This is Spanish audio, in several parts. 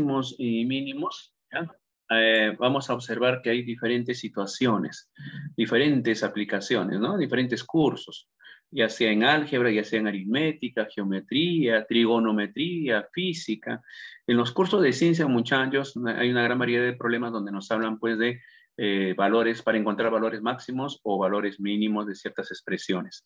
máximos y mínimos, eh, vamos a observar que hay diferentes situaciones, diferentes aplicaciones, diferentes cursos, ya sea en álgebra, ya sea en aritmética, geometría, trigonometría, física. En los cursos de ciencia, muchachos, hay una gran variedad de problemas donde nos hablan pues de eh, valores, para encontrar valores máximos o valores mínimos de ciertas expresiones.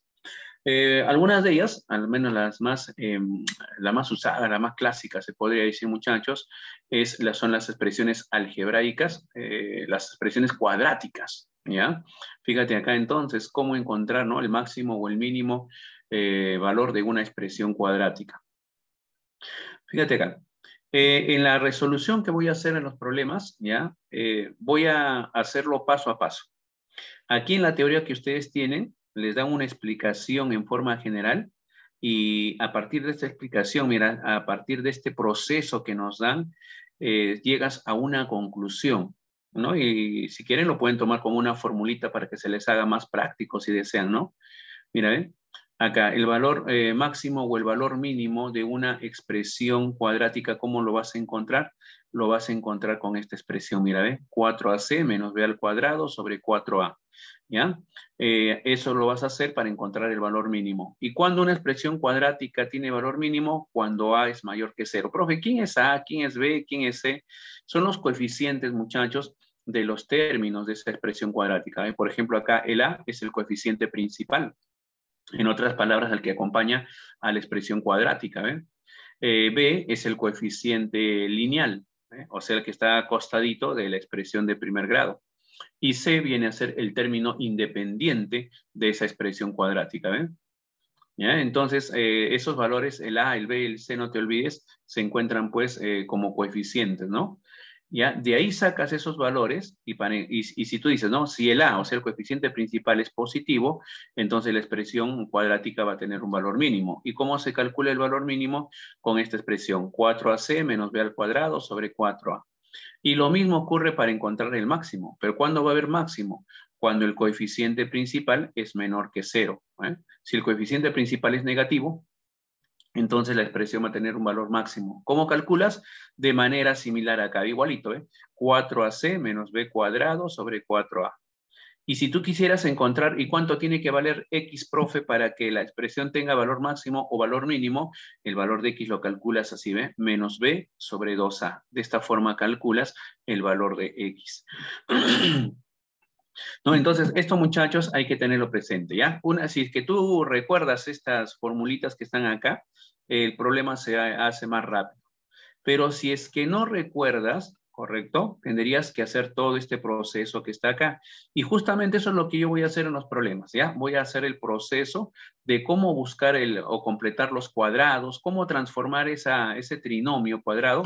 Eh, algunas de ellas, al menos las más, em, la más usada, la más clásica, se podría decir, muchachos, es, son las expresiones algebraicas, eh, las expresiones cuadráticas, ¿ya? Fíjate acá entonces cómo encontrar el máximo o el mínimo eh, valor de una expresión cuadrática. Fíjate acá, en la resolución que voy a hacer en los problemas, ¿ya? voy a hacerlo paso a paso. Aquí en la teoría que ustedes tienen, les dan una explicación en forma general y a partir de esta explicación, mira, a partir de este proceso que nos dan, eh, llegas a una conclusión, ¿no? Y si quieren lo pueden tomar como una formulita para que se les haga más práctico si desean, ¿no? Mira, Acá, el valor eh, máximo o el valor mínimo de una expresión cuadrática, ¿cómo lo vas a encontrar? Lo vas a encontrar con esta expresión, mira, ¿ven? 4AC menos B al cuadrado sobre 4A. ¿ya? Eh, eso lo vas a hacer para encontrar el valor mínimo. ¿Y cuando una expresión cuadrática tiene valor mínimo? Cuando A es mayor que cero. Profe, ¿quién es A? ¿Quién es B? ¿Quién es C? Son los coeficientes, muchachos, de los términos de esa expresión cuadrática. ¿eh? Por ejemplo, acá el A es el coeficiente principal. En otras palabras, el que acompaña a la expresión cuadrática. ¿eh? B es el coeficiente lineal, o sea, el que está acostadito de la expresión de primer grado y C viene a ser el término independiente de esa expresión cuadrática. ¿ven? Entonces, eh, esos valores, el A, el B, el C, no te olvides, se encuentran pues eh, como coeficientes, ¿no? ¿Ya? De ahí sacas esos valores y, y, si tú dices, no, si el A, o sea, el coeficiente principal es positivo, entonces la expresión cuadrática va a tener un valor mínimo. ¿Y cómo se calcula el valor mínimo? Con esta expresión, 4AC menos B al cuadrado sobre 4A. Y lo mismo ocurre para encontrar el máximo. Pero ¿cuándo va a haber máximo? Cuando el coeficiente principal es menor que cero. ¿eh? Si el coeficiente principal es negativo, entonces la expresión va a tener un valor máximo. ¿Cómo calculas? De manera similar acá, igualito, ¿eh? 4AC menos B cuadrado sobre 4A. Y si tú quisieras encontrar y cuánto tiene que valer X profe para que la expresión tenga valor máximo o valor mínimo, el valor de X lo calculas así, ¿ve? Menos B sobre 2A. De esta forma calculas el valor de X. ¿No? Entonces, esto muchachos hay que tenerlo presente, ¿ya? Una, si es que tú recuerdas estas formulitas que están acá, el problema se hace más rápido. Pero si es que no recuerdas, ¿correcto? Tendrías que hacer todo este proceso que está acá. Y justamente eso es lo que yo voy a hacer en los problemas, ¿ya? Voy a hacer el proceso de cómo buscar el, o completar los cuadrados, cómo transformar esa, ese trinomio cuadrado,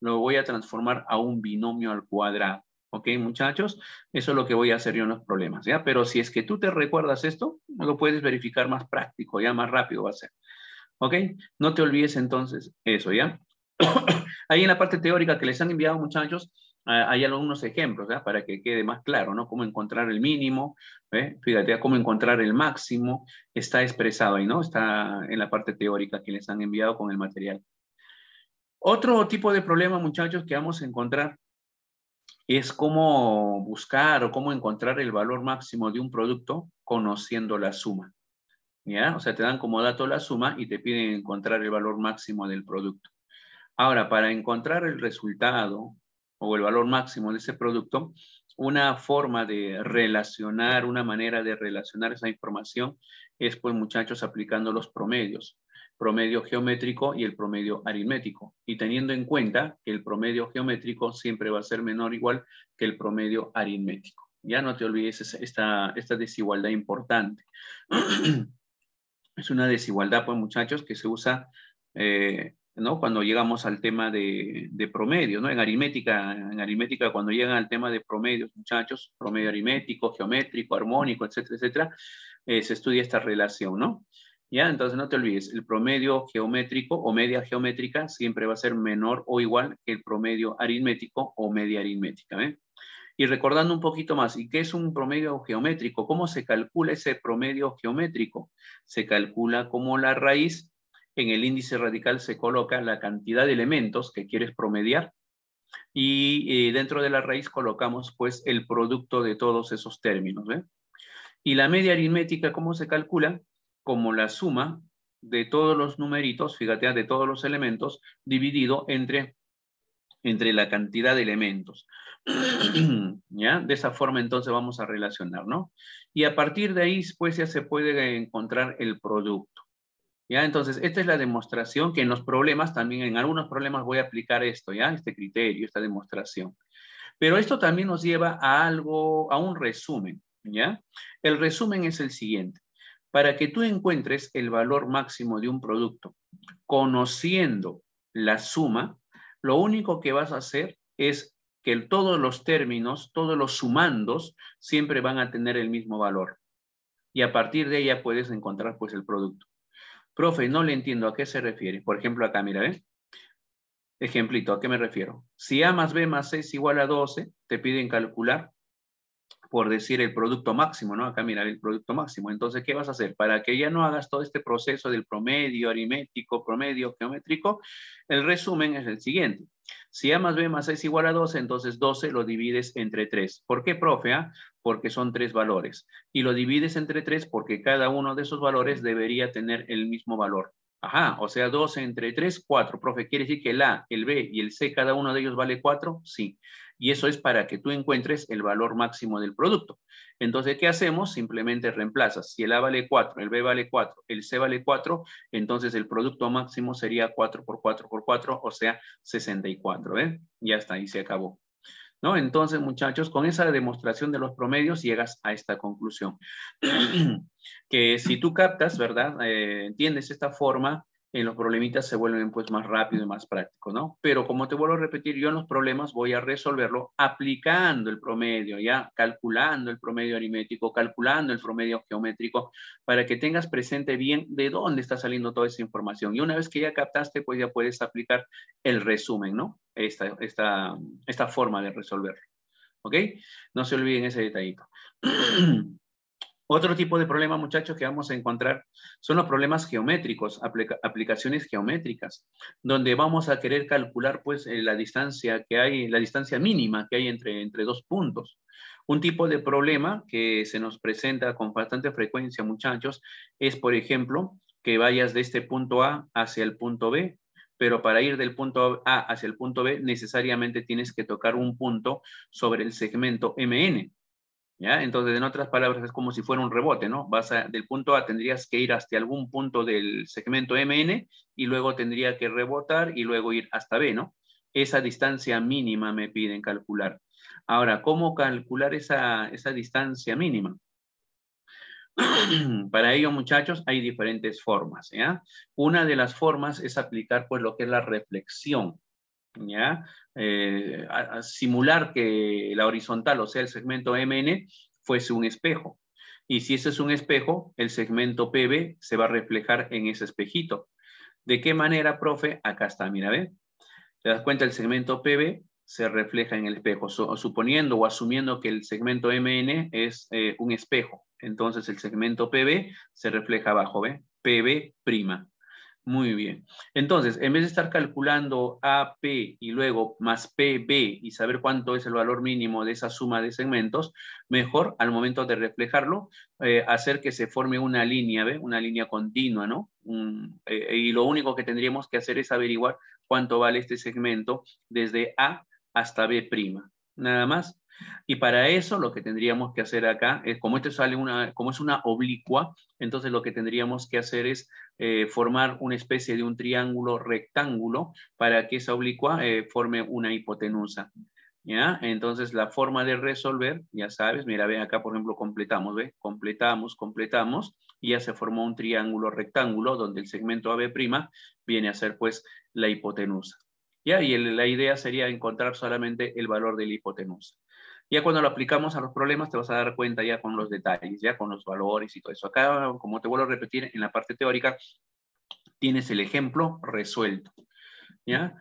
lo voy a transformar a un binomio al cuadrado. ¿Ok, muchachos? Eso es lo que voy a hacer yo en los problemas, ¿ya? Pero si es que tú te recuerdas esto, lo puedes verificar más práctico, ya más rápido va a ser. ¿Ok? No te olvides entonces eso, ¿ya? Ahí en la parte teórica que les han enviado, muchachos, ah, hay algunos ejemplos ¿ya? para que quede más claro, ¿no? Cómo encontrar el mínimo, ¿eh? fíjate, cómo encontrar el máximo, está expresado ahí, ¿no? Está en la parte teórica que les han enviado con el material. Otro tipo de problema, muchachos, que vamos a encontrar es cómo buscar o cómo encontrar el valor máximo de un producto conociendo la suma. ¿Ya? O sea, te dan como dato la suma y te piden encontrar el valor máximo del producto. Ahora, para encontrar el resultado o el valor máximo de ese producto, una forma de relacionar, una manera de relacionar esa información es, pues, muchachos, aplicando los promedios, promedio geométrico y el promedio aritmético, y teniendo en cuenta que el promedio geométrico siempre va a ser menor o igual que el promedio aritmético. Ya no te olvides esta, desigualdad importante. es una desigualdad, pues, muchachos, que se usa eh, ¿no? Cuando llegamos al tema de, de promedio, ¿no? En aritmética, en aritmética, cuando llegan al tema de promedios, muchachos, promedio aritmético, geométrico, armónico, etcétera, etcétera, eh, se estudia esta relación, ¿no? ¿Ya? Entonces no te olvides, el promedio geométrico o media geométrica siempre va a ser menor o igual que el promedio aritmético o media aritmética. ¿eh? Y recordando un poquito más, ¿y qué es un promedio geométrico? ¿Cómo se calcula ese promedio geométrico? Se calcula como la raíz en el índice radical se coloca la cantidad de elementos que quieres promediar y eh, dentro de la raíz colocamos pues el producto de todos esos términos. Y la media aritmética, ¿cómo se calcula? Como la suma de todos los numeritos, fíjate, de todos los elementos, dividido entre, entre la cantidad de elementos. ¿Ya? De esa forma entonces vamos a relacionar, ¿no? Y a partir de ahí, pues ya se puede encontrar el producto. Entonces, esta es la demostración que en los problemas, también en algunos problemas voy a aplicar esto, ¿ya? Este criterio, esta demostración. Pero esto también nos lleva a algo, a un resumen, ¿ya? El resumen es el siguiente. Para que tú encuentres el valor máximo de un producto, conociendo la suma, lo único que vas a hacer es que todos los términos, todos los sumandos, siempre van a tener el mismo valor. Y a partir de ella puedes encontrar pues el producto. Profe, no le entiendo a qué se refiere. Por ejemplo, acá, mira, ¿ves? Ejemplito, ¿a qué me refiero? Si A más B más C es igual a 12, te piden calcular por decir el producto máximo, ¿no? Acá mirar el producto máximo. Entonces, ¿qué vas a hacer? Para que ya no hagas todo este proceso del promedio aritmético, promedio geométrico, el resumen es el siguiente. Si A más B más A es igual a 12, entonces 12 lo divides entre 3. ¿Por qué, profe? Ah? Porque son tres valores. Y lo divides entre 3 porque cada uno de esos valores debería tener el mismo valor. Ajá, o sea, 12 entre 3, 4. Profe, ¿quiere decir que el A, el B y el C, cada uno de ellos vale 4? Sí y eso es para que tú encuentres el valor máximo del producto. Entonces, ¿qué hacemos? Simplemente reemplazas. Si el A vale 4, el B vale 4, el C vale 4, entonces el producto máximo sería 4 por 4 por 4, o sea, 64. ¿eh? Ya está, ahí se acabó. ¿No? Entonces, muchachos, con esa demostración de los promedios llegas a esta conclusión. que si tú captas, ¿verdad? Eh, entiendes esta forma en los problemitas se vuelven pues más rápido y más práctico, ¿no? Pero como te vuelvo a repetir, yo en los problemas voy a resolverlo aplicando el promedio, ya calculando el promedio aritmético, calculando el promedio geométrico, para que tengas presente bien de dónde está saliendo toda esa información. Y una vez que ya captaste, pues ya puedes aplicar el resumen, ¿no? Esta, esta, esta forma de resolverlo. ¿Ok? No se olviden ese detallito. Otro tipo de problema, muchachos, que vamos a encontrar son los problemas geométricos, aplicaciones geométricas, donde vamos a querer calcular pues eh, la distancia que hay, la distancia mínima que hay entre, entre dos puntos. Un tipo de problema que se nos presenta con bastante frecuencia, muchachos, es, por ejemplo, que vayas de este punto A hacia el punto B, pero para ir del punto A hacia el punto B necesariamente tienes que tocar un punto sobre el segmento MN. Entonces, en otras palabras, es como si fuera un rebote, ¿no? Vas del punto A tendrías que ir hasta algún punto del segmento MN y luego tendría que rebotar y luego ir hasta B, ¿no? Esa distancia mínima me piden calcular. Ahora, ¿cómo calcular esa, esa distancia mínima? Para ello, muchachos, hay diferentes formas. ¿ya? Una de las formas es aplicar pues, lo que es la reflexión. ¿ya? Eh, simular que la horizontal, o sea, el segmento MN, fuese un espejo. Y si ese es un espejo, el segmento PB se va a reflejar en ese espejito. ¿De qué manera, profe? Acá está, mira, ¿ve? Te das cuenta, el segmento PB se refleja en el espejo, suponiendo o asumiendo que el segmento MN es eh, un espejo. Entonces el segmento PB se refleja abajo, ¿ve? PB prima. Muy bien. Entonces, en vez de estar calculando AP y luego más PB y saber cuánto es el valor mínimo de esa suma de segmentos, mejor al momento de reflejarlo, eh, hacer que se forme una línea, ¿ve? una línea continua, ¿no? Eh, eh, y lo único que tendríamos que hacer es averiguar cuánto vale este segmento desde A hasta B'. Nada más. Y para eso lo que tendríamos que hacer acá es, como, esto sale una, como es una oblicua, entonces lo que tendríamos que hacer es eh, formar una especie de un triángulo rectángulo para que esa oblicua eh, forme una hipotenusa. ¿Ya? Entonces la forma de resolver, ya sabes, mira, ven acá, por ejemplo, completamos, ¿ve? Completamos, completamos, y ya se formó un triángulo rectángulo donde el segmento AB' viene a ser pues la hipotenusa. ¿Ya? Y la idea sería encontrar solamente el valor de la hipotenusa. Ya cuando lo aplicamos a los problemas te vas a dar cuenta ya con los detalles, ya con los valores y todo eso. Acá, como te vuelvo a repetir, en la parte teórica tienes el ejemplo resuelto. ¿Ya?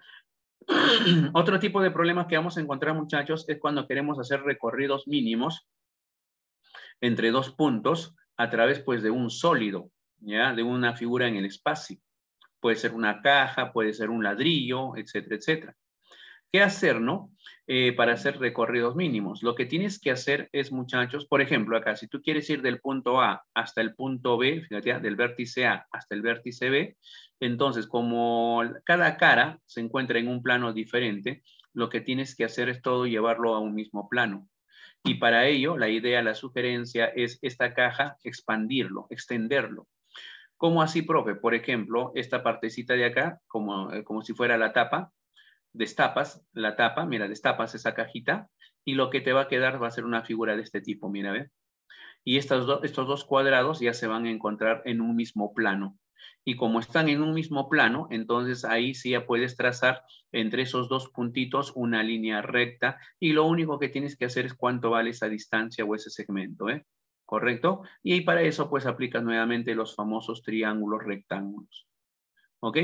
Otro tipo de problemas que vamos a encontrar, muchachos, es cuando queremos hacer recorridos mínimos entre dos puntos a través pues, de un sólido, ¿ya? de una figura en el espacio. Puede ser una caja, puede ser un ladrillo, etcétera, etcétera. ¿Qué hacer, no? Eh, para hacer recorridos mínimos. Lo que tienes que hacer es, muchachos, por ejemplo, acá, si tú quieres ir del punto A hasta el punto B, fíjate, ¿ah? del vértice A hasta el vértice B, entonces, como cada cara se encuentra en un plano diferente, lo que tienes que hacer es todo llevarlo a un mismo plano. Y para ello, la idea, la sugerencia es esta caja expandirlo, extenderlo. ¿Cómo así, profe? Por ejemplo, esta partecita de acá, como, como si fuera la tapa, destapas la tapa, mira, destapas esa cajita y lo que te va a quedar va a ser una figura de este tipo, mira, ve. Y estos, estos dos cuadrados ya se van a encontrar en un mismo plano. Y como están en un mismo plano, entonces ahí sí ya puedes trazar entre esos dos puntitos una línea recta y lo único que tienes que hacer es cuánto vale esa distancia o ese segmento, ¿eh? ¿Correcto? Y para eso pues aplicas nuevamente los famosos triángulos rectángulos. ¿Ok?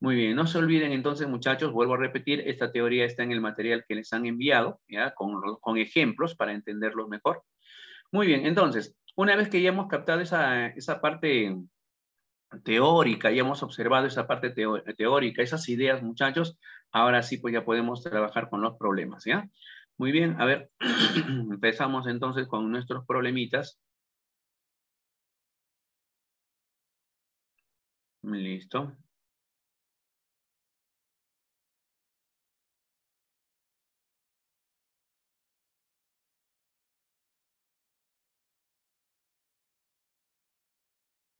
Muy bien, no se olviden entonces muchachos, vuelvo a repetir, esta teoría está en el material que les han enviado, ¿ya? Con, ejemplos para entenderlos mejor. Muy bien, entonces, una vez que ya hemos captado esa, parte teórica, ya hemos observado esa parte teórica, esas ideas muchachos, ahora sí pues ya podemos trabajar con los problemas, ¿ya? Muy bien, a ver, empezamos entonces con nuestros problemitas. Listo.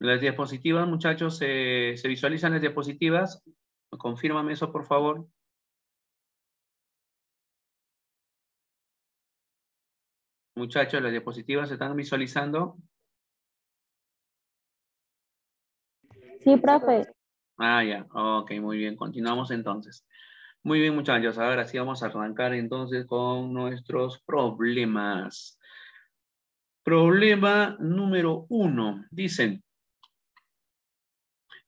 las diapositivas, muchachos, ¿se visualizan las diapositivas? Confírmame eso, por favor. Muchachos, las diapositivas se están visualizando. Sí, profe. Ah, ya. Ok, muy bien. Continuamos entonces. Muy bien, muchachos. Ahora sí vamos a arrancar entonces con nuestros problemas. Problema número uno. Dicen,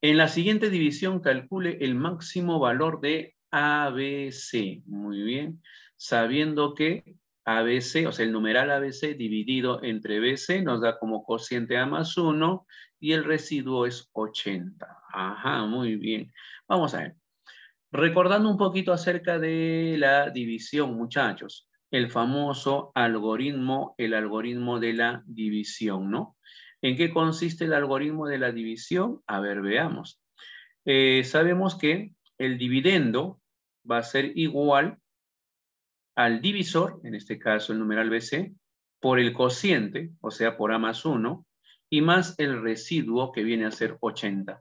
en la siguiente división calcule el máximo valor de ABC. Muy bien. Sabiendo que ABC, o sea, el numeral ABC dividido entre BC nos da como cociente A más 1 y el residuo es 80. Ajá, muy bien. Vamos a ver. Recordando un poquito acerca de la división, muchachos, el famoso algoritmo, el algoritmo de la división, ¿no? ¿En qué consiste el algoritmo de la división? A ver, veamos. Eh, sabemos que el dividendo va a ser igual al divisor, en este caso el numeral BC, por el cociente, o sea, por A más 1, y más el residuo que viene a ser 80.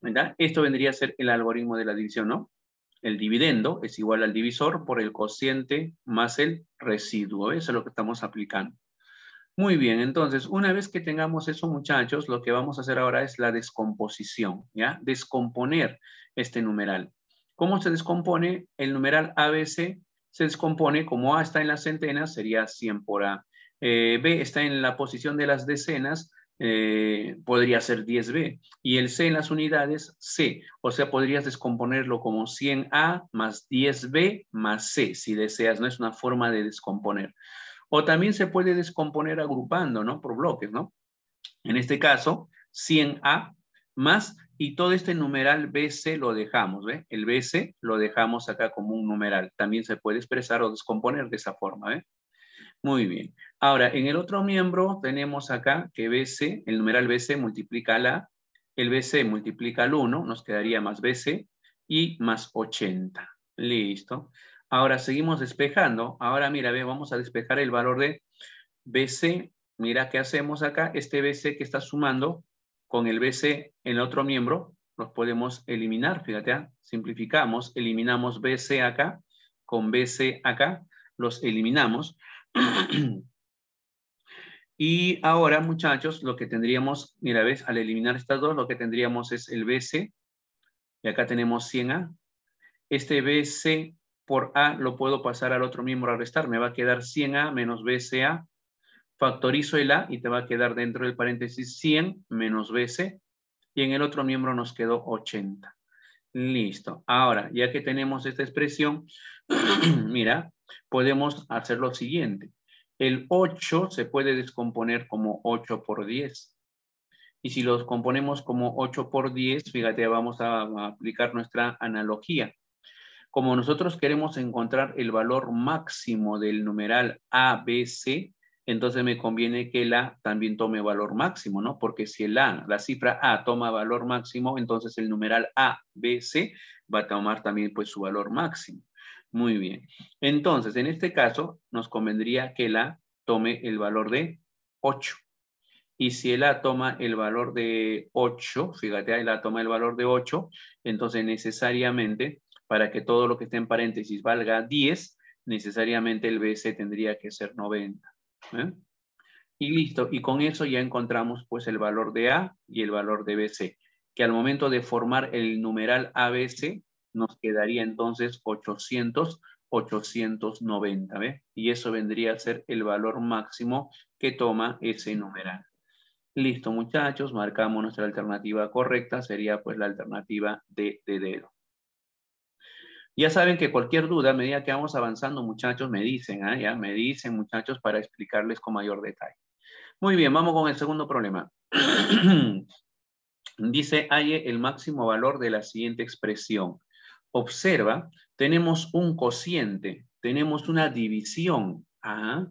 ¿Verdad? Esto vendría a ser el algoritmo de la división, ¿no? El dividendo es igual al divisor por el cociente más el residuo. Eso es lo que estamos aplicando. Muy bien, entonces, una vez que tengamos eso, muchachos, lo que vamos a hacer ahora es la descomposición, ¿ya? Descomponer este numeral. ¿Cómo se descompone? El numeral ABC se descompone, como A está en las centenas, sería 100 por A. Eh, B está en la posición de las decenas, eh, podría ser 10B. Y el C en las unidades, C. O sea, podrías descomponerlo como 100A más 10B más C, si deseas, ¿no? Es una forma de descomponer. O también se puede descomponer agrupando, ¿no? Por bloques, ¿no? En este caso, 100A más, y todo este numeral BC lo dejamos, ¿ve? El BC lo dejamos acá como un numeral. También se puede expresar o descomponer de esa forma, ¿ve? Muy bien. Ahora, en el otro miembro tenemos acá que BC, el numeral BC multiplica a la, el BC multiplica al 1, nos quedaría más BC, y más 80. Listo. Ahora seguimos despejando. Ahora mira, ve, vamos a despejar el valor de BC. Mira qué hacemos acá. Este BC que está sumando con el BC en el otro miembro, los podemos eliminar. Fíjate, ah, simplificamos, eliminamos BC acá con BC acá, los eliminamos. y ahora, muchachos, lo que tendríamos, mira, ves, al eliminar estas dos, lo que tendríamos es el BC. Y acá tenemos 100A. Este BC por A lo puedo pasar al otro miembro a restar. Me va a quedar 100A menos BCA. Factorizo el A y te va a quedar dentro del paréntesis 100 menos BC. Y en el otro miembro nos quedó 80. Listo. Ahora, ya que tenemos esta expresión, mira, podemos hacer lo siguiente. El 8 se puede descomponer como 8 por 10. Y si los componemos como 8 por 10, fíjate, vamos a aplicar nuestra analogía. Como nosotros queremos encontrar el valor máximo del numeral ABC, entonces me conviene que el A también tome valor máximo, ¿no? Porque si el A, la cifra A toma valor máximo, entonces el numeral ABC va a tomar también pues su valor máximo. Muy bien. Entonces, en este caso, nos convendría que el A tome el valor de 8. Y si el A toma el valor de 8, fíjate, el A toma el valor de 8, entonces necesariamente para que todo lo que esté en paréntesis valga 10, necesariamente el BC tendría que ser 90. ¿eh? Y listo, y con eso ya encontramos pues el valor de A y el valor de BC, que al momento de formar el numeral ABC nos quedaría entonces 800, 890, Y eso vendría a ser el valor máximo que toma ese numeral. Listo, muchachos, marcamos nuestra alternativa correcta, sería pues la alternativa de dedo. Ya saben que cualquier duda, a medida que vamos avanzando, muchachos, me dicen, ¿ah? ya me dicen, muchachos, para explicarles con mayor detalle. Muy bien, vamos con el segundo problema. Dice, halle el máximo valor de la siguiente expresión. Observa, tenemos un cociente, tenemos una división, ¿ah?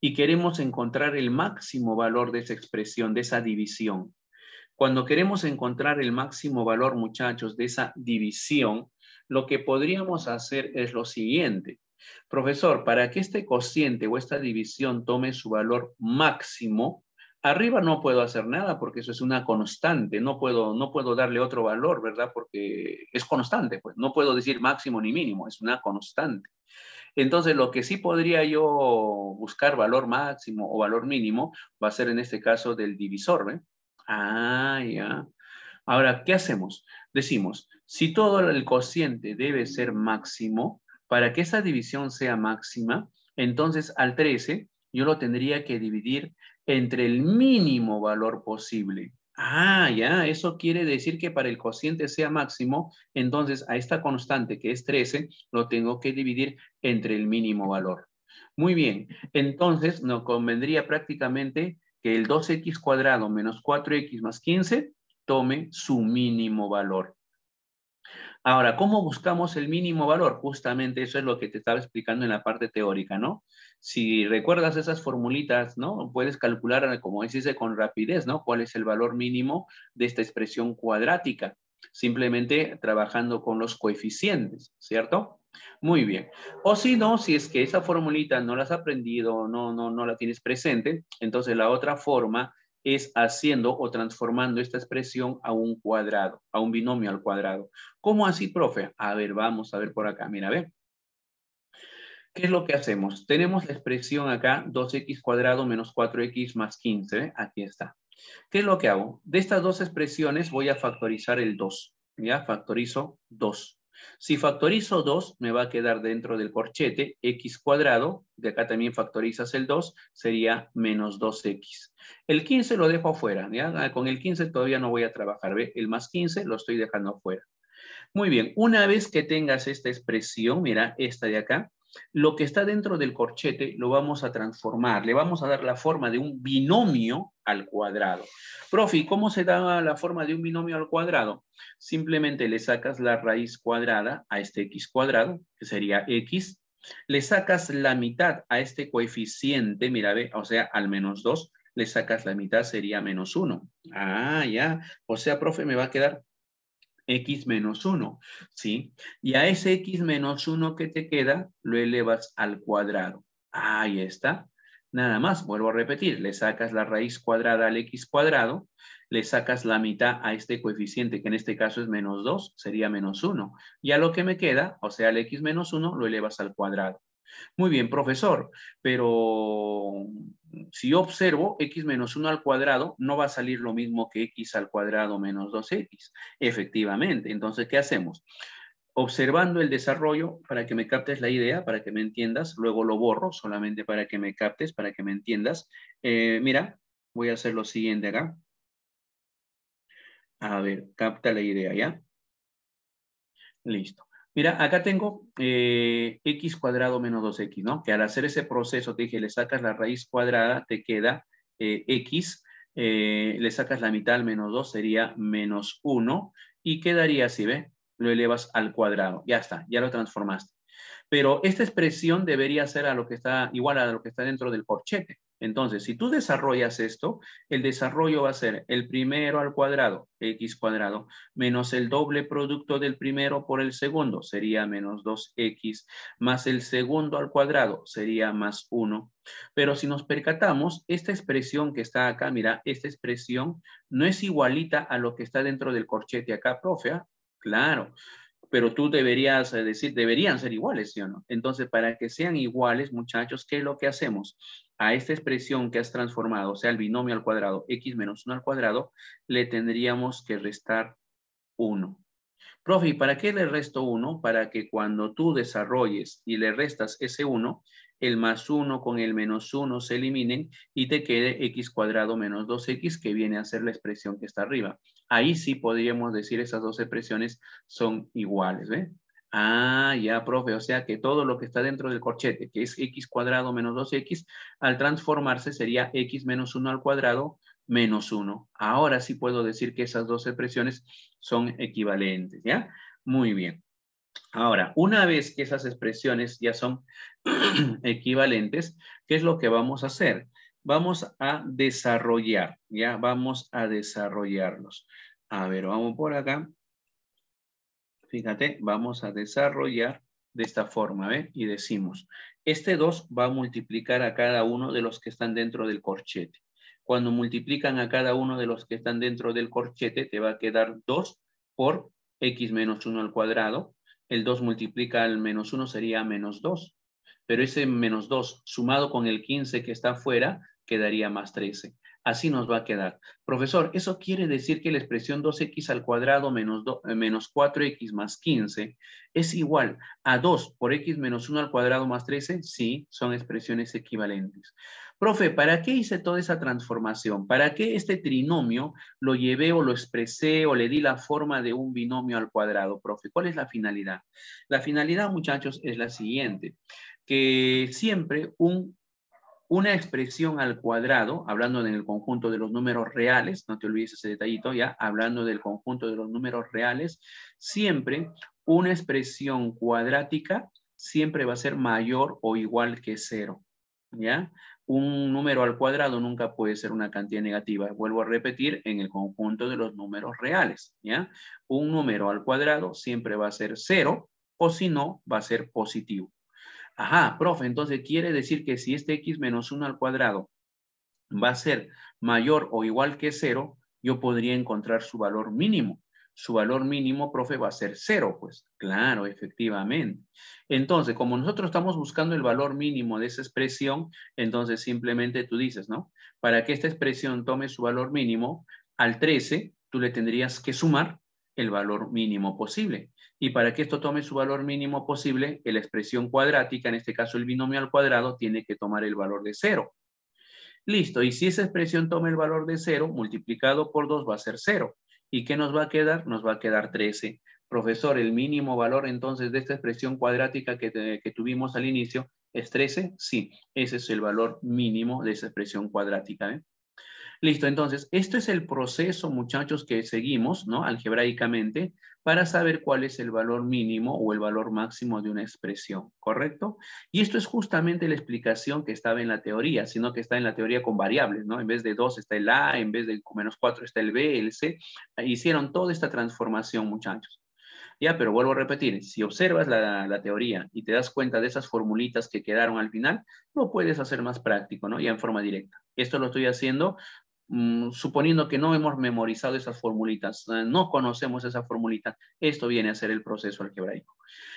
y queremos encontrar el máximo valor de esa expresión, de esa división. Cuando queremos encontrar el máximo valor, muchachos, de esa división, lo que podríamos hacer es lo siguiente. Profesor, para que este cociente o esta división tome su valor máximo, arriba no puedo hacer nada porque eso es una constante, no puedo, no puedo darle otro valor, ¿verdad? Porque es constante, pues no puedo decir máximo ni mínimo, es una constante. Entonces, lo que sí podría yo buscar valor máximo o valor mínimo va a ser en este caso del divisor, Ah, ya. Ahora, ¿qué hacemos? Decimos, si todo el cociente debe ser máximo, para que esa división sea máxima, entonces al 13 yo lo tendría que dividir entre el mínimo valor posible. Ah, ya, eso quiere decir que para el cociente sea máximo, entonces a esta constante que es 13 lo tengo que dividir entre el mínimo valor. Muy bien, entonces nos convendría prácticamente que el 2x cuadrado menos 4x más 15 tome su mínimo valor. Ahora, ¿cómo buscamos el mínimo valor? Justamente eso es lo que te estaba explicando en la parte teórica, ¿no? Si recuerdas esas formulitas, ¿no? Puedes calcular, como dice, con rapidez, ¿no? ¿Cuál es el valor mínimo de esta expresión cuadrática? Simplemente trabajando con los coeficientes, ¿cierto? Muy bien. O si no, si es que esa formulita no la has aprendido, no, no, no la tienes presente, entonces la otra forma es haciendo o transformando esta expresión a un cuadrado, a un binomio al cuadrado. ¿Cómo así, profe? A ver, vamos a ver por acá. Mira, a ver. ¿Qué es lo que hacemos? Tenemos la expresión acá, 2x cuadrado menos 4x más 15. ¿eh? Aquí está. ¿Qué es lo que hago? De estas dos expresiones voy a factorizar el 2. Ya, factorizo 2. Si factorizo 2, me va a quedar dentro del corchete x cuadrado, de acá también factorizas el 2, sería menos 2x. El 15 lo dejo afuera, ah, con el 15 todavía no voy a trabajar, ¿ve? el más 15 lo estoy dejando afuera. Muy bien, una vez que tengas esta expresión, mira, esta de acá, lo que está dentro del corchete lo vamos a transformar, le vamos a dar la forma de un binomio al cuadrado. Profi, ¿cómo se da la forma de un binomio al cuadrado? Simplemente le sacas la raíz cuadrada a este x cuadrado, que sería x, le sacas la mitad a este coeficiente, mira, ve, o sea, al menos 2, le sacas la mitad, sería menos 1. Ah, ya, o sea, profe, me va a quedar x menos 1, ¿sí? Y a ese x menos 1 que te queda, lo elevas al cuadrado. Ahí está. Nada más, vuelvo a repetir, le sacas la raíz cuadrada al x cuadrado, le sacas la mitad a este coeficiente, que en este caso es menos 2, sería menos 1. Y a lo que me queda, o sea, al x menos 1, lo elevas al cuadrado. Muy bien, profesor, pero si observo x menos 1 al cuadrado, no va a salir lo mismo que x al cuadrado menos 2x. Efectivamente, entonces, ¿qué hacemos? Observando el desarrollo, para que me captes la idea, para que me entiendas, luego lo borro solamente para que me captes, para que me entiendas. Eh, mira, voy a hacer lo siguiente acá. A ver, capta la idea, ¿ya? Listo. Mira, acá tengo eh, x cuadrado menos 2x, ¿no? Que al hacer ese proceso, te dije, le sacas la raíz cuadrada, te queda eh, x, eh, le sacas la mitad al menos 2, sería menos 1, y quedaría así, ¿ve? Lo elevas al cuadrado, ya está, ya lo transformaste. Pero esta expresión debería ser a lo que está, igual a lo que está dentro del corchete. Entonces, si tú desarrollas esto, el desarrollo va a ser el primero al cuadrado, x cuadrado, menos el doble producto del primero por el segundo, sería menos 2x, más el segundo al cuadrado, sería más 1. Pero si nos percatamos, esta expresión que está acá, mira, esta expresión no es igualita a lo que está dentro del corchete acá, profe. ¿ah? Claro, pero tú deberías eh, decir, deberían ser iguales, ¿sí o no? Entonces, para que sean iguales, muchachos, ¿qué es lo que hacemos? A esta expresión que has transformado, o sea, el binomio al cuadrado, x menos 1 al cuadrado, le tendríamos que restar 1. Profe, para qué le resto 1? Para que cuando tú desarrolles y le restas ese 1, el más 1 con el menos 1 se eliminen y te quede x cuadrado menos 2x que viene a ser la expresión que está arriba. Ahí sí podríamos decir esas dos expresiones son iguales, ¿ve? Ah, ya, profe, o sea que todo lo que está dentro del corchete, que es x cuadrado menos 2x, al transformarse sería x menos 1 al cuadrado menos 1. Ahora sí puedo decir que esas dos expresiones son equivalentes, ¿ya? Muy bien. Ahora, una vez que esas expresiones ya son equivalentes, ¿qué es lo que vamos a hacer? Vamos a desarrollar, ¿ya? Vamos a desarrollarlos. A ver, vamos por acá. Fíjate, vamos a desarrollar de esta forma, ¿ve? Y decimos, este 2 va a multiplicar a cada uno de los que están dentro del corchete. Cuando multiplican a cada uno de los que están dentro del corchete, te va a quedar 2 por x menos 1 al cuadrado el 2 multiplica al menos 1 sería menos 2. Pero ese menos 2 sumado con el 15 que está afuera quedaría más 13. Así nos va a quedar. Profesor, eso quiere decir que la expresión 2x al cuadrado menos, 4x eh, más 15 es igual a 2 por x menos 1 al cuadrado más 13. Sí, son expresiones equivalentes. Profe, ¿para qué hice toda esa transformación? ¿Para qué este trinomio lo llevé o lo expresé o le di la forma de un binomio al cuadrado, profe? ¿Cuál es la finalidad? La finalidad, muchachos, es la siguiente. Que siempre un una expresión al cuadrado, hablando en el conjunto de los números reales, no te olvides ese detallito ya, hablando del conjunto de los números reales, siempre una expresión cuadrática siempre va a ser mayor o igual que cero, ¿ya? Un número al cuadrado nunca puede ser una cantidad negativa. Vuelvo a repetir, en el conjunto de los números reales, ¿ya? Un número al cuadrado siempre va a ser cero, o si no, va a ser positivo. Ajá, profe, entonces quiere decir que si este x menos 1 al cuadrado va a ser mayor o igual que 0, yo podría encontrar su valor mínimo. Su valor mínimo, profe, va a ser 0, pues. Claro, efectivamente. Entonces, como nosotros estamos buscando el valor mínimo de esa expresión, entonces simplemente tú dices, ¿no? Para que esta expresión tome su valor mínimo, al 13 tú le tendrías que sumar el valor mínimo posible. Y para que esto tome su valor mínimo posible, la expresión cuadrática, en este caso el binomio al cuadrado, tiene que tomar el valor de cero. Listo, y si esa expresión toma el valor de 0, multiplicado por 2 va a ser 0. ¿Y qué nos va a quedar? Nos va a quedar 13. Profesor, el mínimo valor entonces de esta expresión cuadrática que, tuvimos al inicio es 13. Sí, ese es el valor mínimo de esa expresión cuadrática. ¿eh? Listo, entonces, esto es el proceso, muchachos, que seguimos, ¿no? Algebraicamente, para saber cuál es el valor mínimo o el valor máximo de una expresión, ¿correcto? Y esto es justamente la explicación que estaba en la teoría, sino que está en la teoría con variables, ¿no? En vez de 2 está el A, en vez de menos 4 está el B, el C. Hicieron toda esta transformación, muchachos. Ya, pero vuelvo a repetir, si observas la, la, teoría y te das cuenta de esas formulitas que quedaron al final, lo puedes hacer más práctico, ¿no? Ya en forma directa. Esto lo estoy haciendo Mm, suponiendo que no hemos memorizado esas formulitas, eh, no conocemos esas formulitas, esto viene a ser el proceso algebraico.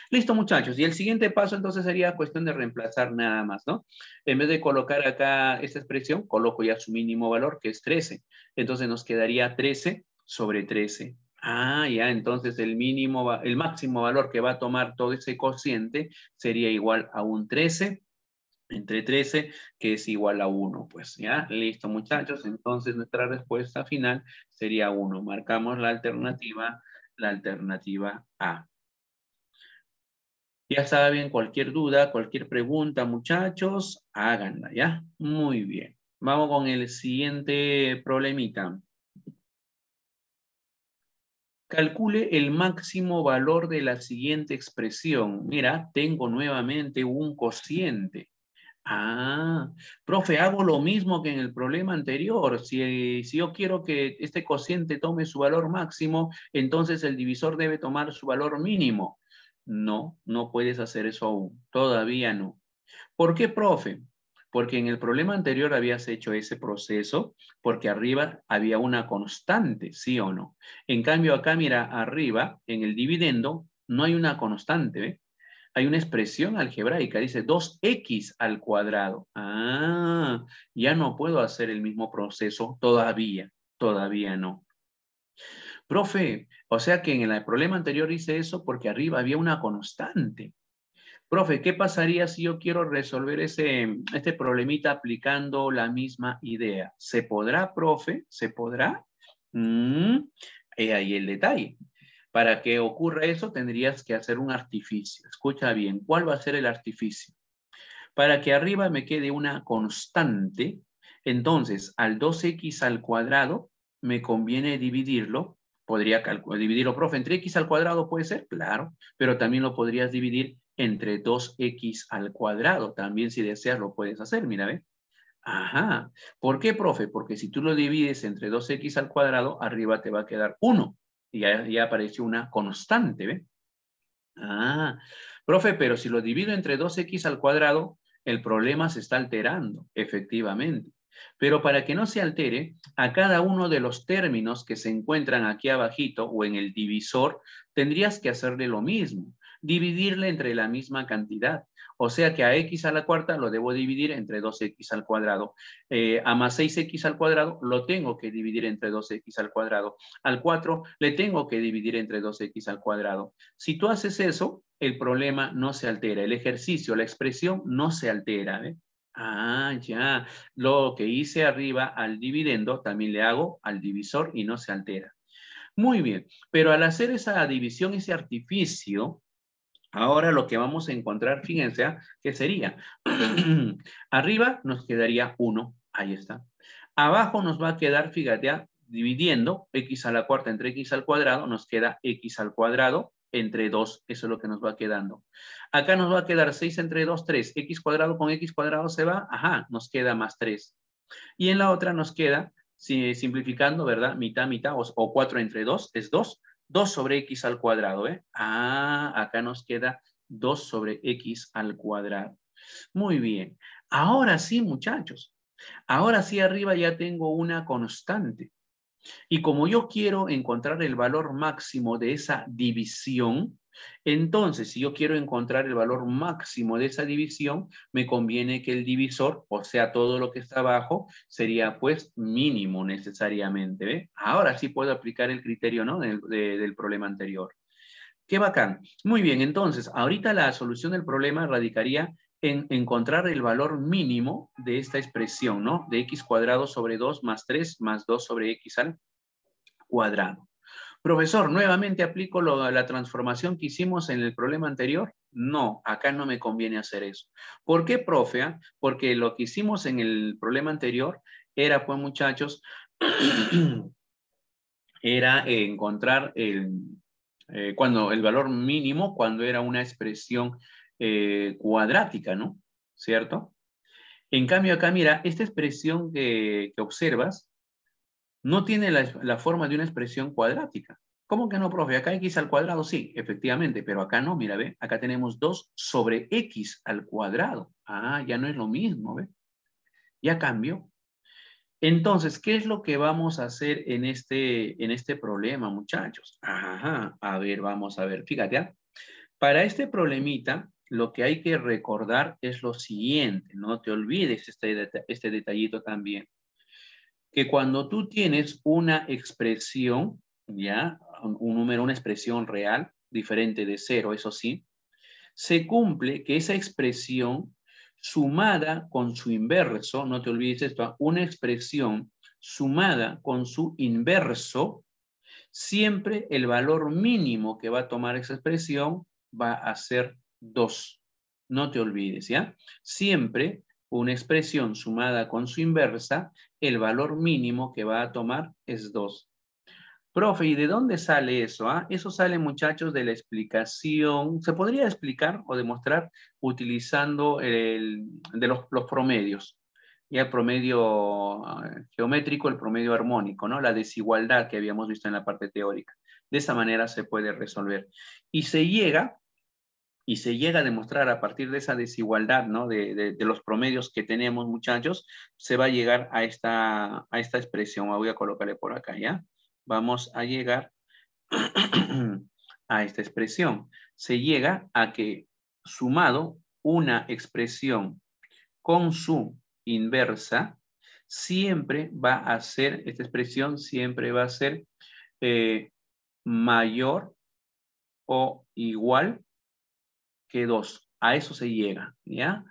Listo, muchachos. Y el siguiente paso entonces sería cuestión de reemplazar nada más, ¿no? En vez de colocar acá esta expresión, coloco ya su mínimo valor, que es 13. Entonces nos quedaría 13 sobre 13. Ah, ya, entonces el mínimo, el máximo valor que va a tomar todo ese cociente sería igual a un 13 entre 13, que es igual a 1. Pues ya, listo muchachos. Entonces nuestra respuesta final sería 1. Marcamos la alternativa, la alternativa A. Ya saben, cualquier duda, cualquier pregunta, muchachos, háganla, ¿ya? Muy bien. Vamos con el siguiente problemita. Calcule el máximo valor de la siguiente expresión. Mira, tengo nuevamente un cociente. Ah, profe, hago lo mismo que en el problema anterior. Eh, si, yo quiero que este cociente tome su valor máximo, entonces el divisor debe tomar su valor mínimo. No, no puedes hacer eso aún. Todavía no. ¿Por qué, profe? Porque en el problema anterior habías hecho ese proceso porque arriba había una constante, sí o no. En cambio, acá mira, arriba, en el dividendo, no hay una constante. ¿eh? hay una expresión algebraica, dice 2x al cuadrado. Ah, ya no puedo hacer el mismo proceso todavía, todavía no. Profe, o sea que en el problema anterior hice eso porque arriba había una constante. Profe, ¿qué pasaría si yo quiero resolver ese, este problemita aplicando la misma idea? ¿Se podrá, profe? ¿Se podrá? Mm, ahí el detalle. Para que ocurra eso tendrías que hacer un artificio. Escucha bien, ¿cuál va a ser el artificio? Para que arriba me quede una constante, entonces al 2x al cuadrado me conviene dividirlo. Podría dividirlo, profe, entre x al cuadrado puede ser, claro, pero también lo podrías dividir entre 2x al cuadrado. También si deseas lo puedes hacer, mira, ve. Ajá. ¿Por qué, profe? Porque si tú lo divides entre 2x al cuadrado, arriba te va a quedar 1. Y ahí apareció una constante, ¿ve? Ah, profe, pero si lo divido entre 2x al cuadrado, el problema se está alterando, efectivamente. Pero para que no se altere, a cada uno de los términos que se encuentran aquí abajito o en el divisor, tendrías que hacerle lo mismo, dividirle entre la misma cantidad. O sea que a x a la cuarta lo debo dividir entre 2x al cuadrado. Eh, a más 6x al cuadrado lo tengo que dividir entre 2x al cuadrado. Al 4 le tengo que dividir entre 2x al cuadrado. Si tú haces eso, el problema no se altera. El ejercicio, la expresión no se altera. ¿eh? Ah, ya. Lo que hice arriba al dividendo también le hago al divisor y no se altera. Muy bien, pero al hacer esa división, ese artificio, Ahora lo que vamos a encontrar, fíjense, ah, ¿qué sería? Arriba nos quedaría 1, ahí está. Abajo nos va a quedar, fíjate, ah, dividiendo x a la cuarta entre x al cuadrado, nos queda x al cuadrado entre 2, eso es lo que nos va quedando. Acá nos va a quedar 6 entre 2, 3. X cuadrado con x cuadrado se va, ajá, nos queda más 3. Y en la otra nos queda, si, simplificando, ¿verdad? Mitad, mitad, o 4 entre 2 es 2. 2 sobre x al cuadrado. ¿eh? Ah, acá nos queda 2 sobre x al cuadrado. Muy bien. Ahora sí, muchachos. Ahora sí, arriba ya tengo una constante. Y como yo quiero encontrar el valor máximo de esa división, entonces, si yo quiero encontrar el valor máximo de esa división, me conviene que el divisor, o sea, todo lo que está abajo, sería pues mínimo necesariamente. Ahora sí puedo aplicar el criterio ¿no? del, problema anterior. Qué bacán. Muy bien, entonces, ahorita la solución del problema radicaría en encontrar el valor mínimo de esta expresión, ¿no? De x cuadrado sobre 2 más 3 más 2 sobre x al cuadrado. Profesor, ¿nuevamente aplico la transformación que hicimos en el problema anterior? No, acá no me conviene hacer eso. ¿Por qué, profe? Ah, porque lo que hicimos en el problema anterior era, pues muchachos, era encontrar el, eh, cuando, el valor mínimo cuando era una expresión eh, cuadrática, ¿no? ¿Cierto? En cambio acá, mira, esta expresión que observas no tiene la, forma de una expresión cuadrática. ¿Cómo que no, profe? Acá x al cuadrado, sí, efectivamente, pero acá no, mira, ve, acá tenemos 2 sobre x al cuadrado. Ah, ya no es lo mismo, ve. Ya cambió. Entonces, ¿qué es lo que vamos a hacer en este, en este problema, muchachos? Ajá, a ver, vamos a ver, fíjate, ¿ah? para este problemita, lo que hay que recordar es lo siguiente, no te olvides este, este detallito también que cuando tú tienes una expresión, ¿ya? Un, número, una expresión real, diferente de cero, eso sí, se cumple que esa expresión sumada con su inverso, no te olvides esto, ¿ah? una expresión sumada con su inverso, siempre el valor mínimo que va a tomar esa expresión va a ser 2. No te olvides, ¿ya? Siempre una expresión sumada con su inversa, el valor mínimo que va a tomar es 2. Profe, ¿y de dónde sale eso? Ah? Eso sale, muchachos, de la explicación, se podría explicar o demostrar utilizando de los, promedios, y el promedio eh, geométrico, el promedio armónico, ¿no? La desigualdad que habíamos visto en la parte teórica. De esa manera se puede resolver. Y se llega y se llega a demostrar a partir de esa desigualdad, ¿no? De, los promedios que tenemos, muchachos, se va a llegar a esta, a esta expresión. Voy a colocarle por acá, ¿ya? Vamos a llegar a esta expresión. Se llega a que sumado una expresión con su inversa, siempre va a ser, esta expresión siempre va a ser eh, mayor o igual que 2? A eso se llega, ¿ya?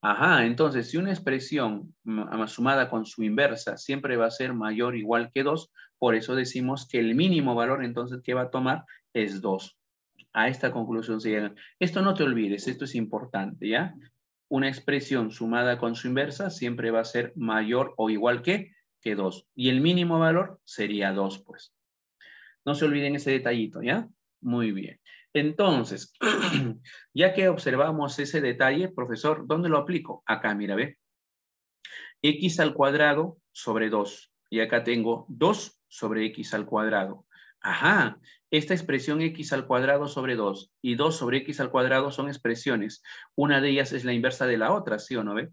Ajá, entonces si una expresión mm, sumada con su inversa siempre va a ser mayor o igual que 2, por eso decimos que el mínimo valor entonces que va a tomar es 2. A esta conclusión se llega. Esto no te olvides, esto es importante, ¿ya? Una expresión sumada con su inversa siempre va a ser mayor o igual que, que 2. Y el mínimo valor sería 2, pues. No se olviden ese detallito, ¿ya? Muy bien. Entonces, ya que observamos ese detalle, profesor, ¿dónde lo aplico? Acá, mira, ve. X al cuadrado sobre 2. Y acá tengo 2 sobre X al cuadrado. Ajá, esta expresión X al cuadrado sobre 2 y 2 sobre X al cuadrado son expresiones. Una de ellas es la inversa de la otra, ¿sí o no ve?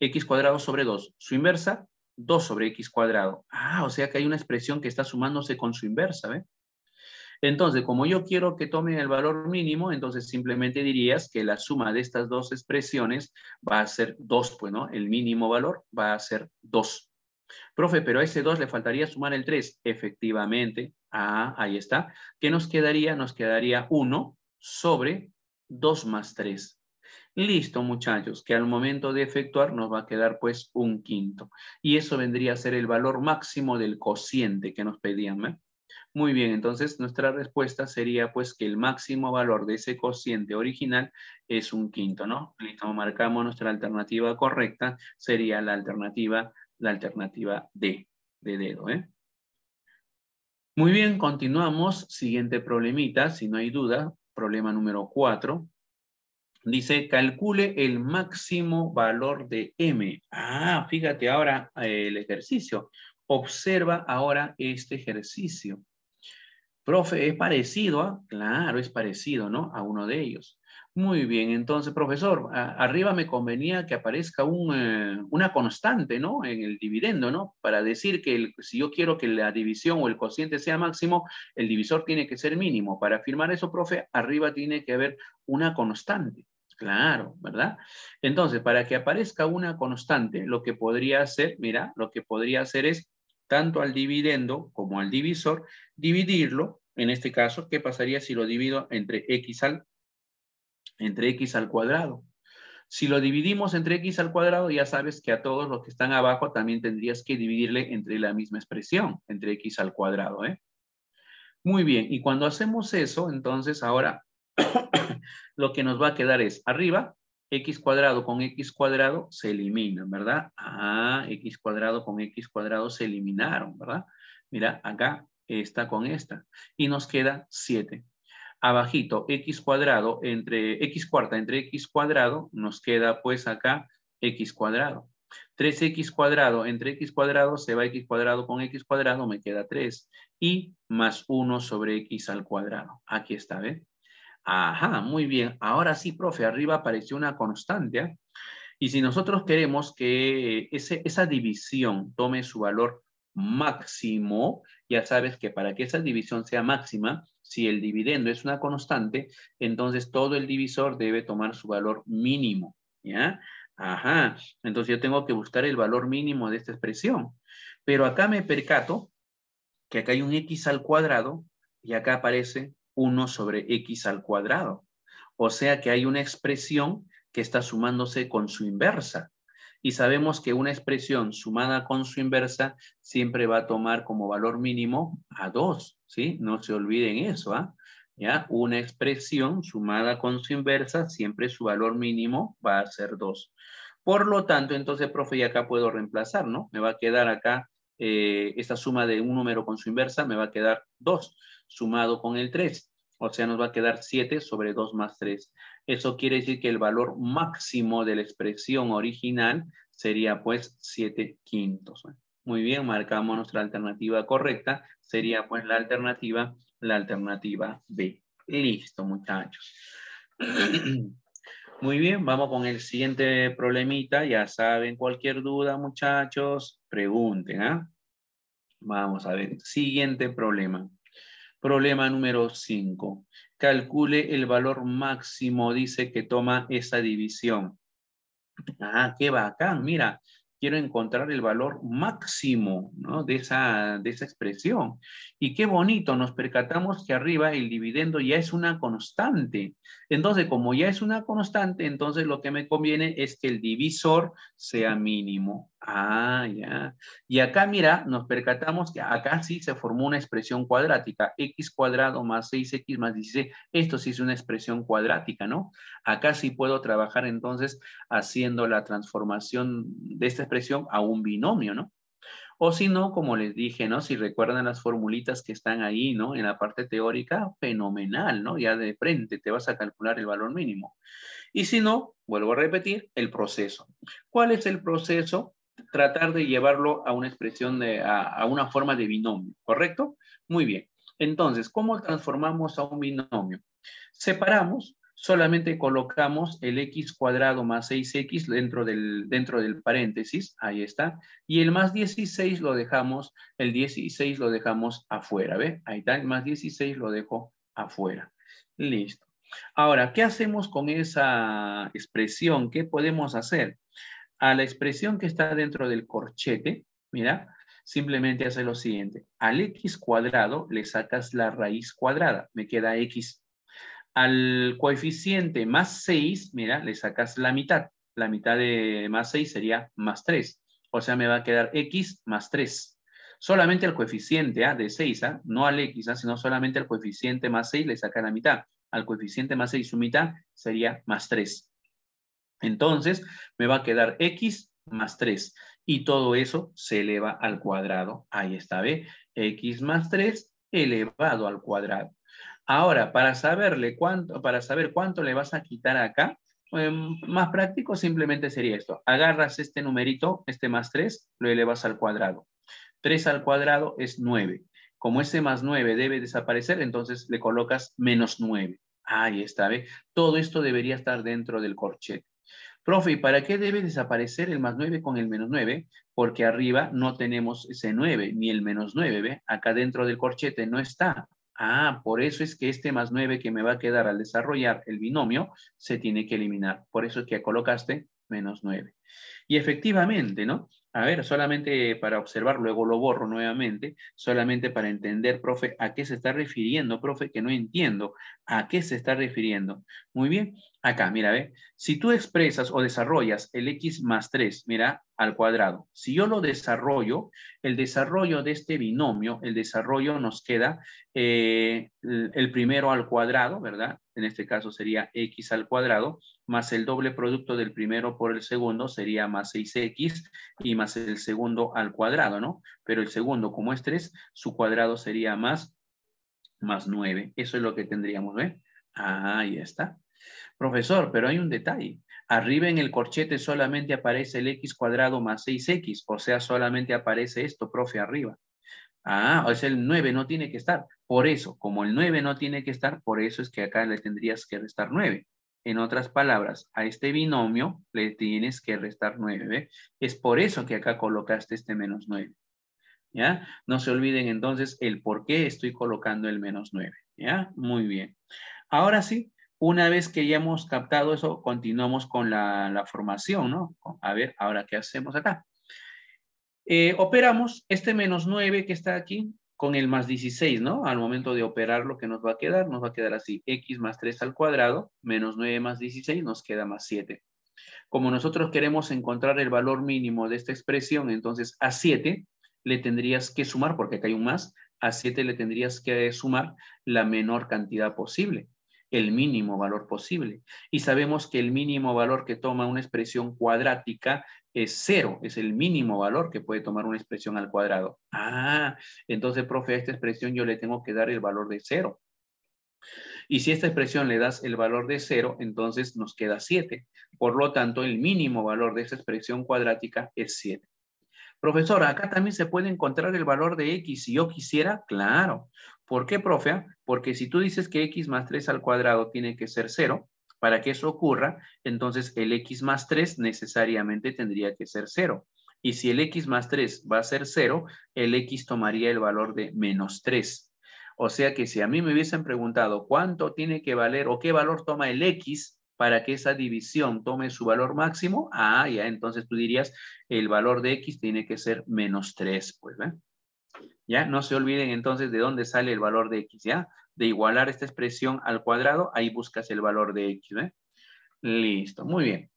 X cuadrado sobre 2, su inversa, 2 sobre X cuadrado. Ah, o sea que hay una expresión que está sumándose con su inversa, ¿ve? Entonces, como yo quiero que tome el valor mínimo, entonces simplemente dirías que la suma de estas dos expresiones va a ser 2, pues, ¿no? El mínimo valor va a ser 2. Profe, pero a ese 2 le faltaría sumar el 3. Efectivamente, ah, ahí está. ¿Qué nos quedaría? Nos quedaría 1 sobre 2 más 3. Listo, muchachos, que al momento de efectuar nos va a quedar pues un quinto. Y eso vendría a ser el valor máximo del cociente que nos pedían. ¿eh? Muy bien, entonces nuestra respuesta sería pues que el máximo valor de ese cociente original es un quinto, ¿no? Listo, marcamos nuestra alternativa correcta, sería la alternativa, la alternativa D, de dedo, ¿eh? Muy bien, continuamos. Siguiente problemita, si no hay duda, problema número 4. Dice, calcule el máximo valor de M. Ah, fíjate ahora eh, el ejercicio. Observa ahora este ejercicio. Profe, es parecido a, claro, es parecido, ¿no? A uno de ellos. Muy bien, entonces, profesor, arriba me convenía que aparezca eh, una constante, ¿no? En el dividendo, ¿no? Para decir que si yo quiero que la división o el cociente sea máximo, el divisor tiene que ser mínimo. Para afirmar eso, profe, arriba tiene que haber una constante. Claro, ¿verdad? Entonces, para que aparezca una constante, lo que podría hacer, mira, lo que podría hacer es tanto al dividendo como al divisor, dividirlo, en este caso, ¿qué pasaría si lo divido entre x al, entre x al cuadrado? Si lo dividimos entre x al cuadrado, ya sabes que a todos los que están abajo también tendrías que dividirle entre la misma expresión, entre x al cuadrado. ¿eh? Muy bien, y cuando hacemos eso, entonces ahora lo que nos va a quedar es arriba x cuadrado con x cuadrado se eliminan, ¿verdad? Ah, x cuadrado con x cuadrado se eliminaron, ¿verdad? Mira, acá está con esta. Y nos queda 7. Abajito, x cuadrado entre x cuarta entre x cuadrado, nos queda pues acá x cuadrado. 3x cuadrado entre x cuadrado se va x cuadrado con x cuadrado, me queda 3. Y más 1 sobre x al cuadrado. Aquí está, ¿ves? Ajá, muy bien. Ahora sí, profe, arriba apareció una constante. Y si nosotros queremos que ese, esa división tome su valor máximo, ya sabes que para que esa división sea máxima, si el dividendo es una constante, entonces todo el divisor debe tomar su valor mínimo, ¿ya? Ajá, entonces yo tengo que buscar el valor mínimo de esta expresión. Pero acá me percato que acá hay un x al cuadrado y acá aparece 1 sobre x al cuadrado. O sea que hay una expresión que está sumándose con su inversa. Y sabemos que una expresión sumada con su inversa siempre va a tomar como valor mínimo a 2, ¿sí? No se olviden eso, ¿ah? ¿Ya? Una expresión sumada con su inversa, siempre su valor mínimo va a ser 2. Por lo tanto, entonces, profe, ya acá puedo reemplazar, ¿no? Me va a quedar acá, eh, esta suma de un número con su inversa me va a quedar 2 sumado con el 3. O sea, nos va a quedar 7 sobre 2 más 3. Eso quiere decir que el valor máximo de la expresión original sería pues 7 quintos. Muy bien, marcamos nuestra alternativa correcta. Sería pues la alternativa, la alternativa B. Listo, muchachos. Muy bien, vamos con el siguiente problemita. Ya saben, cualquier duda, muchachos, pregunten. Ah, Vamos a ver, siguiente problema. Problema número 5. Calcule el valor máximo, dice que toma esa división. Ah, qué bacán, mira, quiero encontrar el valor máximo de, esa, de esa expresión. Y qué bonito, nos percatamos que arriba el dividendo ya es una constante. Entonces, como ya es una constante, entonces lo que me conviene es que el divisor sea mínimo. Ah, ya. Y acá, mira, nos percatamos que acá sí se formó una expresión cuadrática. X cuadrado más 6X más 16. Esto sí es una expresión cuadrática, ¿no? Acá sí puedo trabajar entonces haciendo la transformación de esta expresión a un binomio, ¿no? O si no, como les dije, ¿no? Si recuerdan las formulitas que están ahí, ¿no? En la parte teórica, fenomenal, ¿no? Ya de frente te vas a calcular el valor mínimo. Y si no, vuelvo a repetir, el proceso. ¿Cuál es el proceso? tratar de llevarlo a una expresión, de, a, una forma de binomio, ¿correcto? Muy bien. Entonces, ¿cómo transformamos a un binomio? Separamos, solamente colocamos el x cuadrado más 6x dentro del, dentro del paréntesis, ahí está, y el más 16 lo dejamos, el 16 lo dejamos afuera, ¿ve? Ahí está, el más 16 lo dejo afuera. Listo. Ahora, ¿qué hacemos con esa expresión? ¿Qué podemos hacer? a la expresión que está dentro del corchete, mira, simplemente hace lo siguiente. Al x cuadrado le sacas la raíz cuadrada, me queda x. Al coeficiente más 6, mira, le sacas la mitad. La mitad de más 6 sería más 3. O sea, me va a quedar x más 3. Solamente al coeficiente a ah, de 6, ah, no al x, ah, sino solamente el coeficiente más 6 le saca la mitad. Al coeficiente más 6 su mitad sería más 3. Entonces me va a quedar x más 3 y todo eso se eleva al cuadrado. Ahí está, ¿ve? x más 3 elevado al cuadrado. Ahora, para, saberle cuánto, para saber cuánto le vas a quitar acá, em, más práctico simplemente sería esto. Agarras este numerito, este más 3, lo elevas al cuadrado. 3 al cuadrado es 9. Como ese más 9 debe desaparecer, entonces le colocas menos 9. Ahí está, ¿ve? Todo esto debería estar dentro del corchete. Profe, ¿y para qué debe desaparecer el más 9 con el menos 9? Porque arriba no tenemos ese 9 ni el menos 9, ¿ve? Acá dentro del corchete no está. Ah, por eso es que este más 9 que me va a quedar al desarrollar el binomio se tiene que eliminar. Por eso es que colocaste menos 9. Y efectivamente, ¿no? a ver, solamente para observar, luego lo borro nuevamente, solamente para entender, profe, a qué se está refiriendo, profe, que no entiendo, a qué se está refiriendo. Muy bien, acá, mira, ve, si tú expresas o desarrollas el x más 3, mira, al cuadrado, si yo lo desarrollo, el desarrollo de este binomio, el desarrollo nos queda eh, el primero al cuadrado, ¿verdad? En este caso sería x al cuadrado, más el doble producto del primero por el segundo sería más 6x y más el segundo al cuadrado, ¿no? Pero el segundo, como es 3, su cuadrado sería más, más 9. Eso es lo que tendríamos, ¿ve? ahí está. Profesor, pero hay un detalle. Arriba en el corchete solamente aparece el x cuadrado más 6x, o sea, solamente aparece esto, profe, arriba. Ah, es el 9 no tiene que estar. Por eso, como el 9 no tiene que estar, por eso es que acá le tendrías que restar 9. En otras palabras, a este binomio le tienes que restar 9. Es por eso que acá colocaste este menos 9. ¿Ya? No se olviden entonces el por qué estoy colocando el menos 9. ¿Ya? Muy bien. Ahora sí, una vez que ya hemos captado eso, continuamos con la, formación, ¿no? A ver, ahora qué hacemos acá. Eh, operamos este menos 9 que está aquí, con el más 16, ¿no? Al momento de operar lo que nos va a quedar, nos va a quedar así, x más 3 al cuadrado, menos 9 más 16, nos queda más 7. Como nosotros queremos encontrar el valor mínimo de esta expresión, entonces a 7 le tendrías que sumar, porque acá hay un más, a 7 le tendrías que sumar la menor cantidad posible el mínimo valor posible. Y sabemos que el mínimo valor que toma una expresión cuadrática es cero, es el mínimo valor que puede tomar una expresión al cuadrado. Ah, entonces, profe, a esta expresión yo le tengo que dar el valor de cero. Y si a esta expresión le das el valor de cero, entonces nos queda 7. Por lo tanto, el mínimo valor de esa expresión cuadrática es 7. Profesora, acá también se puede encontrar el valor de X si yo quisiera, claro. ¿Por qué, profe? Porque si tú dices que X más 3 al cuadrado tiene que ser 0, para que eso ocurra, entonces el X más 3 necesariamente tendría que ser 0. Y si el X más 3 va a ser 0, el X tomaría el valor de menos 3. O sea que si a mí me hubiesen preguntado cuánto tiene que valer o qué valor toma el X para que esa división tome su valor máximo, ah, ya entonces tú dirías el valor de X tiene que ser menos 3, pues, ¿ven? ¿Ya? No se olviden entonces de dónde sale el valor de X, ¿ya? De igualar esta expresión al cuadrado, ahí buscas el valor de X, Listo, muy bien.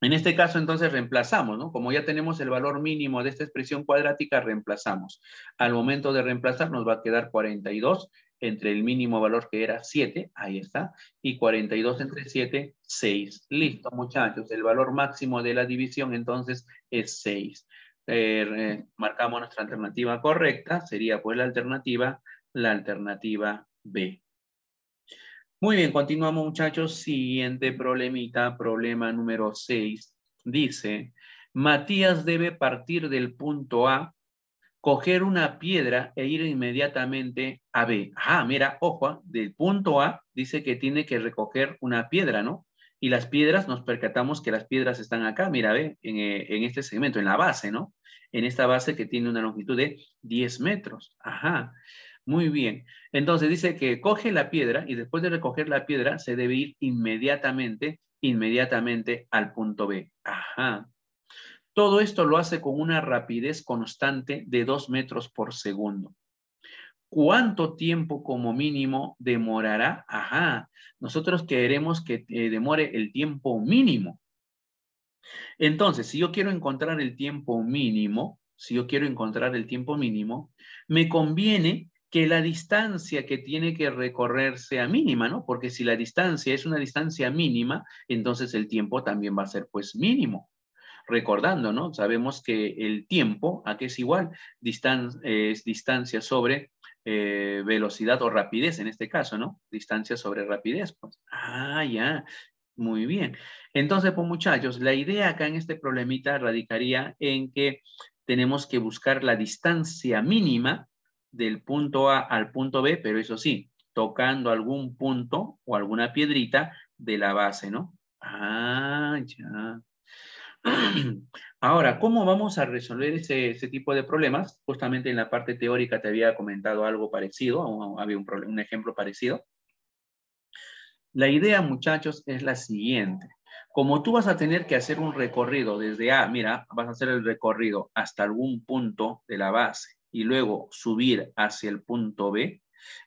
En este caso, entonces, reemplazamos, ¿no? Como ya tenemos el valor mínimo de esta expresión cuadrática, reemplazamos. Al momento de reemplazar, nos va a quedar 42 entre el mínimo valor que era 7, ahí está, y 42 entre 7, 6. Listo, muchachos, el valor máximo de la división entonces es 6. Eh, eh, marcamos nuestra alternativa correcta, sería pues la alternativa, la alternativa B. Muy bien, continuamos muchachos. Siguiente problemita, problema número 6. Dice, Matías debe partir del punto A coger una piedra e ir inmediatamente a B. Ajá, mira, ojo, ah, del punto A dice que tiene que recoger una piedra, ¿no? Y las piedras, nos percatamos que las piedras están acá, mira, B en, eh, en este segmento, en la base, ¿no? En esta base que tiene una longitud de 10 metros. Ajá, muy bien. Entonces dice que coge la piedra y después de recoger la piedra se debe ir inmediatamente, inmediatamente al punto B. Ajá. Todo esto lo hace con una rapidez constante de 2 metros por segundo. ¿Cuánto tiempo como mínimo demorará? Ajá, nosotros queremos que eh, demore el tiempo mínimo. Entonces, si yo quiero encontrar el tiempo mínimo, si yo quiero encontrar el tiempo mínimo, me conviene que la distancia que tiene que recorrer sea mínima, ¿no? Porque si la distancia es una distancia mínima, entonces el tiempo también va a ser pues mínimo recordando, ¿no? Sabemos que el tiempo, a qué es igual, Distan es distancia sobre eh, velocidad o rapidez, en este caso, ¿no? Distancia sobre rapidez, pues. Ah, ya, muy bien. Entonces, pues muchachos, la idea acá en este problemita radicaría en que tenemos que buscar la distancia mínima del punto A al punto B, pero eso sí, tocando algún punto o alguna piedrita de la base, ¿no? Ah, ya. Ahora, ¿cómo vamos a resolver ese, tipo de problemas? Justamente en la parte teórica te había comentado algo parecido, había un ejemplo parecido. La idea, muchachos, es la siguiente. Como tú vas a tener que hacer un recorrido desde A, mira, vas a hacer el recorrido hasta algún punto de la base y luego subir hacia el punto B,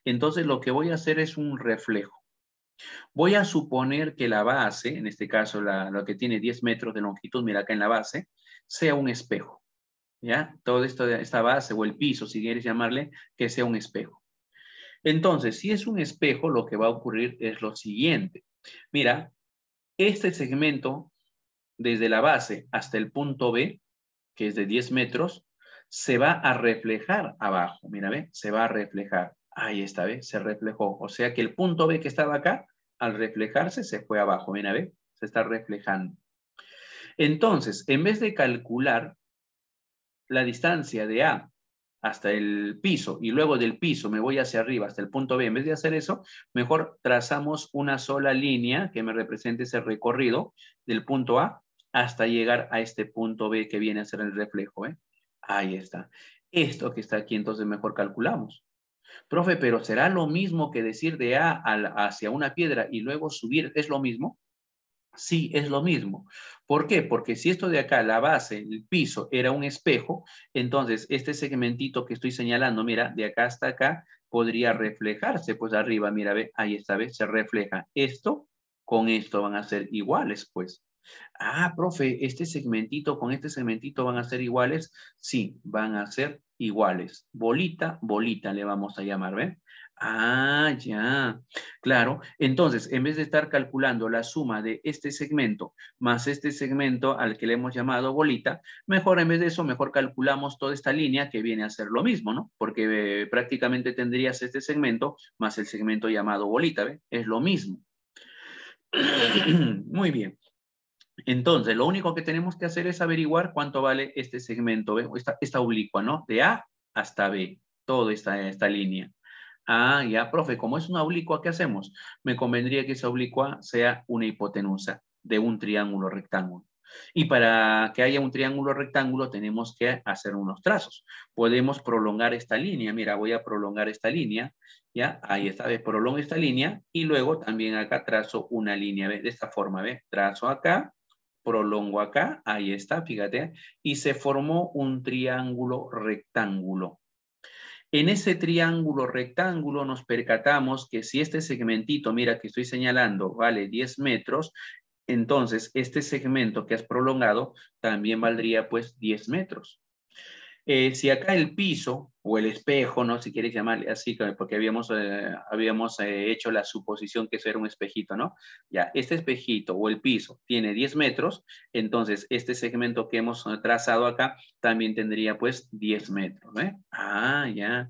entonces lo que voy a hacer es un reflejo. Voy a suponer que la base, en este caso la, que tiene 10 metros de longitud, mira acá en la base, sea un espejo. ¿Ya? Todo esto, esta base o el piso, si quieres llamarle, que sea un espejo. Entonces, si es un espejo, lo que va a ocurrir es lo siguiente. Mira, este segmento, desde la base hasta el punto B, que es de 10 metros, se va a reflejar abajo. Mira, ve, se va a reflejar. Ahí está, ¿ve? Se reflejó. O sea que el punto B que estaba acá, al reflejarse, se fue abajo. Ven a ver, se está reflejando. Entonces, en vez de calcular la distancia de A hasta el piso y luego del piso me voy hacia arriba hasta el punto B, en vez de hacer eso, mejor trazamos una sola línea que me represente ese recorrido del punto A hasta llegar a este punto B que viene a ser el reflejo. ¿eh? Ahí está. Esto que está aquí, entonces mejor calculamos. Profe, pero ¿será lo mismo que decir de A, hacia una piedra y luego subir? ¿Es lo mismo? Sí, es lo mismo. ¿Por qué? Porque si esto de acá, la base, el piso, era un espejo, entonces este segmentito que estoy señalando, mira, de acá hasta acá, podría reflejarse, pues arriba, mira, ve, ahí esta vez se refleja. Esto con esto van a ser iguales, pues. Ah, profe, este segmentito con este segmentito van a ser iguales. Sí, van a ser iguales. Bolita, bolita le vamos a llamar, ¿ven? Ah, ya, claro. Entonces, en vez de estar calculando la suma de este segmento más este segmento al que le hemos llamado bolita, mejor en vez de eso, mejor calculamos toda esta línea que viene a ser lo mismo, ¿no? Porque eh, prácticamente tendrías este segmento más el segmento llamado bolita, ¿ven? Es lo mismo. Muy bien. Entonces, lo único que tenemos que hacer es averiguar cuánto vale este segmento, esta, esta oblicua, ¿no? De A hasta B, toda esta, línea. Ah, ya, profe, como es una oblicua, ¿qué hacemos? Me convendría que esa oblicua sea una hipotenusa de un triángulo rectángulo. Y para que haya un triángulo rectángulo tenemos que hacer unos trazos. Podemos prolongar esta línea. Mira, voy a prolongar esta línea. Ya, ahí está, Prolongo esta línea y luego también acá trazo una línea, De esta forma, ¿ves? Trazo acá prolongo acá, ahí está, fíjate, y se formó un triángulo rectángulo. En ese triángulo rectángulo nos percatamos que si este segmentito, mira que estoy señalando, vale 10 metros, entonces este segmento que has prolongado también valdría pues 10 metros. Eh, si acá el piso o el espejo, ¿no? Si quieres llamarle así, porque habíamos, eh, habíamos eh, hecho la suposición que eso era un espejito, ¿no? Ya, este espejito o el piso tiene 10 metros, entonces este segmento que hemos trazado acá también tendría pues 10 metros, ¿eh? Ah, ya.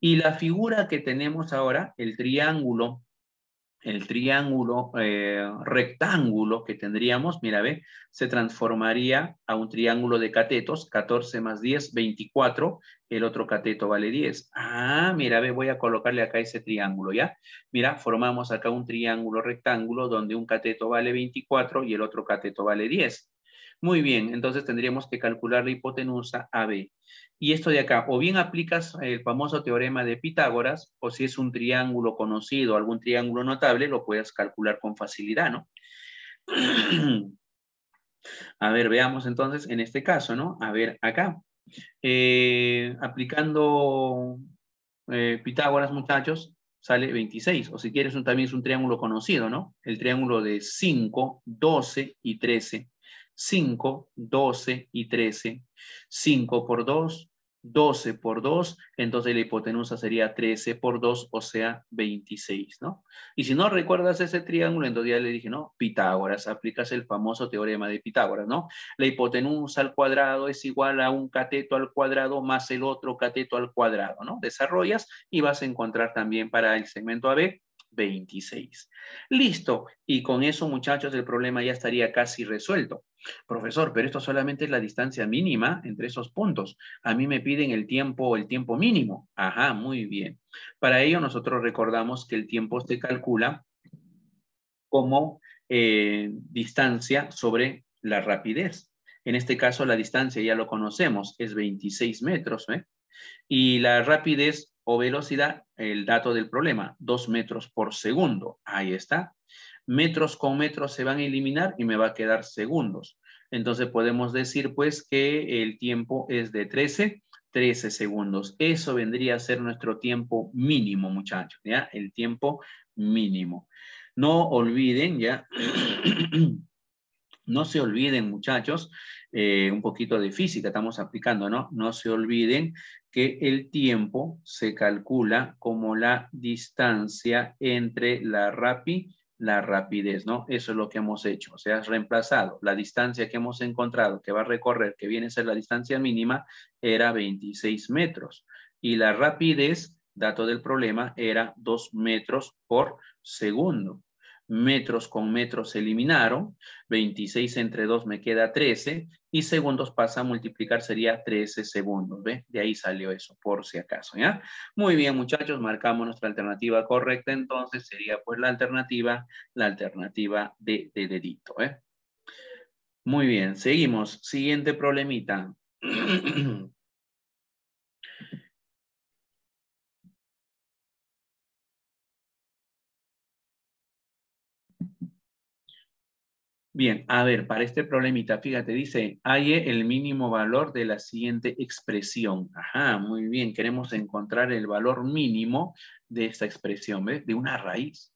Y la figura que tenemos ahora, el triángulo el triángulo eh, rectángulo que tendríamos, mira, ve, se transformaría a un triángulo de catetos, 14 más 10, 24, el otro cateto vale 10. Ah, mira, ve, voy a colocarle acá ese triángulo, ¿ya? Mira, formamos acá un triángulo rectángulo donde un cateto vale 24 y el otro cateto vale 10. Muy bien, entonces tendríamos que calcular la hipotenusa AB. Y esto de acá, o bien aplicas el famoso teorema de Pitágoras, o si es un triángulo conocido, algún triángulo notable, lo puedes calcular con facilidad, ¿no? A ver, veamos entonces en este caso, ¿no? A ver, acá. Eh, aplicando eh, Pitágoras, muchachos, sale 26. O si quieres, también es un triángulo conocido, ¿no? El triángulo de 5, 12 y 13. 5, 12 y 13. 5 por 2, 12 por 2, entonces la hipotenusa sería 13 por 2, o sea, 26, ¿no? Y si no recuerdas ese triángulo, entonces ya le dije, ¿no? Pitágoras, aplicas el famoso teorema de Pitágoras, ¿no? La hipotenusa al cuadrado es igual a un cateto al cuadrado más el otro cateto al cuadrado, ¿no? Desarrollas y vas a encontrar también para el segmento AB 26. Listo. Y con eso, muchachos, el problema ya estaría casi resuelto. Profesor, pero esto solamente es la distancia mínima entre esos puntos. A mí me piden el tiempo, el tiempo mínimo. Ajá, muy bien. Para ello, nosotros recordamos que el tiempo se calcula como eh, distancia sobre la rapidez. En este caso, la distancia ya lo conocemos, es 26 metros. ¿eh? Y la rapidez o velocidad, el dato del problema, 2 metros por segundo. Ahí está. Metros con metros se van a eliminar y me va a quedar segundos. Entonces podemos decir pues que el tiempo es de 13, 13 segundos. Eso vendría a ser nuestro tiempo mínimo, muchachos, ¿ya? El tiempo mínimo. No olviden, ¿ya? No se olviden, muchachos, eh, un poquito de física estamos aplicando, ¿no? No se olviden que el tiempo se calcula como la distancia entre la rapidez, ¿no? Eso es lo que hemos hecho, o sea, has reemplazado la distancia que hemos encontrado, que va a recorrer, que viene a ser la distancia mínima, era 26 metros. Y la rapidez, dato del problema, era 2 metros por segundo metros con metros se eliminaron, 26 entre 2 me queda 13, y segundos pasa a multiplicar sería 13 segundos, ¿ve? De ahí salió eso, por si acaso, ¿ya? Muy bien, muchachos, marcamos nuestra alternativa correcta, entonces sería pues la alternativa, la alternativa de, de dedito, ¿eh? Muy bien, seguimos. Siguiente problemita. Bien, a ver, para este problemita, fíjate, dice, halle el mínimo valor de la siguiente expresión. Ajá, muy bien, queremos encontrar el valor mínimo de esta expresión, ¿ves? De una raíz.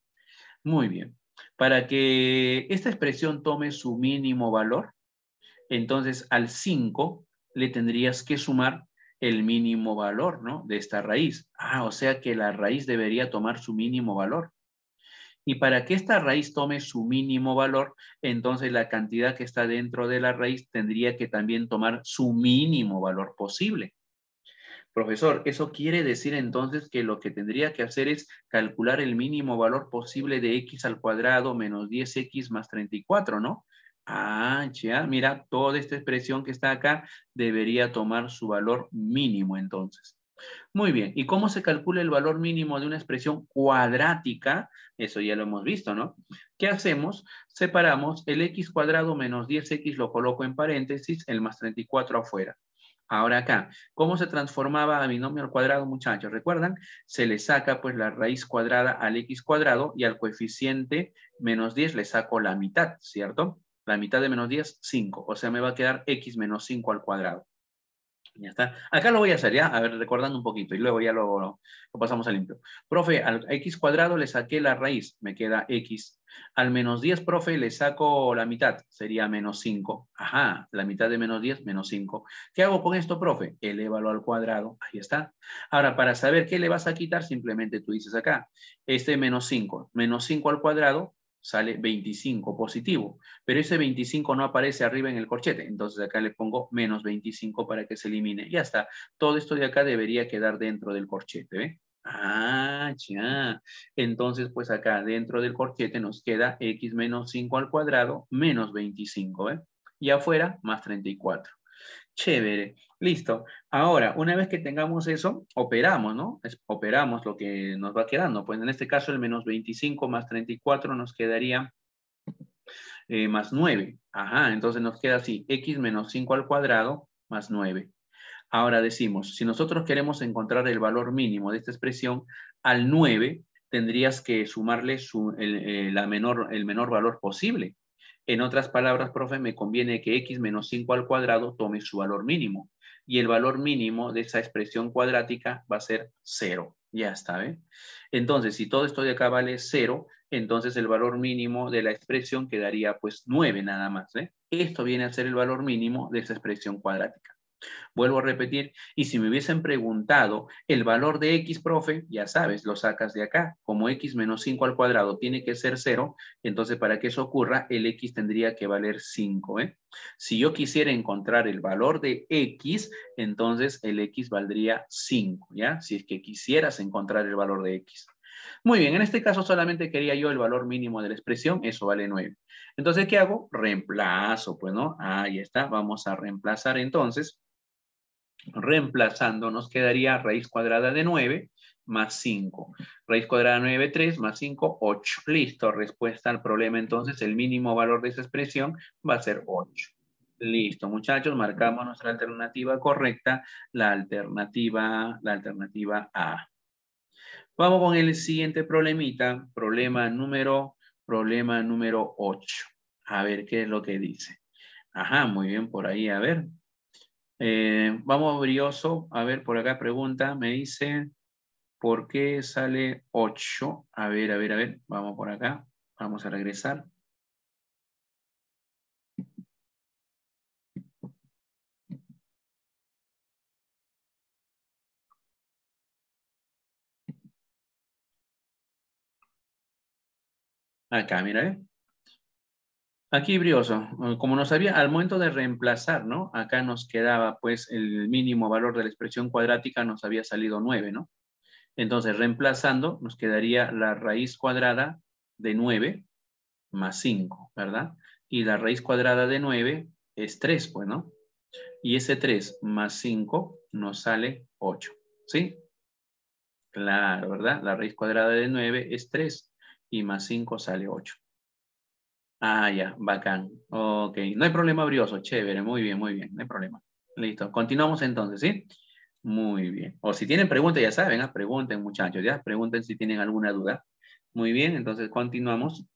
Muy bien, para que esta expresión tome su mínimo valor, entonces al 5 le tendrías que sumar el mínimo valor, ¿no? De esta raíz. Ah, o sea que la raíz debería tomar su mínimo valor. Y para que esta raíz tome su mínimo valor, entonces la cantidad que está dentro de la raíz tendría que también tomar su mínimo valor posible. Profesor, eso quiere decir entonces que lo que tendría que hacer es calcular el mínimo valor posible de x al cuadrado menos 10x más 34, ¿no? Ah, ya, ah, mira, toda esta expresión que está acá debería tomar su valor mínimo entonces. Muy bien, ¿y cómo se calcula el valor mínimo de una expresión cuadrática? Eso ya lo hemos visto, ¿no? ¿Qué hacemos? Separamos el x cuadrado menos 10x, lo coloco en paréntesis, el más 34 afuera. Ahora acá, ¿cómo se transformaba a binomio al cuadrado, muchachos? ¿Recuerdan? Se le saca pues la raíz cuadrada al x cuadrado y al coeficiente menos 10 le saco la mitad, ¿cierto? La mitad de menos 10, 5. O sea, me va a quedar x menos 5 al cuadrado. Ya está. Acá lo voy a hacer, ¿ya? A ver, recordando un poquito y luego ya lo, pasamos al limpio. Profe, al x cuadrado le saqué la raíz, me queda x. Al menos 10, profe, le saco la mitad, sería menos 5. Ajá, la mitad de menos 10, menos 5. ¿Qué hago con esto, profe? Elévalo al cuadrado, ahí está. Ahora, para saber qué le vas a quitar, simplemente tú dices acá, este menos 5, menos 5 al cuadrado, sale 25 positivo, pero ese 25 no aparece arriba en el corchete, entonces acá le pongo menos 25 para que se elimine. Ya está, todo esto de acá debería quedar dentro del corchete, ¿ve? Ah, ya. Entonces, pues acá dentro del corchete nos queda x menos 5 al cuadrado menos 25, Y afuera, más 34. Chévere. Listo. Ahora, una vez que tengamos eso, operamos, ¿no? operamos lo que nos va quedando. Pues en este caso el menos 25 más 34 nos quedaría eh, más 9. Ajá, entonces nos queda así, x menos 5 al cuadrado más 9. Ahora decimos, si nosotros queremos encontrar el valor mínimo de esta expresión, al 9 tendrías que sumarle eh, la menor, el menor valor posible. En otras palabras, profe, me conviene que x menos 5 al cuadrado tome su valor mínimo y el valor mínimo de esa expresión cuadrática va a ser 0. Ya está, ¿eh? Entonces, si todo esto de acá vale 0, entonces el valor mínimo de la expresión quedaría pues 9 nada más. ¿eh? Esto viene a ser el valor mínimo de esa expresión cuadrática. Vuelvo a repetir, y si me hubiesen preguntado el valor de x, profe, ya sabes, lo sacas de acá. Como x menos 5 al cuadrado tiene que ser 0, entonces para que eso ocurra, el x tendría que valer 5. ¿eh? Si yo quisiera encontrar el valor de x, entonces el x valdría 5, ¿ya? Si es que quisieras encontrar el valor de x. Muy bien, en este caso solamente quería yo el valor mínimo de la expresión, eso vale 9. Entonces, ¿qué hago? Reemplazo, pues, ¿no? Ahí está, vamos a reemplazar entonces Reemplazando nos quedaría raíz cuadrada de 9 más 5. Raíz cuadrada de 9, 3 más 5, 8. Listo, respuesta al problema. Entonces el mínimo valor de esa expresión va a ser 8. Listo, muchachos, marcamos nuestra alternativa correcta, la alternativa, la alternativa A. Vamos con el siguiente problemita, problema número, problema número 8. A ver qué es lo que dice. Ajá, muy bien por ahí, a ver. Eh, vamos brioso. A ver, por acá pregunta. Me dice, ¿por qué sale 8? A ver, a ver, a ver. Vamos por acá. Vamos a regresar. Acá, mira, ¿eh? Aquí Brioso, eh, como nos había, al momento de reemplazar, ¿no? Acá nos quedaba pues el mínimo valor de la expresión cuadrática nos había salido 9, ¿no? Entonces, reemplazando, nos quedaría la raíz cuadrada de 9 más 5, ¿verdad? Y la raíz cuadrada de 9 es 3, pues, ¿no? Y ese 3 más 5 nos sale 8, ¿sí? Claro, ¿verdad? La raíz cuadrada de 9 es 3 y más 5 sale 8. Ah, ya, bacán. Ok, no hay problema brioso, chévere, muy bien, muy bien, no hay problema. Listo, continuamos entonces, ¿sí? Muy bien. O si tienen preguntas, ya saben, ¿ah? pregunten muchachos, ya pregunten si tienen alguna duda. Muy bien, entonces continuamos.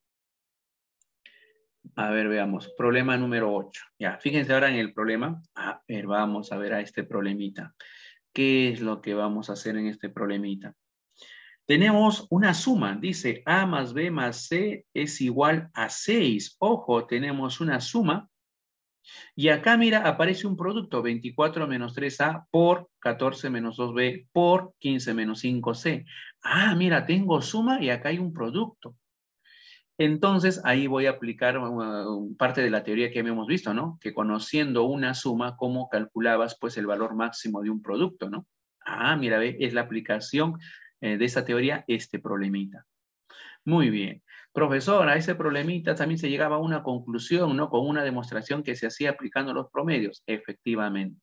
A ver, veamos. Problema número 8. Ya, fíjense ahora en el problema. A ver, vamos a ver a este problemita. ¿Qué es lo que vamos a hacer en este problemita? Tenemos una suma, dice A más B más C es igual a 6. Ojo, tenemos una suma. Y acá, mira, aparece un producto, 24 menos 3A por 14 menos 2B por 15 menos 5C. Ah, mira, tengo suma y acá hay un producto. Entonces, ahí voy a aplicar uh, uh, parte de la teoría que hemos visto, ¿no? Que conociendo una suma, ¿cómo calculabas, pues, el valor máximo de un producto, no? Ah, mira, ve, es la aplicación eh, de esta teoría este problemita. Muy bien. Profesora, ese problemita también se llegaba a una conclusión, ¿no? Con una demostración que se hacía aplicando los promedios, efectivamente.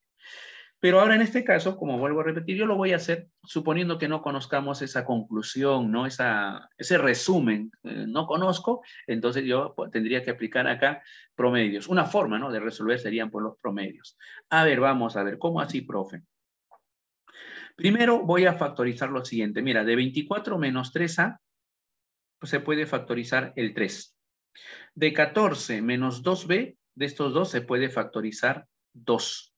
Pero ahora en este caso, como vuelvo a repetir, yo lo voy a hacer suponiendo que no conozcamos esa conclusión, ¿no? Esa, ese resumen, eh, no conozco, entonces yo pues, tendría que aplicar acá promedios. Una forma, ¿no? De resolver serían por pues, los promedios. A ver, vamos a ver, ¿cómo así, profe? Primero voy a factorizar lo siguiente. Mira, de 24 menos 3A pues, se puede factorizar el 3. De 14 menos 2B, de estos dos se puede factorizar 2.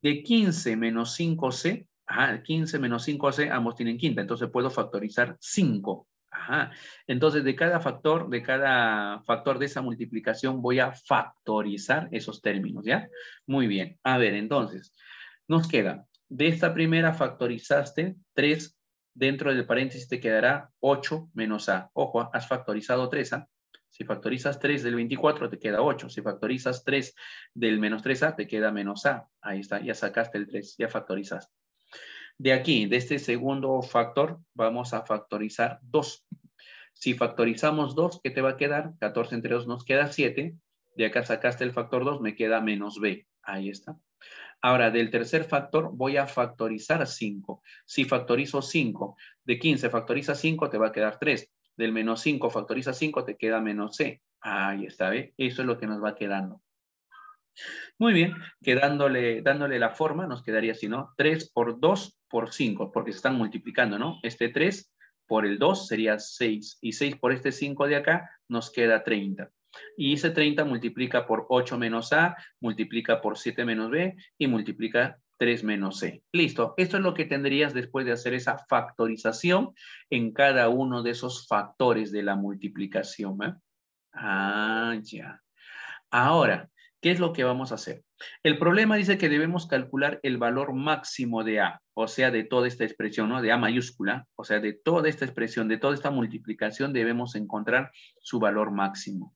De 15 menos 5C, ajá, 15 menos 5C, ambos tienen quinta, entonces puedo factorizar 5. Ajá. Entonces, de cada factor, de cada factor de esa multiplicación, voy a factorizar esos términos, ¿ya? Muy bien. A ver, entonces, nos queda de esta primera factorizaste 3, dentro del paréntesis te quedará 8 menos A. Ojo, ¿ah? has factorizado 3, a ¿ah? Si factorizas 3 del 24 te queda 8. Si factorizas 3 del menos 3A te queda menos A. Ahí está, ya sacaste el 3, ya factorizaste. De aquí, de este segundo factor, vamos a factorizar 2. Si factorizamos 2, ¿qué te va a quedar? 14 entre 2 nos queda 7. De acá sacaste el factor 2, me queda menos B. Ahí está. Ahora, del tercer factor voy a factorizar 5. Si factorizo 5, de 15 factoriza 5 te va a quedar 3. Del menos 5 factoriza 5 te queda menos c. Ahí está, ¿ve? Eso es lo que nos va quedando. Muy bien, quedándole, dándole la forma, nos quedaría así, ¿no? 3 por 2 por 5, porque se están multiplicando, ¿no? Este 3 por el 2 sería 6, y 6 por este 5 de acá nos queda 30. Y ese 30 multiplica por 8 menos A, multiplica por 7 menos B y multiplica 3 menos C. Listo. Esto es lo que tendrías después de hacer esa factorización en cada uno de esos factores de la multiplicación. ¿eh? Ah, ya. Ahora, ¿qué es lo que vamos a hacer? El problema dice que debemos calcular el valor máximo de A, o sea, de toda esta expresión, ¿no? De A mayúscula, o sea, de toda esta expresión, de toda esta multiplicación, debemos encontrar su valor máximo.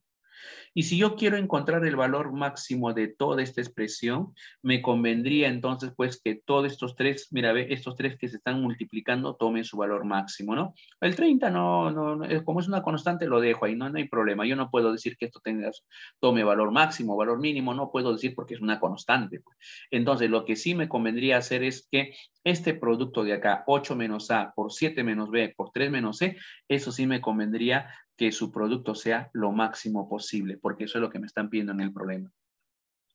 Y si yo quiero encontrar el valor máximo de toda esta expresión, me convendría entonces pues que todos estos tres, mira, ve, estos tres que se están multiplicando tomen su valor máximo, ¿no? El 30 no, no, eh, como es una constante lo dejo ahí, no, hay problema. Yo no puedo decir que esto tenga, tome valor máximo, valor mínimo, no puedo decir porque es una constante. Pues. Entonces lo que sí me convendría hacer es que este producto de acá, 8 menos A por 7 menos B por 3 menos C, eso sí me convendría que su producto sea lo máximo posible, porque eso es lo que me están pidiendo en el problema.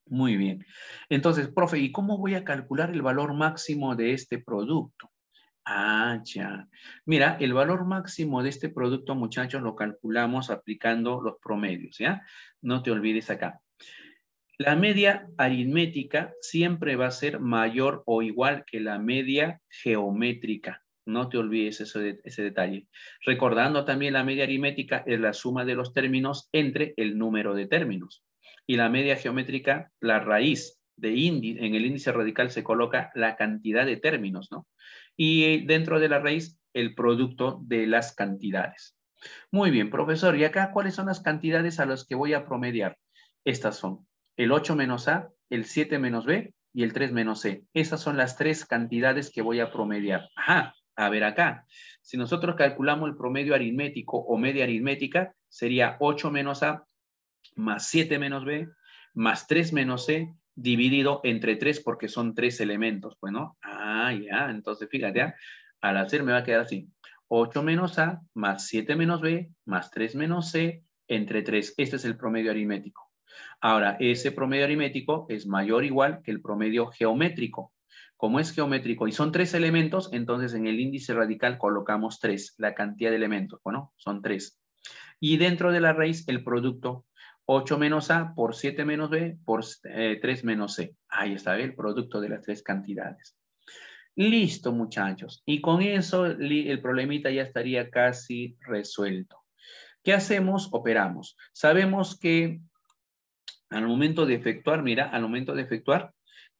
Muy bien. Entonces, profe, ¿y cómo voy a calcular el valor máximo de este producto? Ah, ya. Mira, el valor máximo de este producto, muchachos, lo calculamos aplicando los promedios, ¿ya? No te olvides acá. La media aritmética siempre va a ser mayor o igual que la media geométrica. No te olvides ese, detalle. Recordando también la media aritmética es la suma de los términos entre el número de términos. Y la media geométrica, la raíz de índice, en el índice radical se coloca la cantidad de términos, ¿no? Y dentro de la raíz, el producto de las cantidades. Muy bien, profesor, ¿y acá cuáles son las cantidades a las que voy a promediar? Estas son el 8 menos A, el 7 menos B y el 3 menos C. Esas son las tres cantidades que voy a promediar. Ajá, a ver acá, si nosotros calculamos el promedio aritmético o media aritmética, sería 8 menos A más 7 menos B más 3 menos C dividido entre 3 porque son 3 elementos. Bueno, ah, ya, entonces fíjate, ¿ah? al hacer me va a quedar así. 8 menos A más 7 menos B más 3 menos C entre 3. Este es el promedio aritmético. Ahora, ese promedio aritmético es mayor o igual que el promedio geométrico. Como es geométrico y son tres elementos, entonces en el índice radical colocamos tres, la cantidad de elementos, bueno, son tres. Y dentro de la raíz, el producto 8 menos A por 7 menos B por 3 eh, menos C. Ahí está el producto de las tres cantidades. Listo, muchachos. Y con eso el problemita ya estaría casi resuelto. ¿Qué hacemos? Operamos. Sabemos que al momento de efectuar, mira, al momento de efectuar,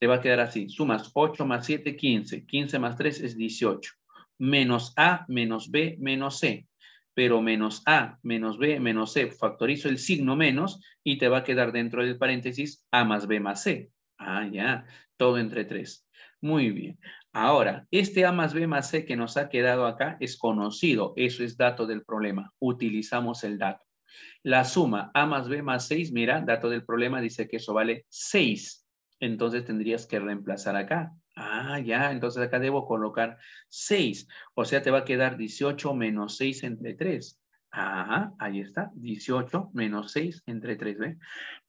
te va a quedar así. Sumas 8 más 7, 15. 15 más 3 es 18. Menos A, menos B, menos C. Pero menos A, menos B, menos C. Factorizo el signo menos y te va a quedar dentro del paréntesis A más B más C. Ah, ya. Todo entre 3. Muy bien. Ahora, este A más B más C que nos ha quedado acá es conocido. Eso es dato del problema. Utilizamos el dato. La suma A más B más 6, mira, dato del problema dice que eso vale 6 entonces tendrías que reemplazar acá. Ah, ya, entonces acá debo colocar 6. O sea, te va a quedar 18 menos 6 entre 3. Ajá, ahí está, 18 menos 6 entre 3, ¿ve?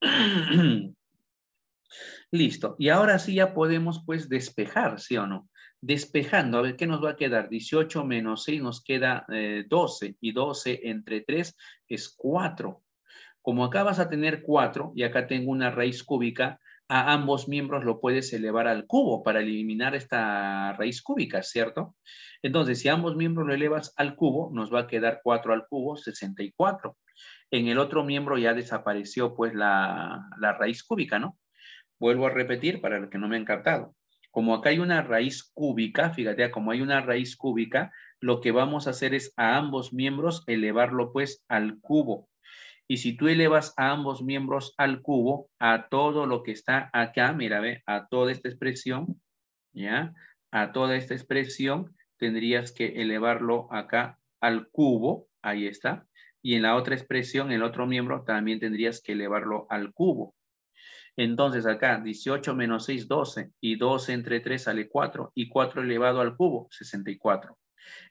Listo, y ahora sí ya podemos pues despejar, ¿sí o no? Despejando, a ver, ¿qué nos va a quedar? 18 menos 6 nos queda 12, eh, y 12 entre 3 es 4. Como acá vas a tener 4, y acá tengo una raíz cúbica, a ambos miembros lo puedes elevar al cubo para eliminar esta raíz cúbica, ¿cierto? Entonces, si ambos miembros lo elevas al cubo, nos va a quedar 4 al cubo, 64. En el otro miembro ya desapareció pues la, la raíz cúbica, ¿no? Vuelvo a repetir para los que no me han captado. Como acá hay una raíz cúbica, fíjate, ah, como hay una raíz cúbica, lo que vamos a hacer es a ambos miembros elevarlo pues al cubo. Y si tú elevas a ambos miembros al cubo, a todo lo que está acá, mira, ve, a toda esta expresión, ¿ya? A toda esta expresión tendrías que elevarlo acá al cubo, ahí está. Y en la otra expresión, el otro miembro, también tendrías que elevarlo al cubo. Entonces acá 18 menos 6, 12. Y 12 entre 3 sale 4. Y 4 elevado al cubo, 64.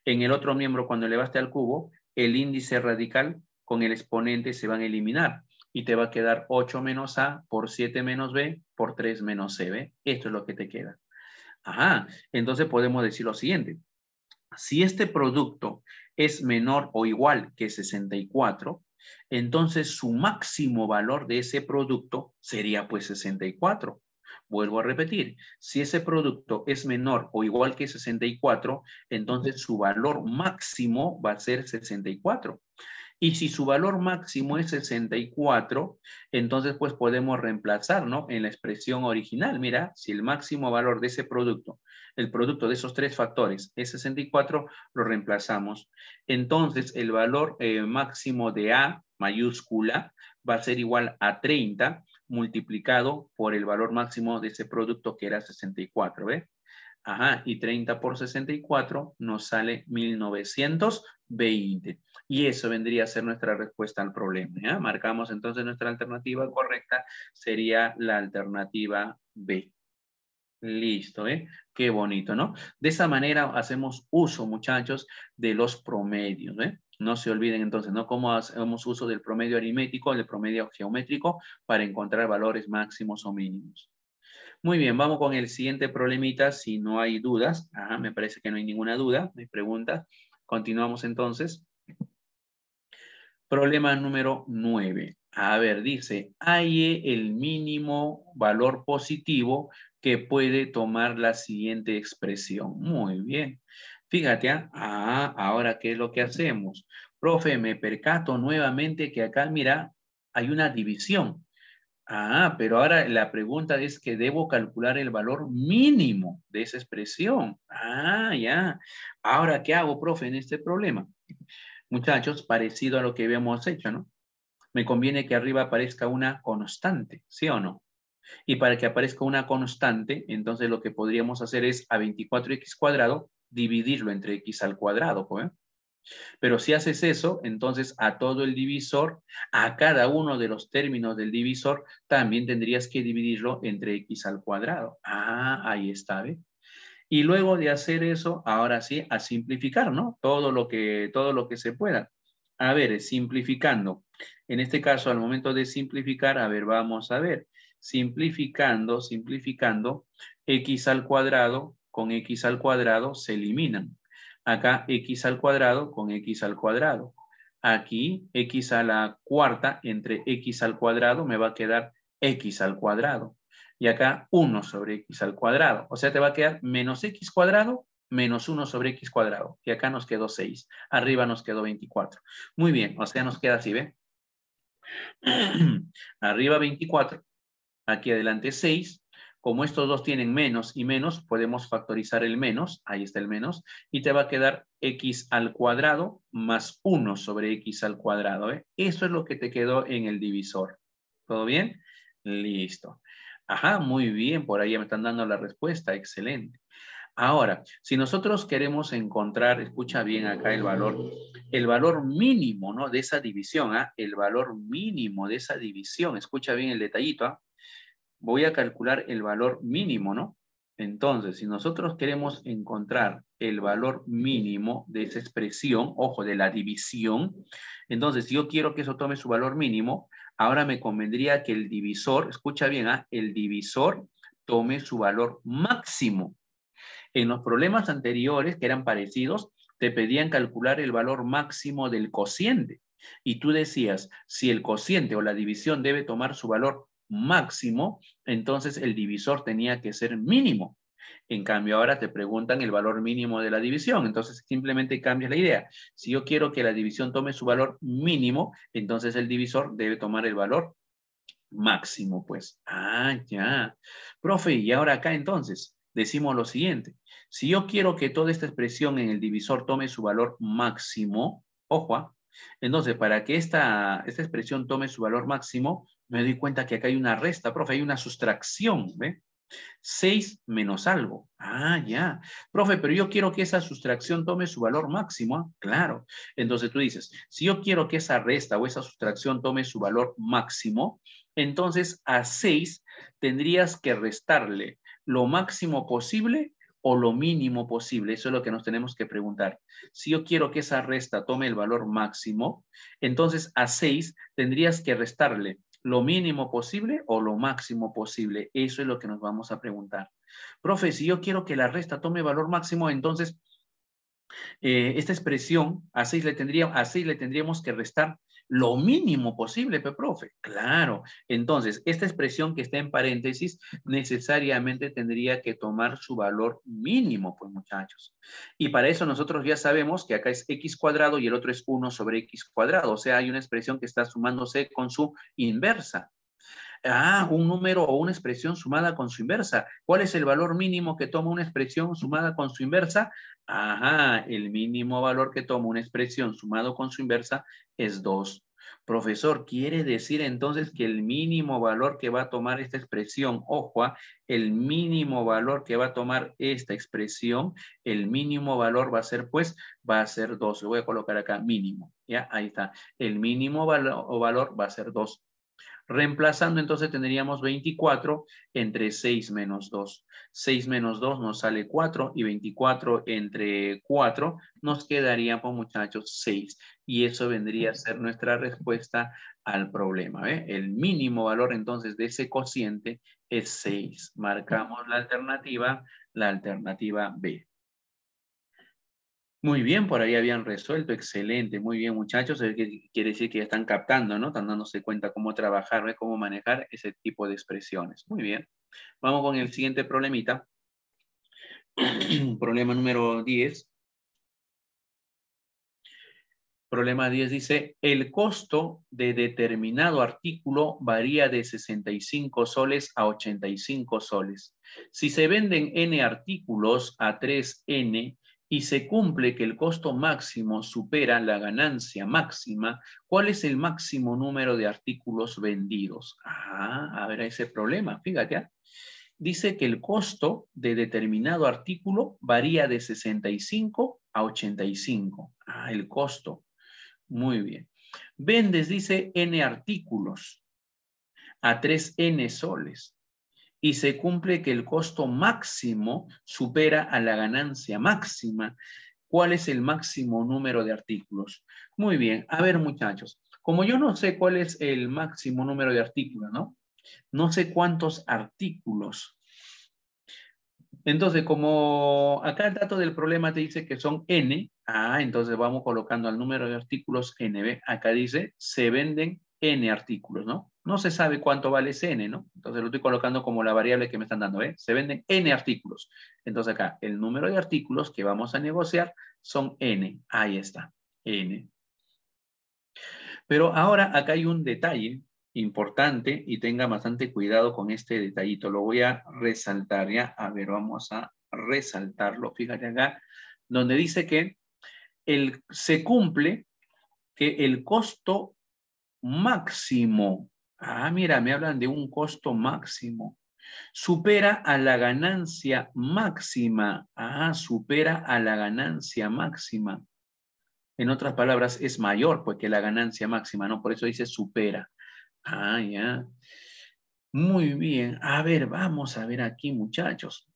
En el otro miembro, cuando elevaste al cubo, el índice radical con el exponente se van a eliminar y te va a quedar 8 menos A por 7 menos B por 3 menos CB. Esto es lo que te queda. Ajá, entonces podemos decir lo siguiente. Si este producto es menor o igual que 64, entonces su máximo valor de ese producto sería pues 64. Vuelvo a repetir, si ese producto es menor o igual que 64, entonces su valor máximo va a ser 64. Y si su valor máximo es 64, entonces pues podemos reemplazar, ¿no? En la expresión original, mira, si el máximo valor de ese producto, el producto de esos tres factores es 64, lo reemplazamos. Entonces el valor eh, máximo de A mayúscula va a ser igual a 30 multiplicado por el valor máximo de ese producto que era 64, ¿ve? Ajá, y 30 por 64 nos sale 1920. Y eso vendría a ser nuestra respuesta al problema. Marcamos entonces nuestra alternativa correcta, sería la alternativa B. Listo, ¿eh? Qué bonito, ¿no? De esa manera hacemos uso, muchachos, de los promedios, ¿eh? No se olviden entonces, ¿no? Cómo hacemos uso del promedio aritmético, del promedio geométrico para encontrar valores máximos o mínimos. Muy bien, vamos con el siguiente problemita, si no hay dudas. me parece que no hay ninguna duda, ¿Me pregunta? Continuamos entonces. Problema número 9. A ver, dice, ¿hay el mínimo valor positivo que puede tomar la siguiente expresión. Muy bien. Fíjate, ah, ah, ahora qué es lo que hacemos. Profe, me percato nuevamente que acá, mira, hay una división. Ah, pero ahora la pregunta es que debo calcular el valor mínimo de esa expresión. Ah, ya. Ahora, ¿qué hago, profe, en este problema? Muchachos, parecido a lo que habíamos hecho, ¿no? Me conviene que arriba aparezca una constante, ¿sí o no? Y para que aparezca una constante, entonces lo que podríamos hacer es a 24x cuadrado dividirlo entre x al cuadrado, ¿eh? Pero si haces eso, entonces a todo el divisor, a cada uno de los términos del divisor, también tendrías que dividirlo entre x al cuadrado. Ah, ahí está, ¿ve? Y luego de hacer eso, ahora sí, a simplificar, ¿no? Todo lo que, todo lo que se pueda. A ver, simplificando. En este caso, al momento de simplificar, a ver, vamos a ver. Simplificando, simplificando, x al cuadrado con x al cuadrado se eliminan Acá x al cuadrado con x al cuadrado. Aquí x a la cuarta entre x al cuadrado me va a quedar x al cuadrado. Y acá 1 sobre x al cuadrado. O sea, te va a quedar menos x cuadrado menos 1 sobre x cuadrado. Y acá nos quedó 6. Arriba nos quedó 24. Muy bien, o sea, nos queda así, ¿ve? Arriba 24. Aquí adelante 6 como estos dos tienen menos y menos, podemos factorizar el menos, ahí está el menos, y te va a quedar x al cuadrado más 1 sobre x al cuadrado. ¿eh? Eso es lo que te quedó en el divisor. ¿Todo bien? Listo. Ajá, muy bien, por ahí me están dando la respuesta, excelente. Ahora, si nosotros queremos encontrar, escucha bien acá el valor, el valor mínimo ¿no? de esa división, ¿ah? el valor mínimo de esa división, escucha bien el detallito, ¿ah? voy a calcular el valor mínimo, ¿no? Entonces, si nosotros queremos encontrar el valor mínimo de esa expresión, ojo, de la división, entonces si yo quiero que eso tome su valor mínimo, ahora me convendría que el divisor, escucha bien, ¿ah? el divisor tome su valor máximo. En los problemas anteriores, que eran parecidos, te pedían calcular el valor máximo del cociente. Y tú decías, si el cociente o la división debe tomar su valor máximo, entonces el divisor tenía que ser mínimo. En cambio, ahora te preguntan el valor mínimo de la división, entonces simplemente cambias la idea. Si yo quiero que la división tome su valor mínimo, entonces el divisor debe tomar el valor máximo, pues. Ah, ya. Profe, y ahora acá entonces decimos lo siguiente. Si yo quiero que toda esta expresión en el divisor tome su valor máximo, ojo, ah, entonces para que esta, esta expresión tome su valor máximo, me doy cuenta que acá hay una resta, profe, hay una sustracción, ¿ve? 6 menos algo. Ah, ya. Profe, pero yo quiero que esa sustracción tome su valor máximo. ¿ah? Claro. Entonces tú dices, si yo quiero que esa resta o esa sustracción tome su valor máximo, entonces a 6 tendrías que restarle lo máximo posible o lo mínimo posible. Eso es lo que nos tenemos que preguntar. Si yo quiero que esa resta tome el valor máximo, entonces a 6 tendrías que restarle lo mínimo posible o lo máximo posible? Eso es lo que nos vamos a preguntar. Profe, si yo quiero que la resta tome valor máximo, entonces eh, esta expresión así le, le tendríamos que restar lo mínimo posible, profe. Claro. Entonces, esta expresión que está en paréntesis necesariamente tendría que tomar su valor mínimo, pues muchachos. Y para eso nosotros ya sabemos que acá es x cuadrado y el otro es 1 sobre x cuadrado. O sea, hay una expresión que está sumándose con su inversa. Ah, un número o una expresión sumada con su inversa. ¿Cuál es el valor mínimo que toma una expresión sumada con su inversa? Ajá, el mínimo valor que toma una expresión sumado con su inversa es 2. Profesor, ¿quiere decir entonces que el mínimo valor que va a tomar esta expresión, ojo, ah, el mínimo valor que va a tomar esta expresión, el mínimo valor va a ser pues, va a ser 2. voy a colocar acá, mínimo. Ya, ahí está. El mínimo valor va a ser 2. Reemplazando entonces tendríamos 24 entre 6 menos 2. 6 menos 2 nos sale 4 y 24 entre 4 nos quedaría, pues muchachos, 6. Y eso vendría a ser nuestra respuesta al problema. El mínimo valor entonces de ese cociente es 6. Marcamos la alternativa, la alternativa B. Muy bien, por ahí habían resuelto, excelente, muy bien muchachos, quiere decir que ya están captando, ¿no? Están dándose cuenta cómo trabajar, cómo manejar ese tipo de expresiones. Muy bien, vamos con el siguiente problemita. Problema número 10. Problema 10 dice, el costo de determinado artículo varía de 65 soles a 85 soles. Si se venden N artículos a 3N, y se cumple que el costo máximo supera la ganancia máxima, ¿cuál es el máximo número de artículos vendidos? Ah, a ver ese problema, fíjate. ¿ah? Dice que el costo de determinado artículo varía de 65 a 85. Ah, el costo. Muy bien. Vendes, dice, N artículos a 3N soles y se cumple que el costo máximo supera a la ganancia máxima. ¿Cuál es el máximo número de artículos? Muy bien, a ver muchachos, como yo no sé cuál es el máximo número de artículos, ¿no? No sé cuántos artículos. Entonces, como acá el dato del problema te dice que son n, ah, entonces vamos colocando al número de artículos n. Acá dice, se venden n artículos, ¿no? no se sabe cuánto vale ese n, ¿no? Entonces lo estoy colocando como la variable que me están dando, ¿eh? Se venden n artículos. Entonces acá, el número de artículos que vamos a negociar son n. Ahí está, n. Pero ahora acá hay un detalle importante y tenga bastante cuidado con este detallito. Lo voy a resaltar, ¿ya? A ver, vamos a resaltarlo. Fíjate acá, donde dice que el, se cumple que el costo máximo Ah, mira, me hablan de un costo máximo. Supera a la ganancia máxima. Ah, supera a la ganancia máxima. En otras palabras, es mayor pues, que la ganancia máxima, ¿no? Por eso dice supera. Ah, ya. Muy bien. A ver, vamos a ver aquí, muchachos.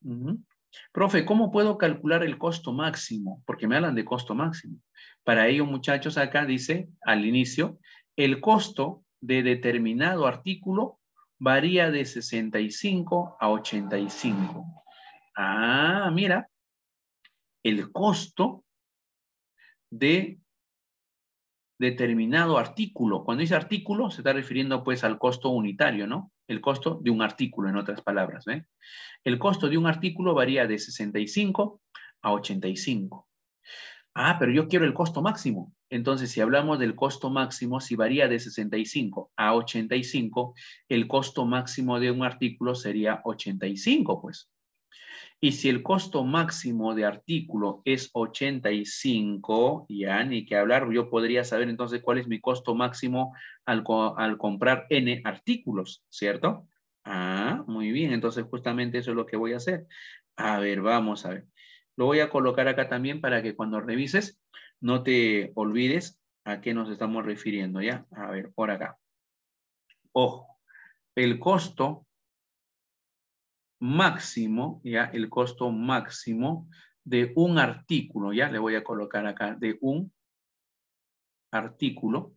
Profe, ¿cómo puedo calcular el costo máximo? Porque me hablan de costo máximo. Para ello, muchachos, acá dice al inicio, el costo de determinado artículo varía de 65 a 85. Ah, mira, el costo de determinado artículo. Cuando dice artículo, se está refiriendo pues al costo unitario, ¿no? El costo de un artículo, en otras palabras. ¿ve? El costo de un artículo varía de 65 a 85. Ah, pero yo quiero el costo máximo. Entonces, si hablamos del costo máximo, si varía de 65 a 85, el costo máximo de un artículo sería 85, pues. Y si el costo máximo de artículo es 85, ya ni que hablar, yo podría saber entonces cuál es mi costo máximo al, al comprar N artículos, ¿cierto? Ah, muy bien, entonces justamente eso es lo que voy a hacer. A ver, vamos a ver. Lo voy a colocar acá también para que cuando revises no te olvides a qué nos estamos refiriendo, ¿ya? A ver, por acá. Ojo, el costo máximo, ¿ya? El costo máximo de un artículo, ¿ya? Le voy a colocar acá de un artículo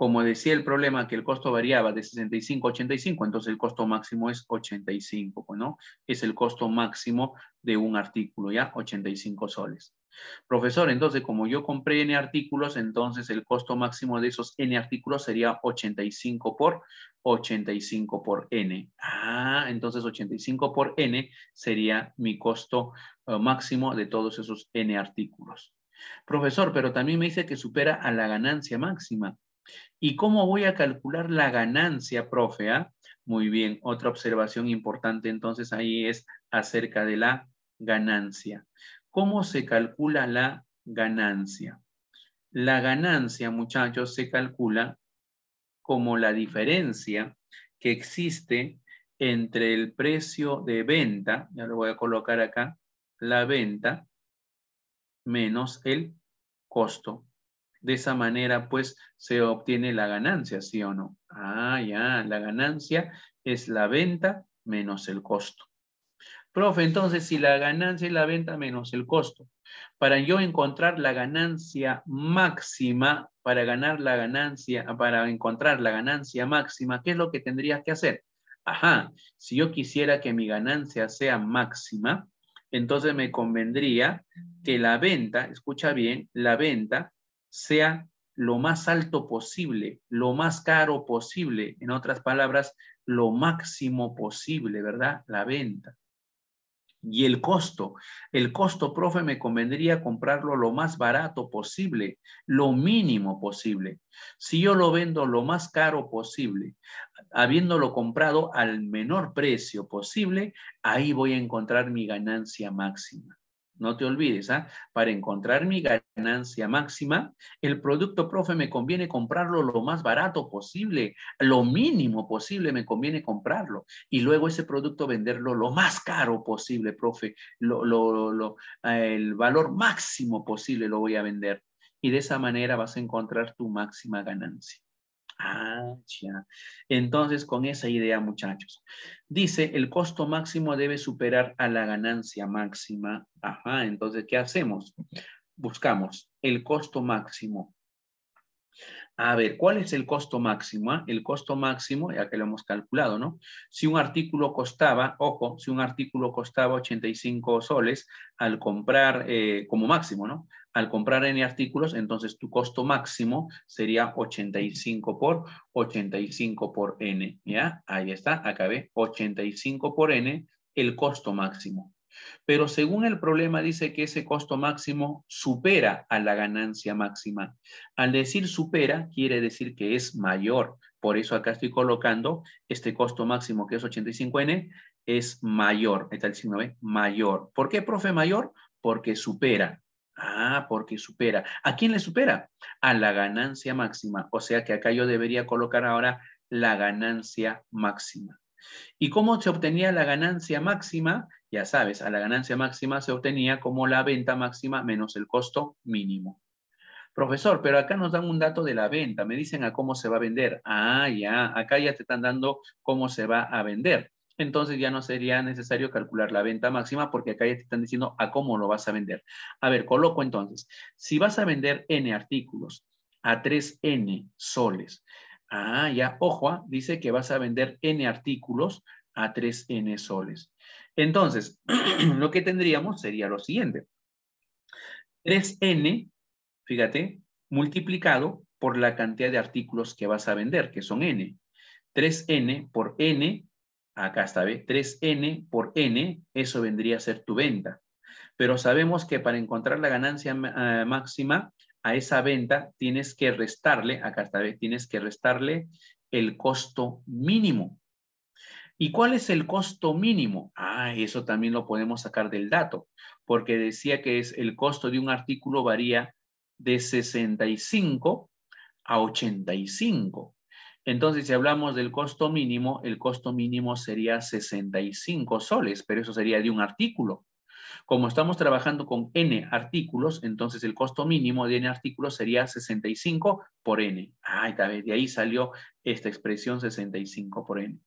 como decía el problema que el costo variaba de 65 a 85, entonces el costo máximo es 85, pues, ¿no? Es el costo máximo de un artículo, ¿ya? 85 soles. Profesor, entonces como yo compré N artículos, entonces el costo máximo de esos N artículos sería 85 por 85 por N. Ah, entonces 85 por N sería mi costo eh, máximo de todos esos N artículos. Profesor, pero también me dice que supera a la ganancia máxima. ¿Y cómo voy a calcular la ganancia, profe? Ah? Muy bien, otra observación importante entonces ahí es acerca de la ganancia. ¿Cómo se calcula la ganancia? La ganancia, muchachos, se calcula como la diferencia que existe entre el precio de venta, ya lo voy a colocar acá, la venta menos el costo de esa manera pues se obtiene la ganancia, ¿sí o no? Ah, ya, la ganancia es la venta menos el costo. Profe, entonces si la ganancia es la venta menos el costo, para yo encontrar la ganancia máxima, para ganar la ganancia, para encontrar la ganancia máxima, ¿qué es lo que tendría que hacer? Ajá, si yo quisiera que mi ganancia sea máxima, entonces me convendría que la venta, escucha bien, la venta sea lo más alto posible, lo más caro posible, en otras palabras, lo máximo posible, ¿verdad? La venta. Y el costo, el costo, profe, me convendría comprarlo lo más barato posible, lo mínimo posible. Si yo lo vendo lo más caro posible, habiéndolo comprado al menor precio posible, ahí voy a encontrar mi ganancia máxima. No te olvides, ¿ah? Para encontrar mi ganancia máxima, el producto, profe, me conviene comprarlo lo más barato posible, lo mínimo posible me conviene comprarlo. Y luego ese producto venderlo lo más caro posible, profe, eh, el valor máximo posible lo voy a vender. Y de esa manera vas a encontrar tu máxima ganancia. Ah, ya. Entonces, con esa idea, muchachos. Dice, el costo máximo debe superar a la ganancia máxima. Ajá, entonces, ¿qué hacemos? Buscamos el costo máximo. A ver, ¿cuál es el costo máximo? Ah? El costo máximo, ya que lo hemos calculado, ¿no? Si un artículo costaba, ojo, si un artículo costaba 85 soles al comprar eh, como máximo, ¿no? Al comprar N artículos, entonces tu costo máximo sería 85 por 85 por N. ¿Ya? Ahí está, ve, 85 por N, el costo máximo. Pero según el problema dice que ese costo máximo supera a la ganancia máxima. Al decir supera, quiere decir que es mayor. Por eso acá estoy colocando este costo máximo que es 85N, es mayor. Está el signo B, mayor. ¿Por qué, profe, mayor? Porque supera. Ah, porque supera. ¿A quién le supera? A la ganancia máxima. O sea que acá yo debería colocar ahora la ganancia máxima. ¿Y cómo se obtenía la ganancia máxima? Ya sabes, a la ganancia máxima se obtenía como la venta máxima menos el costo mínimo. Profesor, pero acá nos dan un dato de la venta, me dicen a cómo se va a vender. Ah, ya, acá ya te están dando cómo se va a vender entonces ya no sería necesario calcular la venta máxima porque acá ya te están diciendo a cómo lo vas a vender. A ver, coloco entonces, si vas a vender N artículos a 3N soles, ah, ya, ojo, ah, dice que vas a vender N artículos a 3N soles. Entonces, lo que tendríamos sería lo siguiente. 3N, fíjate, multiplicado por la cantidad de artículos que vas a vender, que son N. 3N por N acá está, vez 3 3N por N, eso vendría a ser tu venta. Pero sabemos que para encontrar la ganancia eh, máxima a esa venta tienes que restarle, acá está, vez Tienes que restarle el costo mínimo. ¿Y cuál es el costo mínimo? Ah, eso también lo podemos sacar del dato, porque decía que es el costo de un artículo varía de 65 a 85. Entonces, si hablamos del costo mínimo, el costo mínimo sería 65 soles, pero eso sería de un artículo. Como estamos trabajando con n artículos, entonces el costo mínimo de n artículos sería 65 por n. Ah, vez de ahí salió esta expresión 65 por n.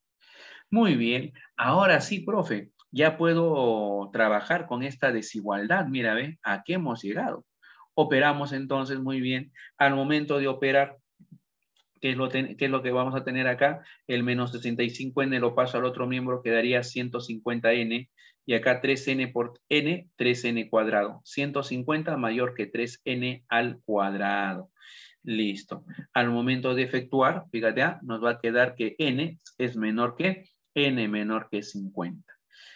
Muy bien, ahora sí, profe, ya puedo trabajar con esta desigualdad. Mira, ve, ¿a qué hemos llegado? Operamos entonces muy bien. Al momento de operar, que es, lo que vamos a tener acá, el menos 65n lo paso al otro miembro, quedaría 150n, y acá 3n por n, 3n cuadrado. 150 mayor que 3n al cuadrado. Listo. Al momento de efectuar, fíjate, ah, nos va a quedar que n es menor que n menor que 50.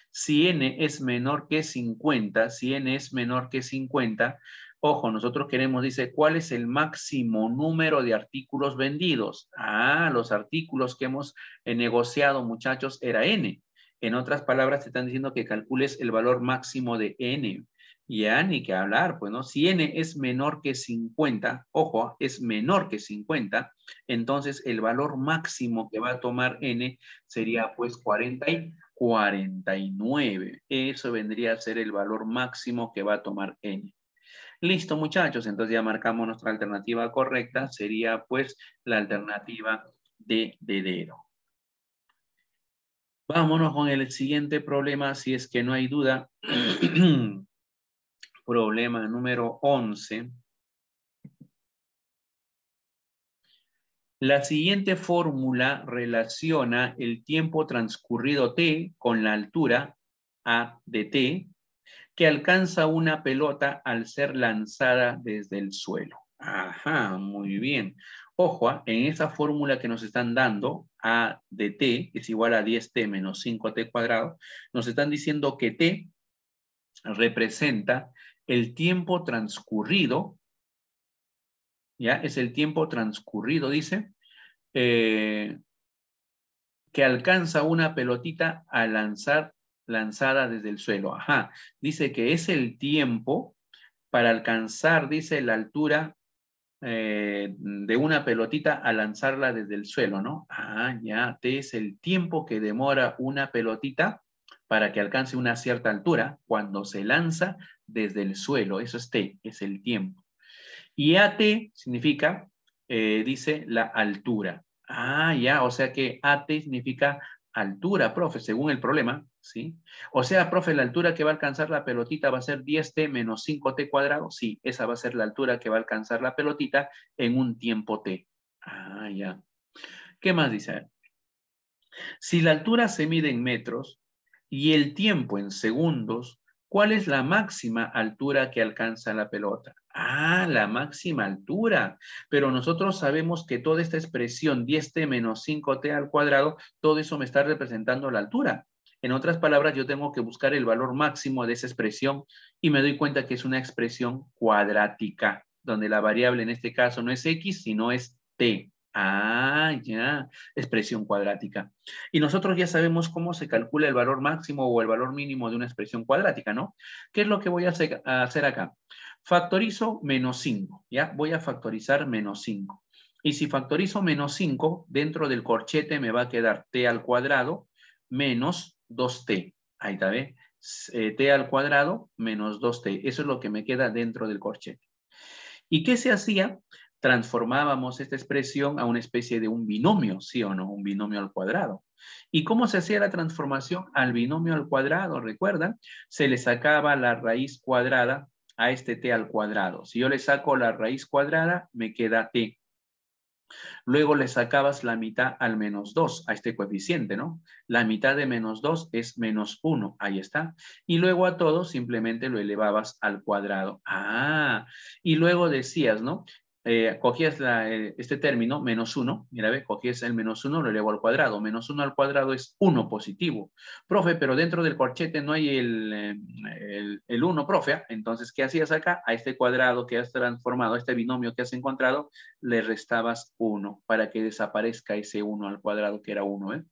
Si n es menor que 50, si n es menor que 50, Ojo, nosotros queremos, dice, ¿cuál es el máximo número de artículos vendidos? Ah, los artículos que hemos eh, negociado, muchachos, era N. En otras palabras, te están diciendo que calcules el valor máximo de N. Ya ni que hablar, pues, ¿no? Si N es menor que 50, ojo, es menor que 50, entonces el valor máximo que va a tomar N sería, pues, 40 y 49. Eso vendría a ser el valor máximo que va a tomar N. Listo, muchachos, entonces ya marcamos nuestra alternativa correcta, sería pues la alternativa de dedero. Vámonos con el siguiente problema, si es que no hay duda. problema número 11. La siguiente fórmula relaciona el tiempo transcurrido t con la altura a de t que alcanza una pelota al ser lanzada desde el suelo. Ajá, muy bien. Ojo, ah, en esa fórmula que nos están dando, A de t es igual a 10t menos 5t cuadrado, nos están diciendo que t representa el tiempo transcurrido, ¿ya? Es el tiempo transcurrido, dice, eh, que alcanza una pelotita al lanzar lanzada desde el suelo. Ajá. Dice que es el tiempo para alcanzar, dice, la altura eh, de una pelotita a lanzarla desde el suelo, ¿no? Ah, ya, T es el tiempo que demora una pelotita para que alcance una cierta altura cuando se lanza desde el suelo. Eso es T, es el tiempo. Y AT significa, eh, dice, la altura. Ah, ya, o sea que AT significa altura, profe, según el problema, ¿sí? O sea, profe, la altura que va a alcanzar la pelotita va a ser 10t menos 5t cuadrado. Sí, esa va a ser la altura que va a alcanzar la pelotita en un tiempo t. Ah, ya. ¿Qué más dice? Si la altura se mide en metros y el tiempo en segundos, ¿cuál es la máxima altura que alcanza la pelota? Ah, la máxima altura. Pero nosotros sabemos que toda esta expresión 10t menos 5t al cuadrado, todo eso me está representando la altura. En otras palabras, yo tengo que buscar el valor máximo de esa expresión y me doy cuenta que es una expresión cuadrática, donde la variable en este caso no es x, sino es t. Ah, ya, expresión cuadrática. Y nosotros ya sabemos cómo se calcula el valor máximo o el valor mínimo de una expresión cuadrática, ¿no? ¿Qué es lo que voy a hacer acá? Factorizo menos 5, ¿ya? Voy a factorizar menos 5. Y si factorizo menos 5, dentro del corchete me va a quedar t al cuadrado menos 2t. Ahí está, ¿Ve? Eh, t al cuadrado menos 2t. Eso es lo que me queda dentro del corchete. ¿Y qué se hacía? Transformábamos esta expresión a una especie de un binomio, ¿sí o no? Un binomio al cuadrado. ¿Y cómo se hacía la transformación al binomio al cuadrado? recuerda, Se le sacaba la raíz cuadrada a este t al cuadrado. Si yo le saco la raíz cuadrada, me queda t. Luego le sacabas la mitad al menos 2, a este coeficiente, ¿no? La mitad de menos 2 es menos 1, ahí está. Y luego a todo simplemente lo elevabas al cuadrado. Ah, y luego decías, ¿no? Eh, cogías eh, este término, menos 1, mira, ve, cogías el menos 1, lo elevo al cuadrado, menos 1 al cuadrado es 1 positivo. Profe, pero dentro del corchete no hay el 1, eh, profe, ¿ah? entonces, ¿qué hacías acá? A este cuadrado que has transformado, a este binomio que has encontrado, le restabas 1 para que desaparezca ese 1 al cuadrado que era 1, ¿eh?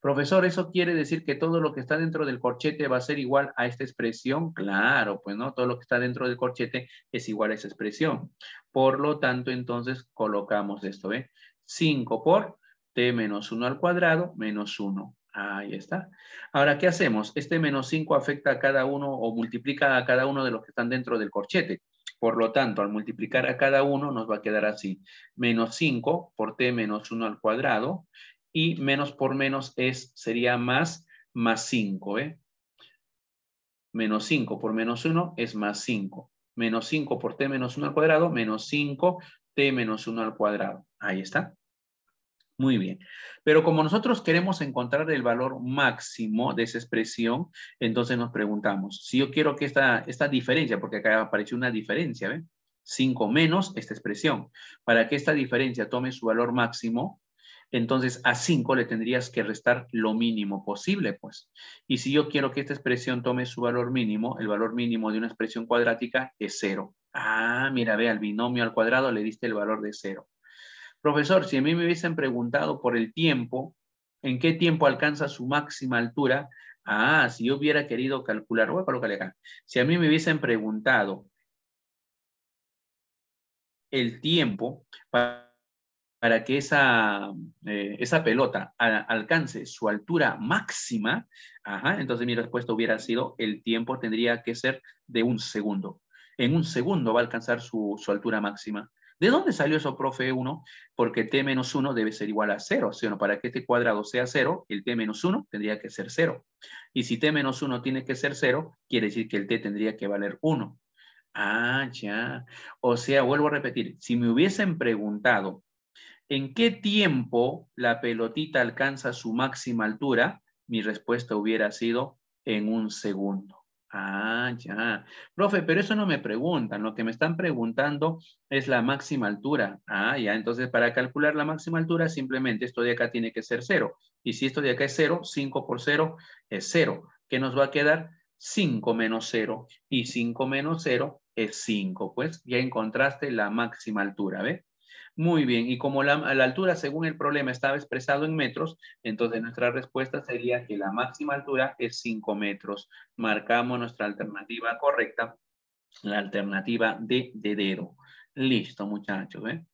Profesor, ¿eso quiere decir que todo lo que está dentro del corchete va a ser igual a esta expresión? Claro, pues no, todo lo que está dentro del corchete es igual a esa expresión. Por lo tanto, entonces colocamos esto, ¿eh? 5 por t menos 1 al cuadrado menos 1. Ahí está. Ahora, ¿qué hacemos? Este menos 5 afecta a cada uno o multiplica a cada uno de los que están dentro del corchete. Por lo tanto, al multiplicar a cada uno nos va a quedar así. Menos 5 por t menos 1 al cuadrado y menos por menos es, sería más, más 5, ¿eh? Menos 5 por menos 1 es más 5. Menos 5 por t menos 1 al cuadrado, menos 5, t menos 1 al cuadrado. Ahí está. Muy bien. Pero como nosotros queremos encontrar el valor máximo de esa expresión, entonces nos preguntamos, si yo quiero que esta, esta diferencia, porque acá apareció una diferencia, ¿ven? 5 menos esta expresión. Para que esta diferencia tome su valor máximo, entonces a 5 le tendrías que restar lo mínimo posible, pues. Y si yo quiero que esta expresión tome su valor mínimo, el valor mínimo de una expresión cuadrática es 0. Ah, mira, ve, al binomio al cuadrado le diste el valor de 0. Profesor, si a mí me hubiesen preguntado por el tiempo, ¿en qué tiempo alcanza su máxima altura? Ah, si yo hubiera querido calcular, voy a colocarle acá. Si a mí me hubiesen preguntado el tiempo para para que esa, eh, esa pelota alcance su altura máxima, entonces mi respuesta hubiera sido el tiempo tendría que ser de un segundo. En un segundo va a alcanzar su, altura máxima. ¿De dónde salió eso, profe 1? Porque t menos 1 debe ser igual a 0, Para que este cuadrado sea 0, el t menos 1 tendría que ser 0. Y si t menos 1 tiene que ser 0, quiere decir que el t tendría que valer 1. Ah, ya. O sea, vuelvo a repetir, si me hubiesen preguntado ¿En qué tiempo la pelotita alcanza su máxima altura? Mi respuesta hubiera sido en un segundo. Ah, ya. Profe, pero eso no me preguntan. Lo que me están preguntando es la máxima altura. Ah, ya. Entonces, para calcular la máxima altura, simplemente esto de acá tiene que ser cero. Y si esto de acá es cero, 5 por cero es cero. ¿Qué nos va a quedar? 5 menos cero. Y 5 menos cero es 5. Pues ya encontraste la máxima altura, ¿ve? Muy bien, y como la, la, altura según el problema estaba expresado en metros, entonces nuestra respuesta sería que la máxima altura es 5 metros. Marcamos nuestra alternativa correcta, la alternativa de dedero. Listo, muchachos. ¿eh?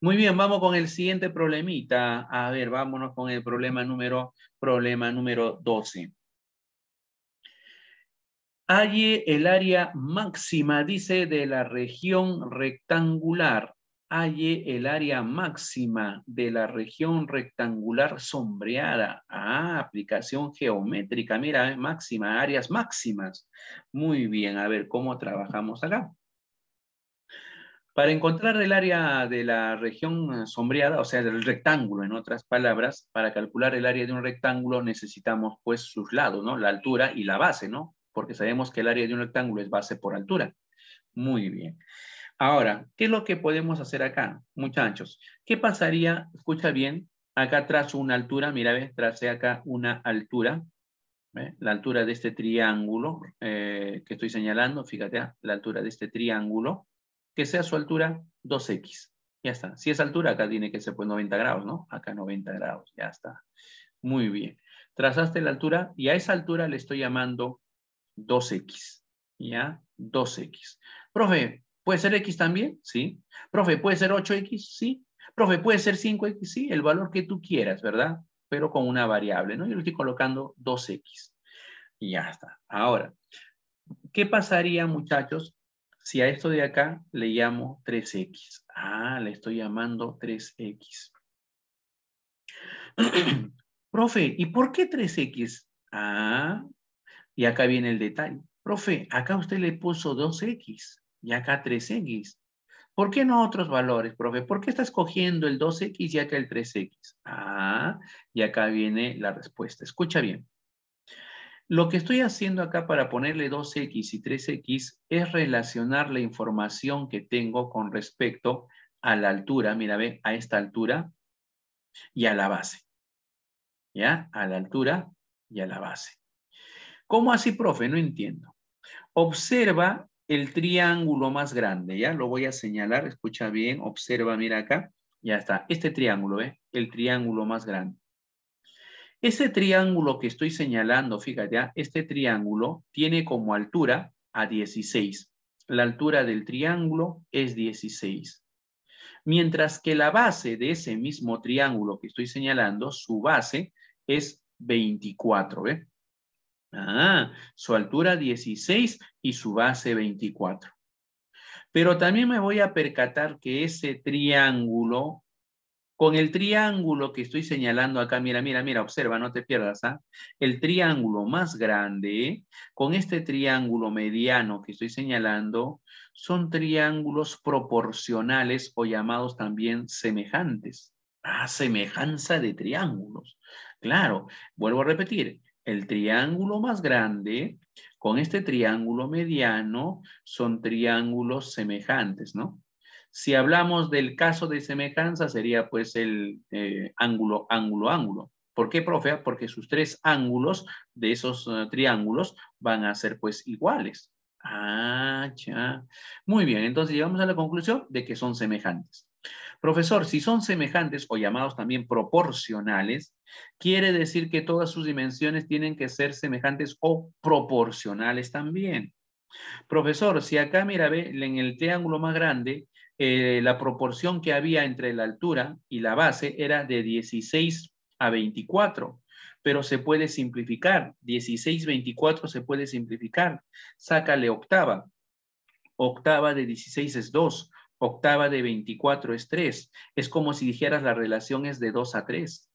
Muy bien, vamos con el siguiente problemita. A ver, vámonos con el problema número, problema número 12. Halle el área máxima, dice, de la región rectangular halle el área máxima de la región rectangular sombreada. Ah, aplicación geométrica. Mira, eh, máxima, áreas máximas. Muy bien, a ver cómo trabajamos acá. Para encontrar el área de la región eh, sombreada, o sea, del rectángulo, en otras palabras, para calcular el área de un rectángulo necesitamos pues sus lados, ¿no? La altura y la base, ¿no? Porque sabemos que el área de un rectángulo es base por altura. Muy bien. Ahora, ¿qué es lo que podemos hacer acá, muchachos? ¿Qué pasaría, escucha bien, acá trazo una altura, mira, ves, tracé acá una altura, la altura de este triángulo eh, que estoy señalando, fíjate, ah, la altura de este triángulo, que sea su altura 2x. Ya está. Si es altura, acá tiene que ser pues 90 grados, ¿no? Acá 90 grados, ya está. Muy bien. Trazaste la altura y a esa altura le estoy llamando 2x, ¿ya? 2x. Profe, ¿Puede ser X también? Sí. Profe, ¿puede ser 8X? Sí. Profe, ¿puede ser 5X? Sí, el valor que tú quieras, ¿verdad? Pero con una variable, ¿no? Yo le estoy colocando 2X. Y ya está. Ahora, ¿qué pasaría, muchachos, si a esto de acá le llamo 3X? Ah, le estoy llamando 3X. Profe, ¿y por qué 3X? Ah, y acá viene el detalle. Profe, acá usted le puso 2X y acá 3X. ¿Por qué no otros valores, profe? ¿Por qué está escogiendo el 2X y acá el 3X? Ah, y acá viene la respuesta. Escucha bien. Lo que estoy haciendo acá para ponerle 2X y 3X es relacionar la información que tengo con respecto a la altura, mira, ve, a esta altura y a la base. ¿Ya? A la altura y a la base. ¿Cómo así, profe? No entiendo. Observa el triángulo más grande, ¿ya? Lo voy a señalar, escucha bien, observa, mira acá. Ya está, este triángulo, ¿eh? El triángulo más grande. Ese triángulo que estoy señalando, fíjate, ¿ah? este triángulo tiene como altura a 16. La altura del triángulo es 16. Mientras que la base de ese mismo triángulo que estoy señalando, su base es 24, ¿eh? Ah, su altura 16 y su base 24. Pero también me voy a percatar que ese triángulo, con el triángulo que estoy señalando acá, mira, mira, mira, observa, no te pierdas, ¿ah? El triángulo más grande, con este triángulo mediano que estoy señalando, son triángulos proporcionales o llamados también semejantes. Ah, semejanza de triángulos. Claro, vuelvo a repetir, el triángulo más grande con este triángulo mediano son triángulos semejantes, ¿no? Si hablamos del caso de semejanza sería pues el eh, ángulo, ángulo, ángulo. ¿Por qué, profe? Porque sus tres ángulos de esos eh, triángulos van a ser pues iguales. Ah, ya. Muy bien, entonces llegamos a la conclusión de que son semejantes. Profesor, si son semejantes o llamados también proporcionales, quiere decir que todas sus dimensiones tienen que ser semejantes o proporcionales también. Profesor, si acá mira, en el triángulo más grande, eh, la proporción que había entre la altura y la base era de 16 a 24, pero se puede simplificar. 16, 24 se puede simplificar. Sácale octava. Octava de 16 es 2. Octava de 24 es 3. Es como si dijeras la relación es de 2 a 3.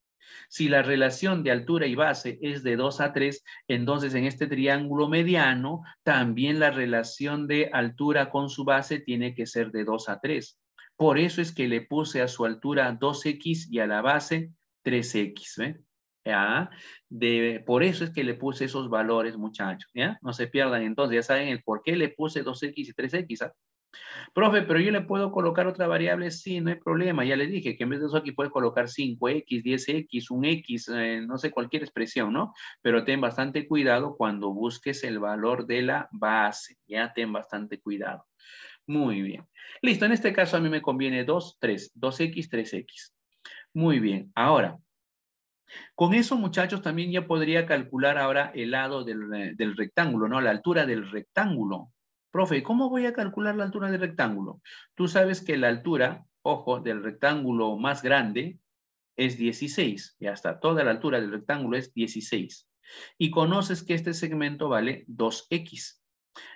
Si la relación de altura y base es de 2 a 3, entonces en este triángulo mediano también la relación de altura con su base tiene que ser de 2 a 3. Por eso es que le puse a su altura 2x y a la base 3x. De, por eso es que le puse esos valores, muchachos. ¿ya? No se pierdan entonces, ya saben el por qué le puse 2x y 3x. Profe, pero yo le puedo colocar otra variable, sí, no hay problema. Ya le dije que en vez de eso aquí puedes colocar 5x, 10x, un x, eh, no sé, cualquier expresión, ¿no? Pero ten bastante cuidado cuando busques el valor de la base, ya ten bastante cuidado. Muy bien. Listo, en este caso a mí me conviene 2, 3, 2x, 3x. Muy bien, ahora, con eso, muchachos, también ya podría calcular ahora el lado del, eh, del rectángulo, ¿no? La altura del rectángulo. Profe, ¿cómo voy a calcular la altura del rectángulo? Tú sabes que la altura, ojo, del rectángulo más grande es 16. Y hasta toda la altura del rectángulo es 16. Y conoces que este segmento vale 2x.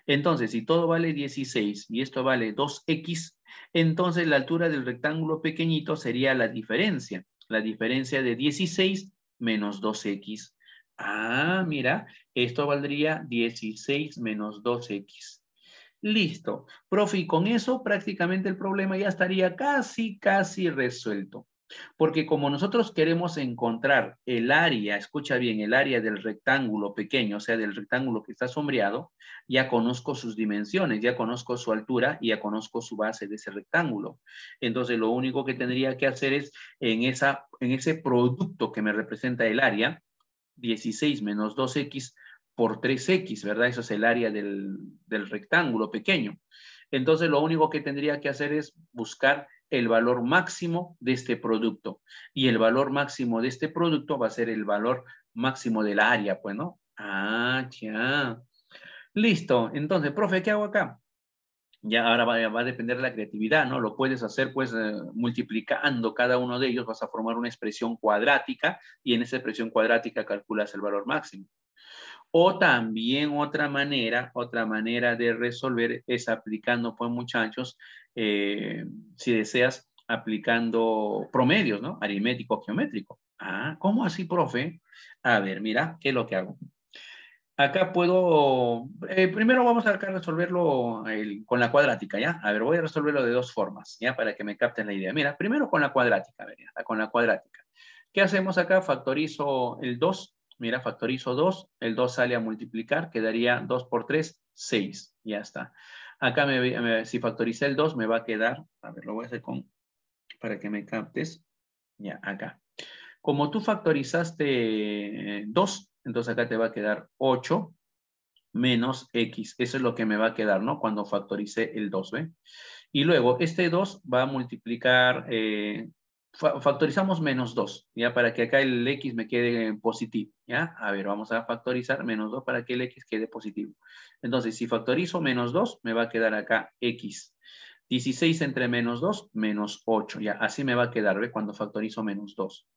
Entonces, si todo vale 16 y esto vale 2x, entonces la altura del rectángulo pequeñito sería la diferencia. La diferencia de 16 menos 2x. Ah, mira, esto valdría 16 menos 2x. Listo. Profe, y con eso prácticamente el problema ya estaría casi, casi resuelto. Porque como nosotros queremos encontrar el área, escucha bien, el área del rectángulo pequeño, o sea, del rectángulo que está sombreado, ya conozco sus dimensiones, ya conozco su altura y ya conozco su base de ese rectángulo. Entonces, lo único que tendría que hacer es, en, esa, en ese producto que me representa el área, 16 menos 2x por 3x, ¿verdad? Eso es el área del, rectángulo pequeño. Entonces, lo único que tendría que hacer es buscar el valor máximo de este producto. Y el valor máximo de este producto va a ser el valor máximo del área, pues, ¿no? Ah, ya. Listo. Entonces, profe, ¿qué hago acá? Ya ahora va, a depender de la creatividad, ¿no? Lo puedes hacer, pues, eh, multiplicando cada uno de ellos, vas a formar una expresión cuadrática y en esa expresión cuadrática calculas el valor máximo. O también otra manera, otra manera de resolver es aplicando, pues muchachos, eh, si deseas, aplicando promedios, ¿no? Aritmético, geométrico. Ah, ¿cómo así, profe? A ver, mira, ¿qué es lo que hago? Acá puedo, eh, primero vamos a resolverlo con la cuadrática, ¿ya? A ver, voy a resolverlo de dos formas, ¿ya? Para que me capten la idea. Mira, primero con la cuadrática, a con la cuadrática. ¿Qué hacemos acá? Factorizo el 2 Mira, factorizo 2, el 2 sale a multiplicar, quedaría 2 por 3, 6. Ya está. Acá, si factorice el 2, me va a quedar, a ver, lo voy a hacer con, para que me captes, ya, acá. Como tú factorizaste 2, eh, entonces acá te va a quedar 8 menos x. Eso es lo que me va a quedar, ¿no? Cuando factorice el 2, ¿ve? Y luego, este 2 va a multiplicar eh, factorizamos menos 2, ¿ya? Para que acá el x me quede positivo, ¿ya? A ver, vamos a factorizar menos 2 para que el x quede positivo. Entonces, si factorizo menos 2, me va a quedar acá x. 16 entre menos 2, menos 8, ¿ya? Así me va a quedar, ¿ve? Cuando factorizo menos 2.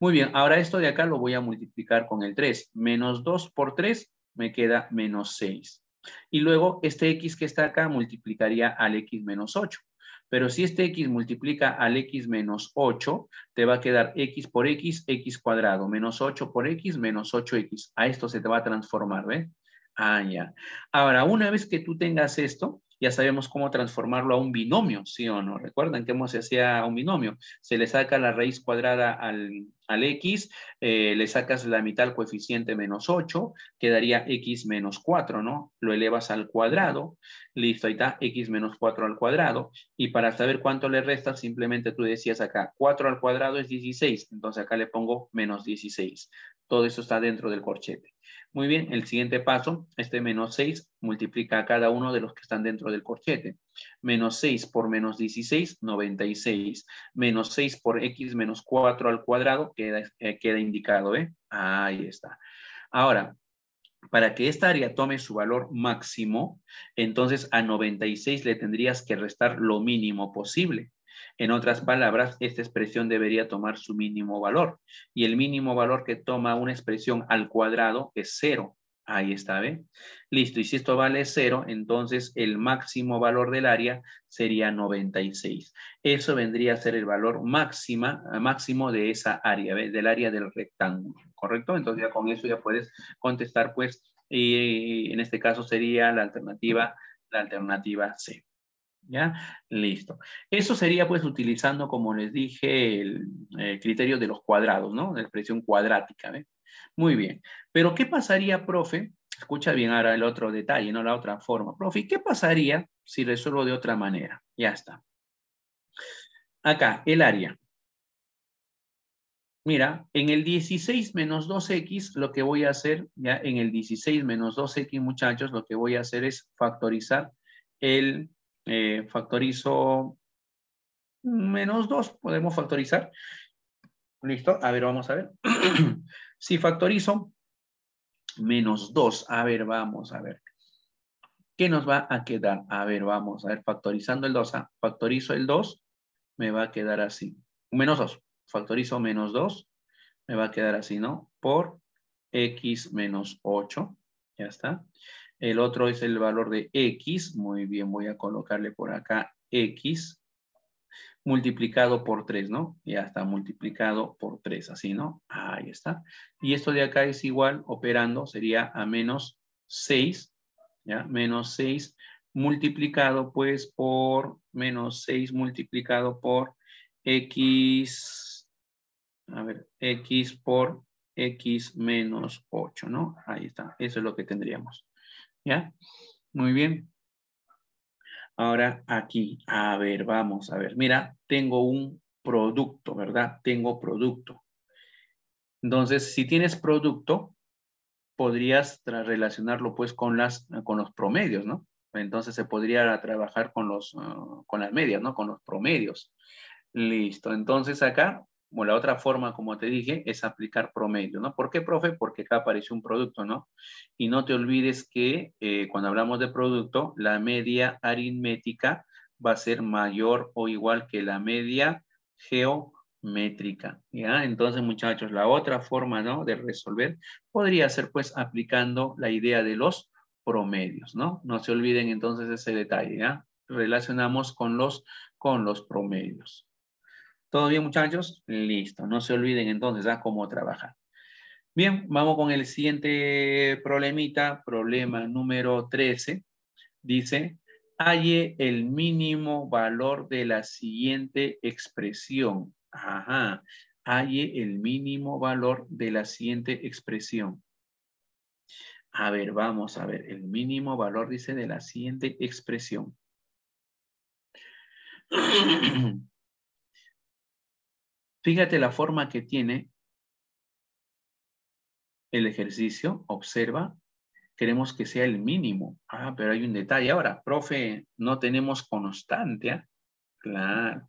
Muy bien, ahora esto de acá lo voy a multiplicar con el 3. Menos 2 por 3 me queda menos 6. Y luego este x que está acá multiplicaría al x menos 8. Pero si este x multiplica al x menos 8, te va a quedar x por x, x cuadrado, menos 8 por x, menos 8x. A esto se te va a transformar, ¿ves? Ah, ya. Ahora, una vez que tú tengas esto, ya sabemos cómo transformarlo a un binomio, ¿sí o no? Recuerdan cómo se hacía un binomio. Se le saca la raíz cuadrada al, al x, eh, le sacas la mitad al coeficiente menos 8, quedaría x menos 4, ¿no? Lo elevas al cuadrado, listo, ahí está, x menos 4 al cuadrado, y para saber cuánto le resta, simplemente tú decías acá, 4 al cuadrado es 16, entonces acá le pongo menos 16. Todo eso está dentro del corchete. Muy bien, el siguiente paso, este menos 6, multiplica a cada uno de los que están dentro del corchete. Menos 6 por menos 16, 96. Menos 6 por x menos 4 al cuadrado, queda, eh, queda indicado, ¿eh? Ahí está. Ahora, para que esta área tome su valor máximo, entonces a 96 le tendrías que restar lo mínimo posible. En otras palabras, esta expresión debería tomar su mínimo valor. Y el mínimo valor que toma una expresión al cuadrado es 0. Ahí está, ¿ve? Listo, y si esto vale cero, entonces el máximo valor del área sería 96. Eso vendría a ser el valor máxima, eh, máximo de esa área, Del área del rectángulo, ¿correcto? Entonces ya con eso ya puedes contestar, pues, y en este caso sería la alternativa, la alternativa C. ¿Ya? Listo. Eso sería pues utilizando, como les dije, el, eh, criterio de los cuadrados, ¿no? la expresión cuadrática, ¿ve? Muy bien. Pero, ¿qué pasaría, profe? Escucha bien ahora el otro detalle, no la otra forma. Profe, ¿qué pasaría si resuelvo de otra manera? Ya está. Acá, el área. Mira, en el 16 menos 2x, lo que voy a hacer, ya en el 16 menos 2x, muchachos, lo que voy a hacer es factorizar el, eh, factorizo menos 2, podemos factorizar. Listo, a ver, vamos a ver. Si factorizo, menos 2. A ver, vamos a ver. ¿Qué nos va a quedar? A ver, vamos a ver, factorizando el 2. Ah, factorizo el 2, me va a quedar así. Menos 2. Factorizo menos 2, me va a quedar así, ¿no? Por x menos 8. Ya está. El otro es el valor de x. Muy bien, voy a colocarle por acá x multiplicado por 3, ¿no? Ya está multiplicado por 3, así, ¿no? Ahí está. Y esto de acá es igual, operando, sería a menos 6, ¿ya? Menos 6 multiplicado, pues, por menos 6 multiplicado por x, a ver, x por x menos 8, ¿no? Ahí está, eso es lo que tendríamos, ¿ya? Muy bien. Ahora aquí, a ver, vamos a ver. Mira, tengo un producto, ¿verdad? Tengo producto. Entonces, si tienes producto, podrías relacionarlo pues con, las, con los promedios, ¿no? Entonces se podría trabajar con, los, ah, con las medias, ¿no? Con los promedios. Listo. Entonces acá como la otra forma, como te dije, es aplicar promedio, ¿no? ¿Por qué, profe? Porque acá apareció un producto, ¿no? Y no te olvides que eh, cuando hablamos de producto, la media aritmética va a ser mayor o igual que la media geométrica, ¿ya? Entonces, muchachos, la otra forma, ¿no? De resolver podría ser, pues, aplicando la idea de los promedios, ¿no? No se olviden entonces ese detalle, ¿ya? Relacionamos con los, con los promedios. ¿Todo bien, muchachos? Listo. No se olviden entonces a ¿ah? cómo trabajar. Bien, vamos con el siguiente problemita, problema número 13. Dice, halle el mínimo valor de la siguiente expresión. Ajá, halle el mínimo valor de la siguiente expresión. A ver, vamos a ver, el mínimo valor dice de la siguiente expresión. Fíjate la forma que tiene el ejercicio, observa, queremos que sea el mínimo. Ah, pero hay un detalle ahora, profe, no tenemos constante. Claro.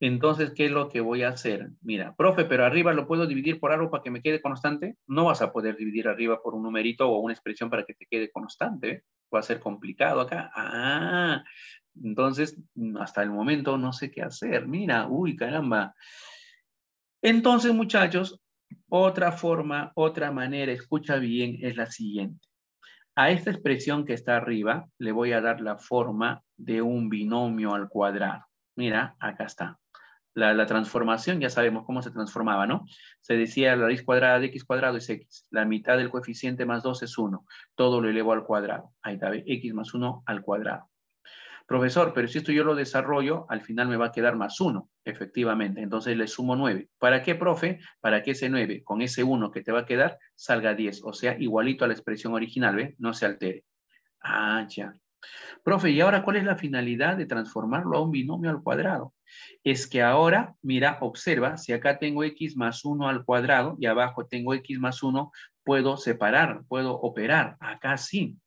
Entonces, ¿qué es lo que voy a hacer? Mira, profe, pero arriba lo puedo dividir por algo para que me quede constante. No vas a poder dividir arriba por un numerito o una expresión para que te quede constante. Va a ser complicado acá. Ah, entonces, hasta el momento no sé qué hacer. Mira, uy, caramba. Entonces, muchachos, otra forma, otra manera, escucha bien, es la siguiente. A esta expresión que está arriba le voy a dar la forma de un binomio al cuadrado. Mira, acá está. La, transformación, ya sabemos cómo se transformaba, ¿no? Se decía la raíz cuadrada de x cuadrado es x. La mitad del coeficiente más 2 es 1. Todo lo elevo al cuadrado. Ahí está, x más 1 al cuadrado. Profesor, pero si esto yo lo desarrollo, al final me va a quedar más uno, efectivamente. Entonces le sumo 9. ¿Para qué, profe? Para que ese 9 con ese uno que te va a quedar salga 10. O sea, igualito a la expresión original, ¿ve? No se altere. Ah, ya. Profe, ¿y ahora cuál es la finalidad de transformarlo a un binomio al cuadrado? Es que ahora, mira, observa, si acá tengo x más 1 al cuadrado y abajo tengo x más 1, puedo separar, puedo operar. Acá sí.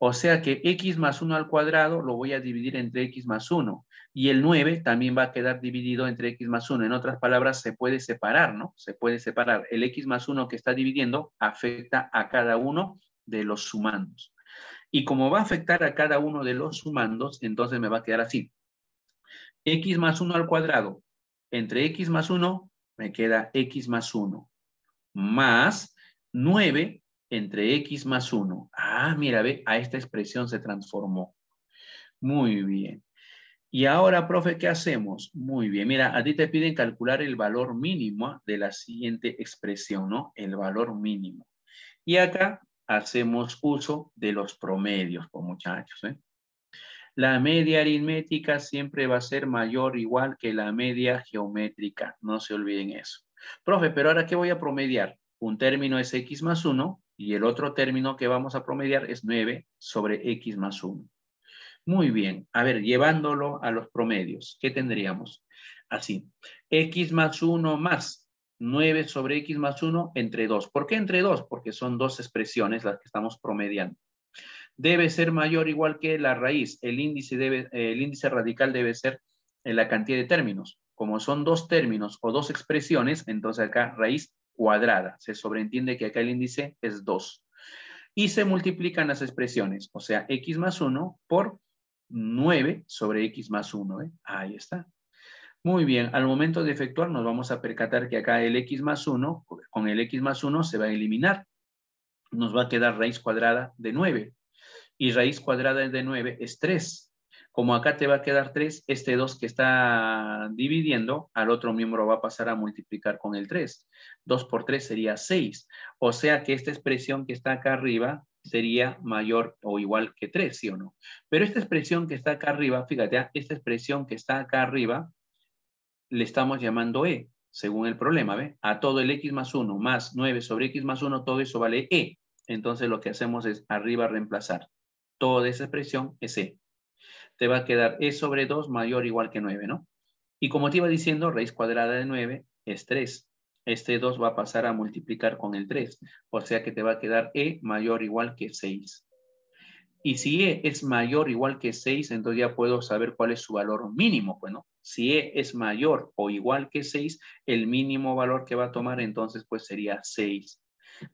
O sea que x más 1 al cuadrado lo voy a dividir entre x más 1. Y el 9 también va a quedar dividido entre x más 1. En otras palabras, se puede separar, ¿no? Se puede separar. El x más 1 que está dividiendo afecta a cada uno de los sumandos. Y como va a afectar a cada uno de los sumandos, entonces me va a quedar así. x más 1 al cuadrado. Entre x más 1 me queda x más 1. Más 9 entre x más 1. Ah, mira, ve, a esta expresión se transformó. Muy bien. Y ahora, profe, ¿qué hacemos? Muy bien, mira, a ti te piden calcular el valor mínimo de la siguiente expresión, ¿no? El valor mínimo. Y acá hacemos uso de los promedios, pues, muchachos. ¿eh? La media aritmética siempre va a ser mayor o igual que la media geométrica. No se olviden eso. Profe, pero ahora, ¿qué voy a promediar? Un término es x más 1 y el otro término que vamos a promediar es 9 sobre x más 1. Muy bien, a ver, llevándolo a los promedios, ¿qué tendríamos? Así, x más 1 más 9 sobre x más 1 entre 2. ¿Por qué entre 2? Porque son dos expresiones las que estamos promediando. Debe ser mayor o igual que la raíz. El índice, debe, el índice radical debe ser eh, la cantidad de términos. Como son dos términos o dos expresiones, entonces acá raíz cuadrada. Se sobreentiende que acá el índice es 2. Y se multiplican las expresiones, o sea, x más 1 por 9 sobre x más 1. ¿eh? Ahí está. Muy bien, al momento de efectuar nos vamos a percatar que acá el x más 1, con el x más 1 se va a eliminar. Nos va a quedar raíz cuadrada de 9. Y raíz cuadrada de 9 es 3. Como acá te va a quedar 3, este 2 que está dividiendo, al otro miembro va a pasar a multiplicar con el 3. 2 por 3 sería 6. O sea que esta expresión que está acá arriba sería mayor o igual que 3, ¿sí o no? Pero esta expresión que está acá arriba, fíjate, ah, esta expresión que está acá arriba, le estamos llamando E, según el problema, ¿ve? A todo el X más 1 más 9 sobre X más 1, todo eso vale E. Entonces lo que hacemos es arriba reemplazar. Toda esa expresión es E te va a quedar e sobre 2 mayor o igual que 9, ¿no? Y como te iba diciendo, raíz cuadrada de 9 es 3. Este 2 va a pasar a multiplicar con el 3, o sea que te va a quedar e mayor o igual que 6. Y si e es mayor o igual que 6, entonces ya puedo saber cuál es su valor mínimo, Bueno, pues, ¿no? Si e es mayor o igual que 6, el mínimo valor que va a tomar entonces pues sería 6.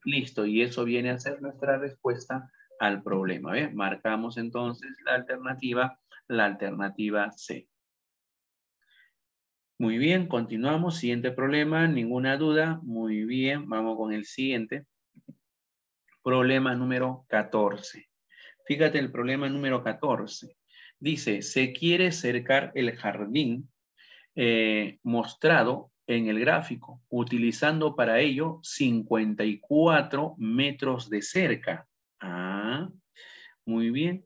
Listo, y eso viene a ser nuestra respuesta al problema. Marcamos entonces la alternativa la alternativa C. Muy bien, continuamos. Siguiente problema, ninguna duda. Muy bien, vamos con el siguiente. Problema número 14. Fíjate el problema número 14. Dice, se quiere cercar el jardín eh, mostrado en el gráfico, utilizando para ello 54 metros de cerca. Ah, muy bien.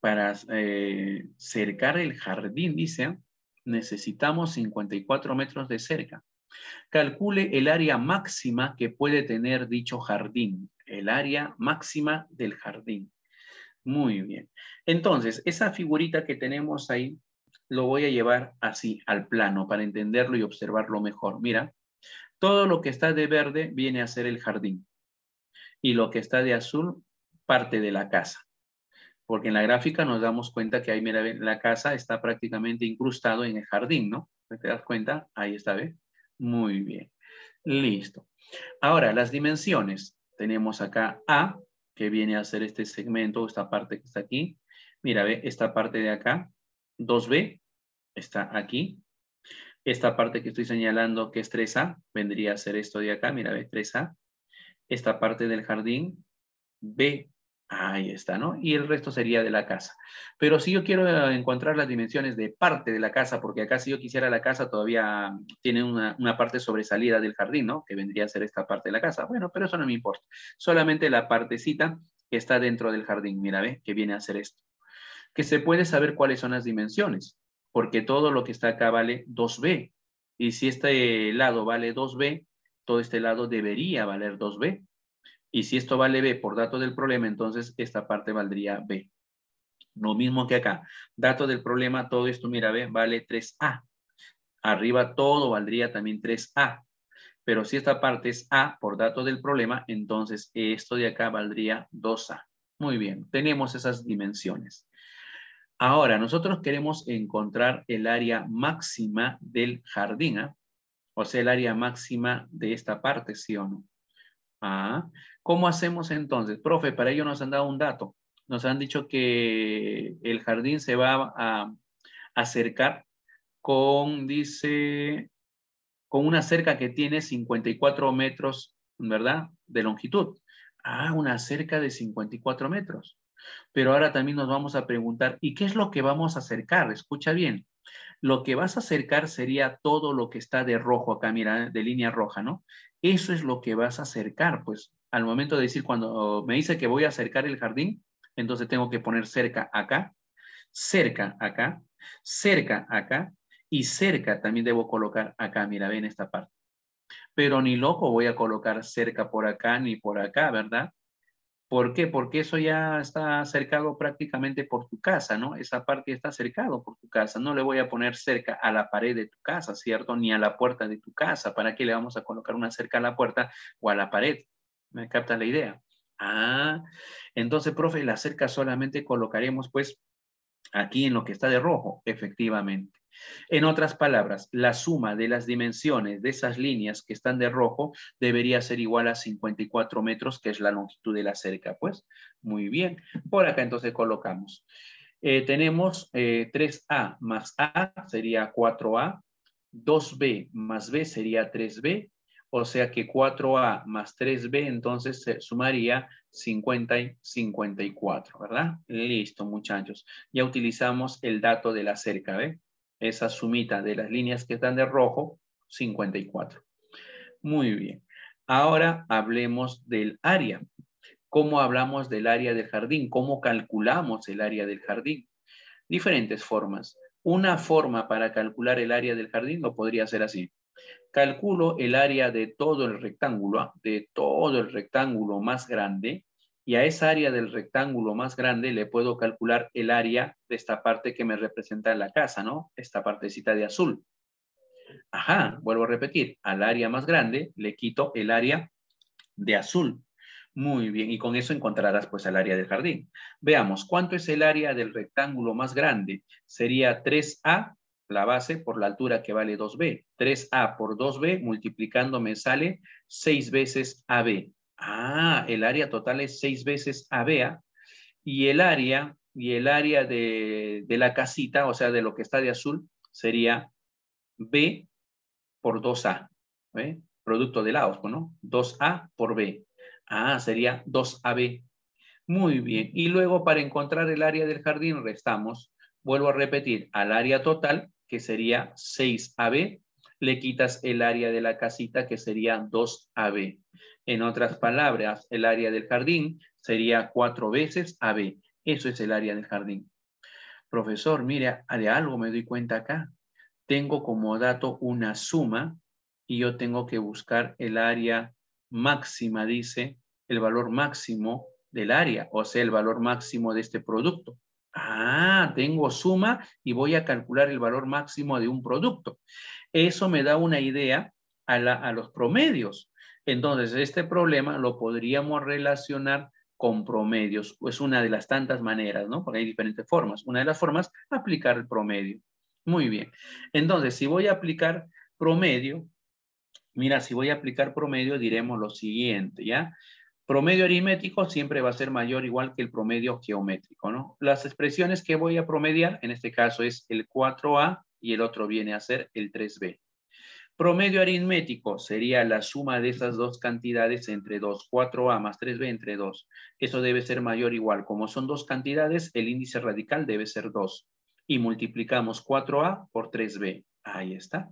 Para eh, cercar el jardín, dice, necesitamos 54 metros de cerca. Calcule el área máxima que puede tener dicho jardín, el área máxima del jardín. Muy bien. Entonces, esa figurita que tenemos ahí, lo voy a llevar así al plano para entenderlo y observarlo mejor. Mira, todo lo que está de verde viene a ser el jardín y lo que está de azul parte de la casa porque en la gráfica nos damos cuenta que ahí, mira, la casa está prácticamente incrustado en el jardín, ¿no? ¿Te das cuenta? Ahí está, ¿ves? Muy bien. Listo. Ahora, las dimensiones. Tenemos acá A, que viene a ser este segmento, esta parte que está aquí. Mira, ve, esta parte de acá, 2B, está aquí. Esta parte que estoy señalando, que es 3A, vendría a ser esto de acá, mira, ve, 3A. Esta parte del jardín, B, Ahí está, ¿no? Y el resto sería de la casa. Pero si yo quiero eh, encontrar las dimensiones de parte de la casa, porque acá si yo quisiera la casa todavía tiene una, parte sobresalida del jardín, ¿no? Que vendría a ser esta parte de la casa. Bueno, pero eso no me importa. Solamente la partecita que está dentro del jardín, mira, ve, que viene a ser esto. Que se puede saber cuáles son las dimensiones, porque todo lo que está acá vale 2B. Y si este lado vale 2B, todo este lado debería valer 2B y si esto vale B por dato del problema, entonces esta parte valdría B. Lo mismo que acá. Dato del problema, todo esto, mira, B vale 3A. Arriba todo valdría también 3A. Pero si esta parte es A por dato del problema, entonces esto de acá valdría 2A. Muy bien, tenemos esas dimensiones. Ahora, nosotros queremos encontrar el área máxima del jardín, ¿ah? o sea, el área máxima de esta parte, ¿sí o no? Ah, ¿Cómo hacemos entonces? Profe, para ello nos han dado un dato. Nos han dicho que el jardín se va a acercar con, dice, con una cerca que tiene 54 metros, ¿verdad? De longitud. Ah, una cerca de 54 metros. Pero ahora también nos vamos a preguntar, ¿y qué es lo que vamos a acercar? Escucha bien. Lo que vas a acercar sería todo lo que está de rojo acá, mira, de línea roja, ¿no? eso es lo que vas a acercar, pues al momento de decir, cuando me dice que voy a acercar el jardín, entonces tengo que poner cerca acá, cerca acá, cerca acá y cerca también debo colocar acá, mira, ven esta parte. Pero ni loco voy a colocar cerca por acá ni por acá, ¿verdad? ¿Por qué? Porque eso ya está cercado prácticamente por tu casa, ¿no? Esa parte está cercado por tu casa. No le voy a poner cerca a la pared de tu casa, ¿cierto? Ni a la puerta de tu casa. ¿Para qué le vamos a colocar una cerca a la puerta o a la pared? ¿Me captas la idea? Ah, entonces, profe, la cerca solamente colocaremos, pues, Aquí en lo que está de rojo, efectivamente. En otras palabras, la suma de las dimensiones de esas líneas que están de rojo debería ser igual a 54 metros, que es la longitud de la cerca. Pues, muy bien. Por acá entonces colocamos. Eh, tenemos 3A eh, más A sería 4A, 2B más B sería 3B, o sea que 4A más 3B entonces se sumaría 50 y 54, ¿verdad? Listo, muchachos. Ya utilizamos el dato de la cerca, ¿ve? Esa sumita de las líneas que están de rojo, 54. Muy bien. Ahora hablemos del área. ¿Cómo hablamos del área del jardín? ¿Cómo calculamos el área del jardín? Diferentes formas. Una forma para calcular el área del jardín lo podría ser así. Calculo el área de todo el rectángulo, ¿ah? de todo el rectángulo más grande, y a esa área del rectángulo más grande le puedo calcular el área de esta parte que me representa la casa, ¿no? Esta partecita de azul. Ajá, vuelvo a repetir, al área más grande le quito el área de azul. Muy bien, y con eso encontrarás pues el área del jardín. Veamos, ¿cuánto es el área del rectángulo más grande? Sería 3A la base por la altura que vale 2B. 3A por 2B multiplicando me sale 6 veces AB. Ah, el área total es 6 veces AB. ¿ah? Y el área, y el área de, la casita, o sea, de lo que está de azul, sería B por 2A. Producto de lados, ¿no? 2A por B. Ah, sería 2AB. Muy bien. Y luego para encontrar el área del jardín restamos, vuelvo a repetir, al área total que sería 6AB, le quitas el área de la casita, que sería 2AB. En otras palabras, el área del jardín sería 4 veces AB. Eso es el área del jardín. Profesor, mire, de algo me doy cuenta acá. Tengo como dato una suma y yo tengo que buscar el área máxima, dice, el valor máximo del área, o sea, el valor máximo de este producto. Ah, tengo suma y voy a calcular el valor máximo de un producto. Eso me da una idea a, los promedios. Entonces, este problema lo podríamos relacionar con promedios. Es una de las tantas maneras, ¿no? Porque hay diferentes formas. Una de las formas, aplicar el promedio. Muy bien. Entonces, si voy a aplicar promedio, mira, si voy a aplicar promedio, diremos lo siguiente, ¿ya? promedio aritmético siempre va a ser mayor o igual que el promedio geométrico, ¿no? Las expresiones que voy a promediar, en este caso es el 4A y el otro viene a ser el 3B. Promedio aritmético sería la suma de esas dos cantidades entre 2, 4A más 3B entre 2. Eso debe ser mayor o igual. Como son dos cantidades, el índice radical debe ser 2. Y multiplicamos 4A por 3B. Ahí está.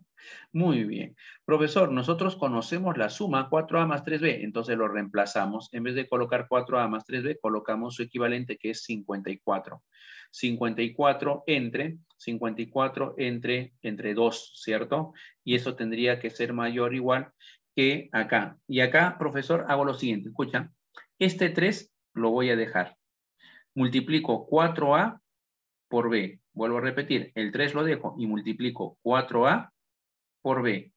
Muy bien. Profesor, nosotros conocemos la suma 4A más 3B, entonces lo reemplazamos. En vez de colocar 4A más 3B, colocamos su equivalente que es 54. 54 entre, 54 entre, entre 2, ¿cierto? Y eso tendría que ser mayor o igual que acá. Y acá, profesor, hago lo siguiente. Escucha, este 3 lo voy a dejar. Multiplico 4A por B. Vuelvo a repetir, el 3 lo dejo y multiplico 4A por B.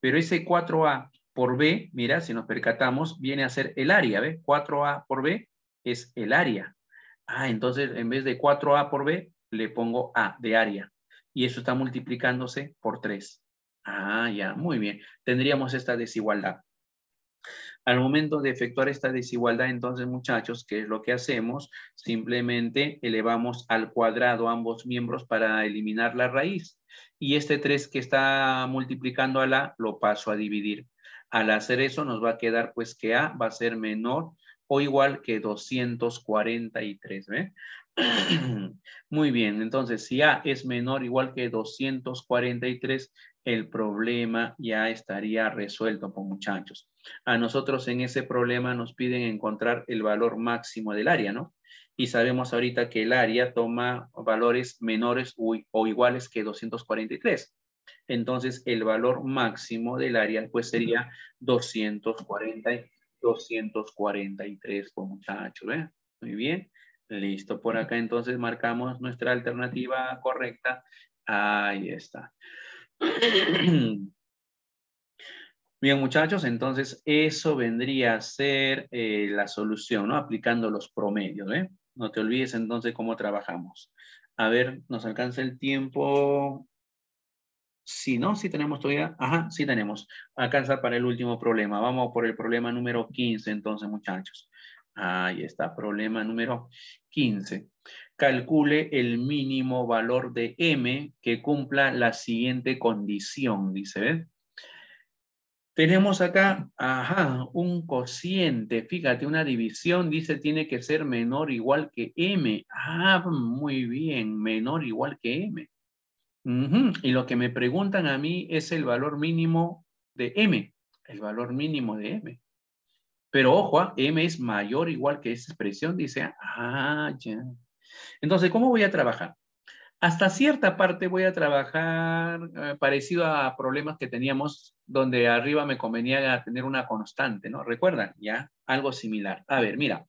Pero ese 4A por B, mira, si nos percatamos, viene a ser el área, ¿ves? 4A por B es el área. Ah, entonces en vez de 4A por B, le pongo A de área. Y eso está multiplicándose por 3. Ah, ya, muy bien. Tendríamos esta desigualdad. Al momento de efectuar esta desigualdad, entonces, muchachos, ¿qué es lo que hacemos? Simplemente elevamos al cuadrado ambos miembros para eliminar la raíz. Y este 3 que está multiplicando a la, lo paso a dividir. Al hacer eso nos va a quedar pues que A va a ser menor o igual que 243, ¿ve? Muy bien, entonces si A es menor o igual que 243, el problema ya estaría resuelto, pues, muchachos. A nosotros en ese problema nos piden encontrar el valor máximo del área, ¿no? Y sabemos ahorita que el área toma valores menores o iguales que 243. Entonces, el valor máximo del área pues sería 240, 243, pues, muchachos, Muy bien. Listo, por acá entonces marcamos nuestra alternativa correcta. Ahí está. Bien, muchachos, entonces eso vendría a ser eh, la solución, ¿no? Aplicando los promedios, ¿eh? No te olvides entonces cómo trabajamos. A ver, ¿nos alcanza el tiempo? Sí, ¿no? Sí tenemos todavía. Ajá, sí tenemos. Alcanza para el último problema. Vamos por el problema número 15 entonces, muchachos. Ahí está, problema número 15. Calcule el mínimo valor de M que cumpla la siguiente condición, dice, ¿eh? Tenemos acá, ajá, un cociente, fíjate, una división, dice tiene que ser menor o igual que m. Ah, muy bien, menor o igual que m. Y lo que me preguntan a mí es el valor mínimo de m, el valor mínimo de m. Pero ojo, ah, m es mayor o igual que esa expresión, dice, ah, ya. Entonces, ¿cómo voy a trabajar? Hasta cierta parte voy a trabajar eh, parecido a problemas que teníamos donde arriba me convenía tener una constante, ¿no? ¿Recuerdan? Ya, algo similar. A ver, mira.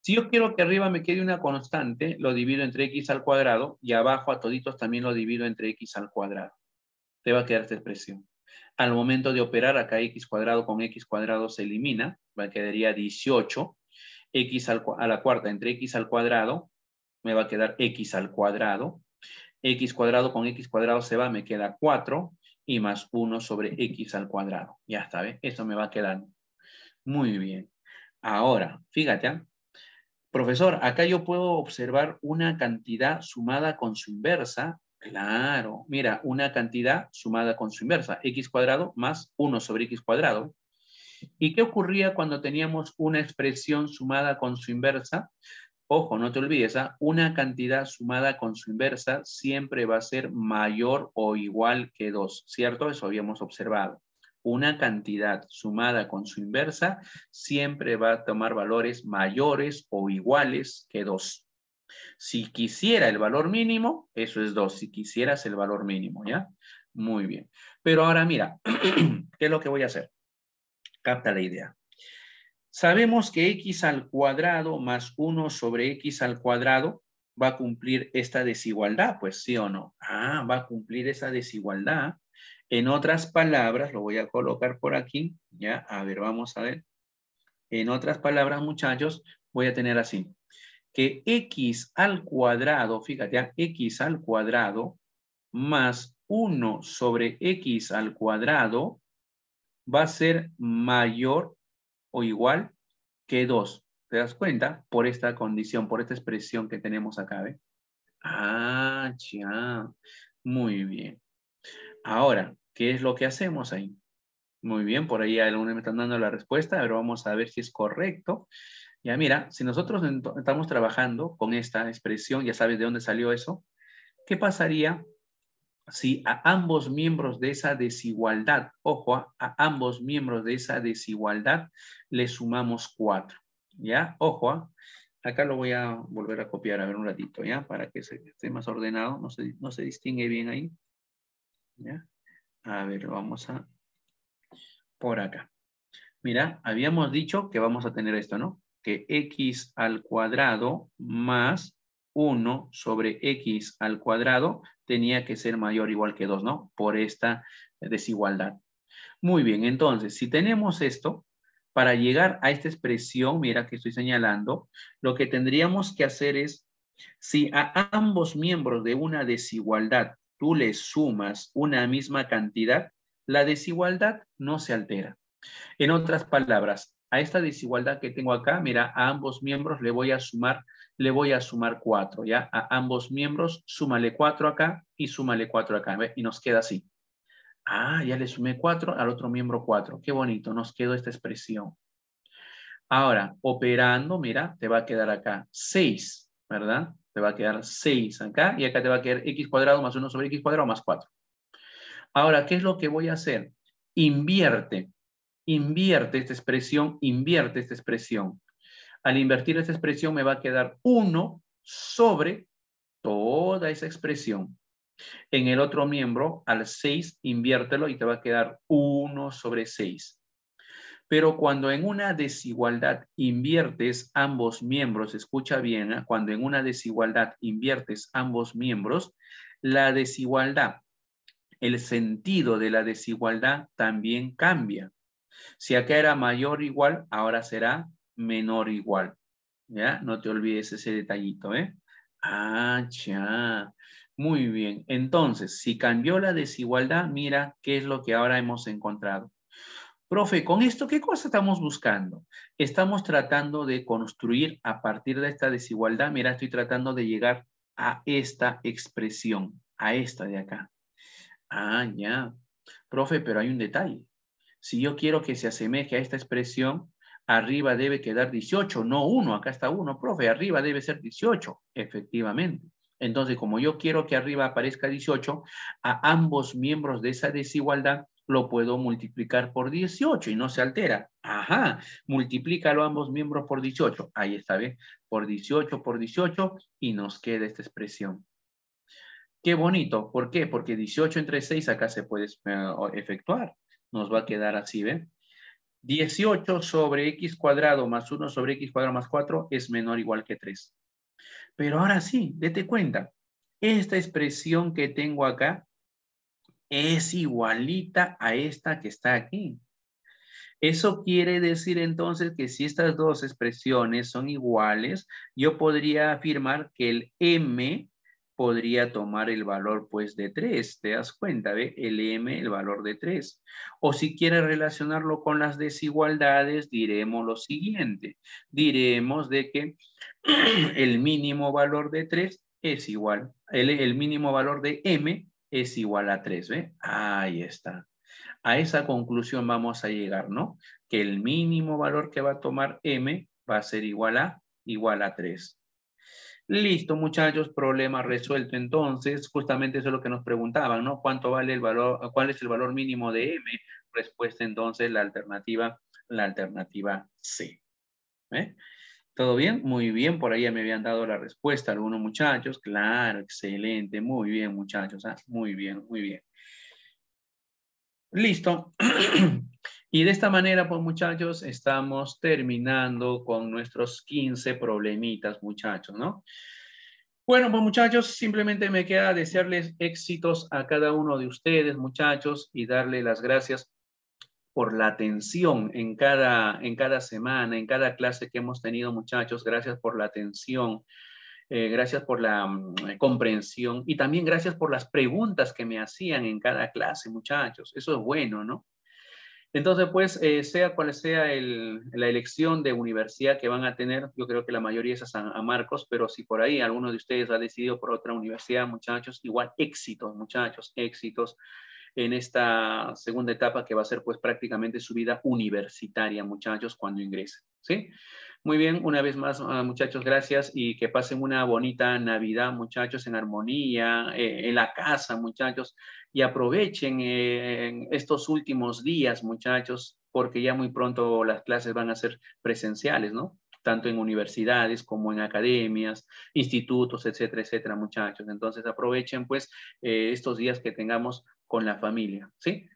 Si yo quiero que arriba me quede una constante, lo divido entre x al cuadrado y abajo a toditos también lo divido entre x al cuadrado. Te va a quedar esta expresión. Al momento de operar acá x cuadrado con x cuadrado se elimina, me quedaría 18. x a la cuarta entre x al cuadrado me va a quedar x al cuadrado. x cuadrado con x cuadrado se va, me queda 4 y más 1 sobre x al cuadrado. Ya está, ¿ves? Esto me va a quedar muy bien. Ahora, fíjate, ¿ah? profesor, acá yo puedo observar una cantidad sumada con su inversa. Claro, mira, una cantidad sumada con su inversa, x cuadrado más 1 sobre x cuadrado. ¿Y qué ocurría cuando teníamos una expresión sumada con su inversa? Ojo, no te olvides, ¿ah? una cantidad sumada con su inversa siempre va a ser mayor o igual que 2, ¿cierto? Eso habíamos observado. Una cantidad sumada con su inversa siempre va a tomar valores mayores o iguales que 2. Si quisiera el valor mínimo, eso es 2. Si quisieras el valor mínimo, ¿ya? Muy bien. Pero ahora mira, ¿qué es lo que voy a hacer? Capta la idea. Sabemos que x al cuadrado más 1 sobre x al cuadrado va a cumplir esta desigualdad, pues sí o no. Ah, va a cumplir esa desigualdad. En otras palabras, lo voy a colocar por aquí, ya, a ver, vamos a ver. En otras palabras, muchachos, voy a tener así, que x al cuadrado, fíjate, x al cuadrado más 1 sobre x al cuadrado va a ser mayor o igual que 2. ¿Te das cuenta? Por esta condición, por esta expresión que tenemos acá, ¿ve? Ah, ya. Muy bien. Ahora, ¿qué es lo que hacemos ahí? Muy bien, por ahí algunos me están dando la respuesta, pero vamos a ver si es correcto. Ya mira, si nosotros estamos trabajando con esta expresión, ya sabes de dónde salió eso, ¿qué pasaría si a ambos miembros de esa desigualdad, ojo, ah, a, ambos miembros de esa desigualdad le sumamos 4, ¿ya? Ojo, ah, acá lo voy a volver a copiar, a ver un ratito, ¿ya? Para que se, esté más ordenado, no se, no se distingue bien ahí, ¿ya? A ver, vamos a, por acá. Mira, habíamos dicho que vamos a tener esto, ¿no? Que x al cuadrado más 1 sobre x al cuadrado tenía que ser mayor o igual que 2, ¿no? Por esta desigualdad. Muy bien, entonces, si tenemos esto, para llegar a esta expresión, mira que estoy señalando, lo que tendríamos que hacer es, si a ambos miembros de una desigualdad tú le sumas una misma cantidad, la desigualdad no se altera. En otras palabras, a esta desigualdad que tengo acá, mira, a ambos miembros le voy a sumar, le voy a sumar 4, ¿ya? A ambos miembros, súmale 4 acá y súmale 4 acá, Y nos queda así. Ah, ya le sumé 4, al otro miembro 4. Qué bonito, nos quedó esta expresión. Ahora, operando, mira, te va a quedar acá 6, ¿verdad? Te va a quedar 6 acá y acá te va a quedar x cuadrado más 1 sobre x cuadrado más 4. Ahora, ¿qué es lo que voy a hacer? Invierte invierte esta expresión, invierte esta expresión. Al invertir esta expresión me va a quedar 1 sobre toda esa expresión. En el otro miembro, al 6, inviértelo y te va a quedar 1 sobre 6. Pero cuando en una desigualdad inviertes ambos miembros, escucha bien, ¿eh? cuando en una desigualdad inviertes ambos miembros, la desigualdad, el sentido de la desigualdad también cambia. Si acá era mayor o igual, ahora será menor o igual. ¿Ya? No te olvides ese detallito, ¿eh? Ah, ya. Muy bien. Entonces, si cambió la desigualdad, mira qué es lo que ahora hemos encontrado. Profe, ¿con esto qué cosa estamos buscando? Estamos tratando de construir a partir de esta desigualdad. Mira, estoy tratando de llegar a esta expresión, a esta de acá. Ah, ya. Profe, pero hay un detalle. Si yo quiero que se asemeje a esta expresión, arriba debe quedar 18, no 1, acá está 1, profe, arriba debe ser 18, efectivamente. Entonces, como yo quiero que arriba aparezca 18, a ambos miembros de esa desigualdad lo puedo multiplicar por 18 y no se altera. Ajá, multiplícalo a ambos miembros por 18. Ahí está, ¿ves? Por 18, por 18 y nos queda esta expresión. Qué bonito. ¿Por qué? Porque 18 entre 6 acá se puede eh, efectuar nos va a quedar así, ¿ven? 18 sobre x cuadrado más 1 sobre x cuadrado más 4 es menor o igual que 3. Pero ahora sí, date cuenta, esta expresión que tengo acá es igualita a esta que está aquí. Eso quiere decir entonces que si estas dos expresiones son iguales, yo podría afirmar que el m podría tomar el valor pues de 3, te das cuenta, ¿ve? Lm el valor de 3. O si quieres relacionarlo con las desigualdades, diremos lo siguiente, diremos de que el mínimo valor de 3 es igual, el, el mínimo valor de m es igual a 3, ¿ve? Ahí está. A esa conclusión vamos a llegar, ¿no? Que el mínimo valor que va a tomar m va a ser igual a, igual a 3. Listo, muchachos, problema resuelto. Entonces, justamente eso es lo que nos preguntaban, ¿no? ¿Cuánto vale el valor, cuál es el valor mínimo de M? Respuesta entonces la alternativa, la alternativa C. ¿eh? ¿Todo bien? Muy bien, por ahí ya me habían dado la respuesta algunos muchachos. Claro, excelente, muy bien muchachos, ¿ah? muy bien, muy bien. Listo. Y de esta manera, pues muchachos, estamos terminando con nuestros 15 problemitas, muchachos, ¿no? Bueno, pues muchachos, simplemente me queda desearles éxitos a cada uno de ustedes, muchachos, y darle las gracias por la atención en cada, en cada semana, en cada clase que hemos tenido, muchachos. Gracias por la atención. Eh, gracias por la mm, eh, comprensión y también gracias por las preguntas que me hacían en cada clase, muchachos. Eso es bueno, ¿no? Entonces, pues, eh, sea cual sea la elección de universidad que van a tener, yo creo que la mayoría es a San a Marcos, pero si por ahí alguno de ustedes ha decidido por otra universidad, muchachos, igual éxitos, muchachos, éxitos en esta segunda etapa que va a ser pues prácticamente su vida universitaria, muchachos, cuando ingresen, ¿sí? Muy bien, una vez más, ah, muchachos, gracias y que pasen una bonita Navidad, muchachos, en armonía, eh, en la casa, muchachos, y aprovechen eh, estos últimos días, muchachos, porque ya muy pronto las clases van a ser presenciales, ¿no? Tanto en universidades como en academias, institutos, etcétera, etcétera, muchachos. Entonces, aprovechen, pues, eh, estos días que tengamos con la familia, ¿sí?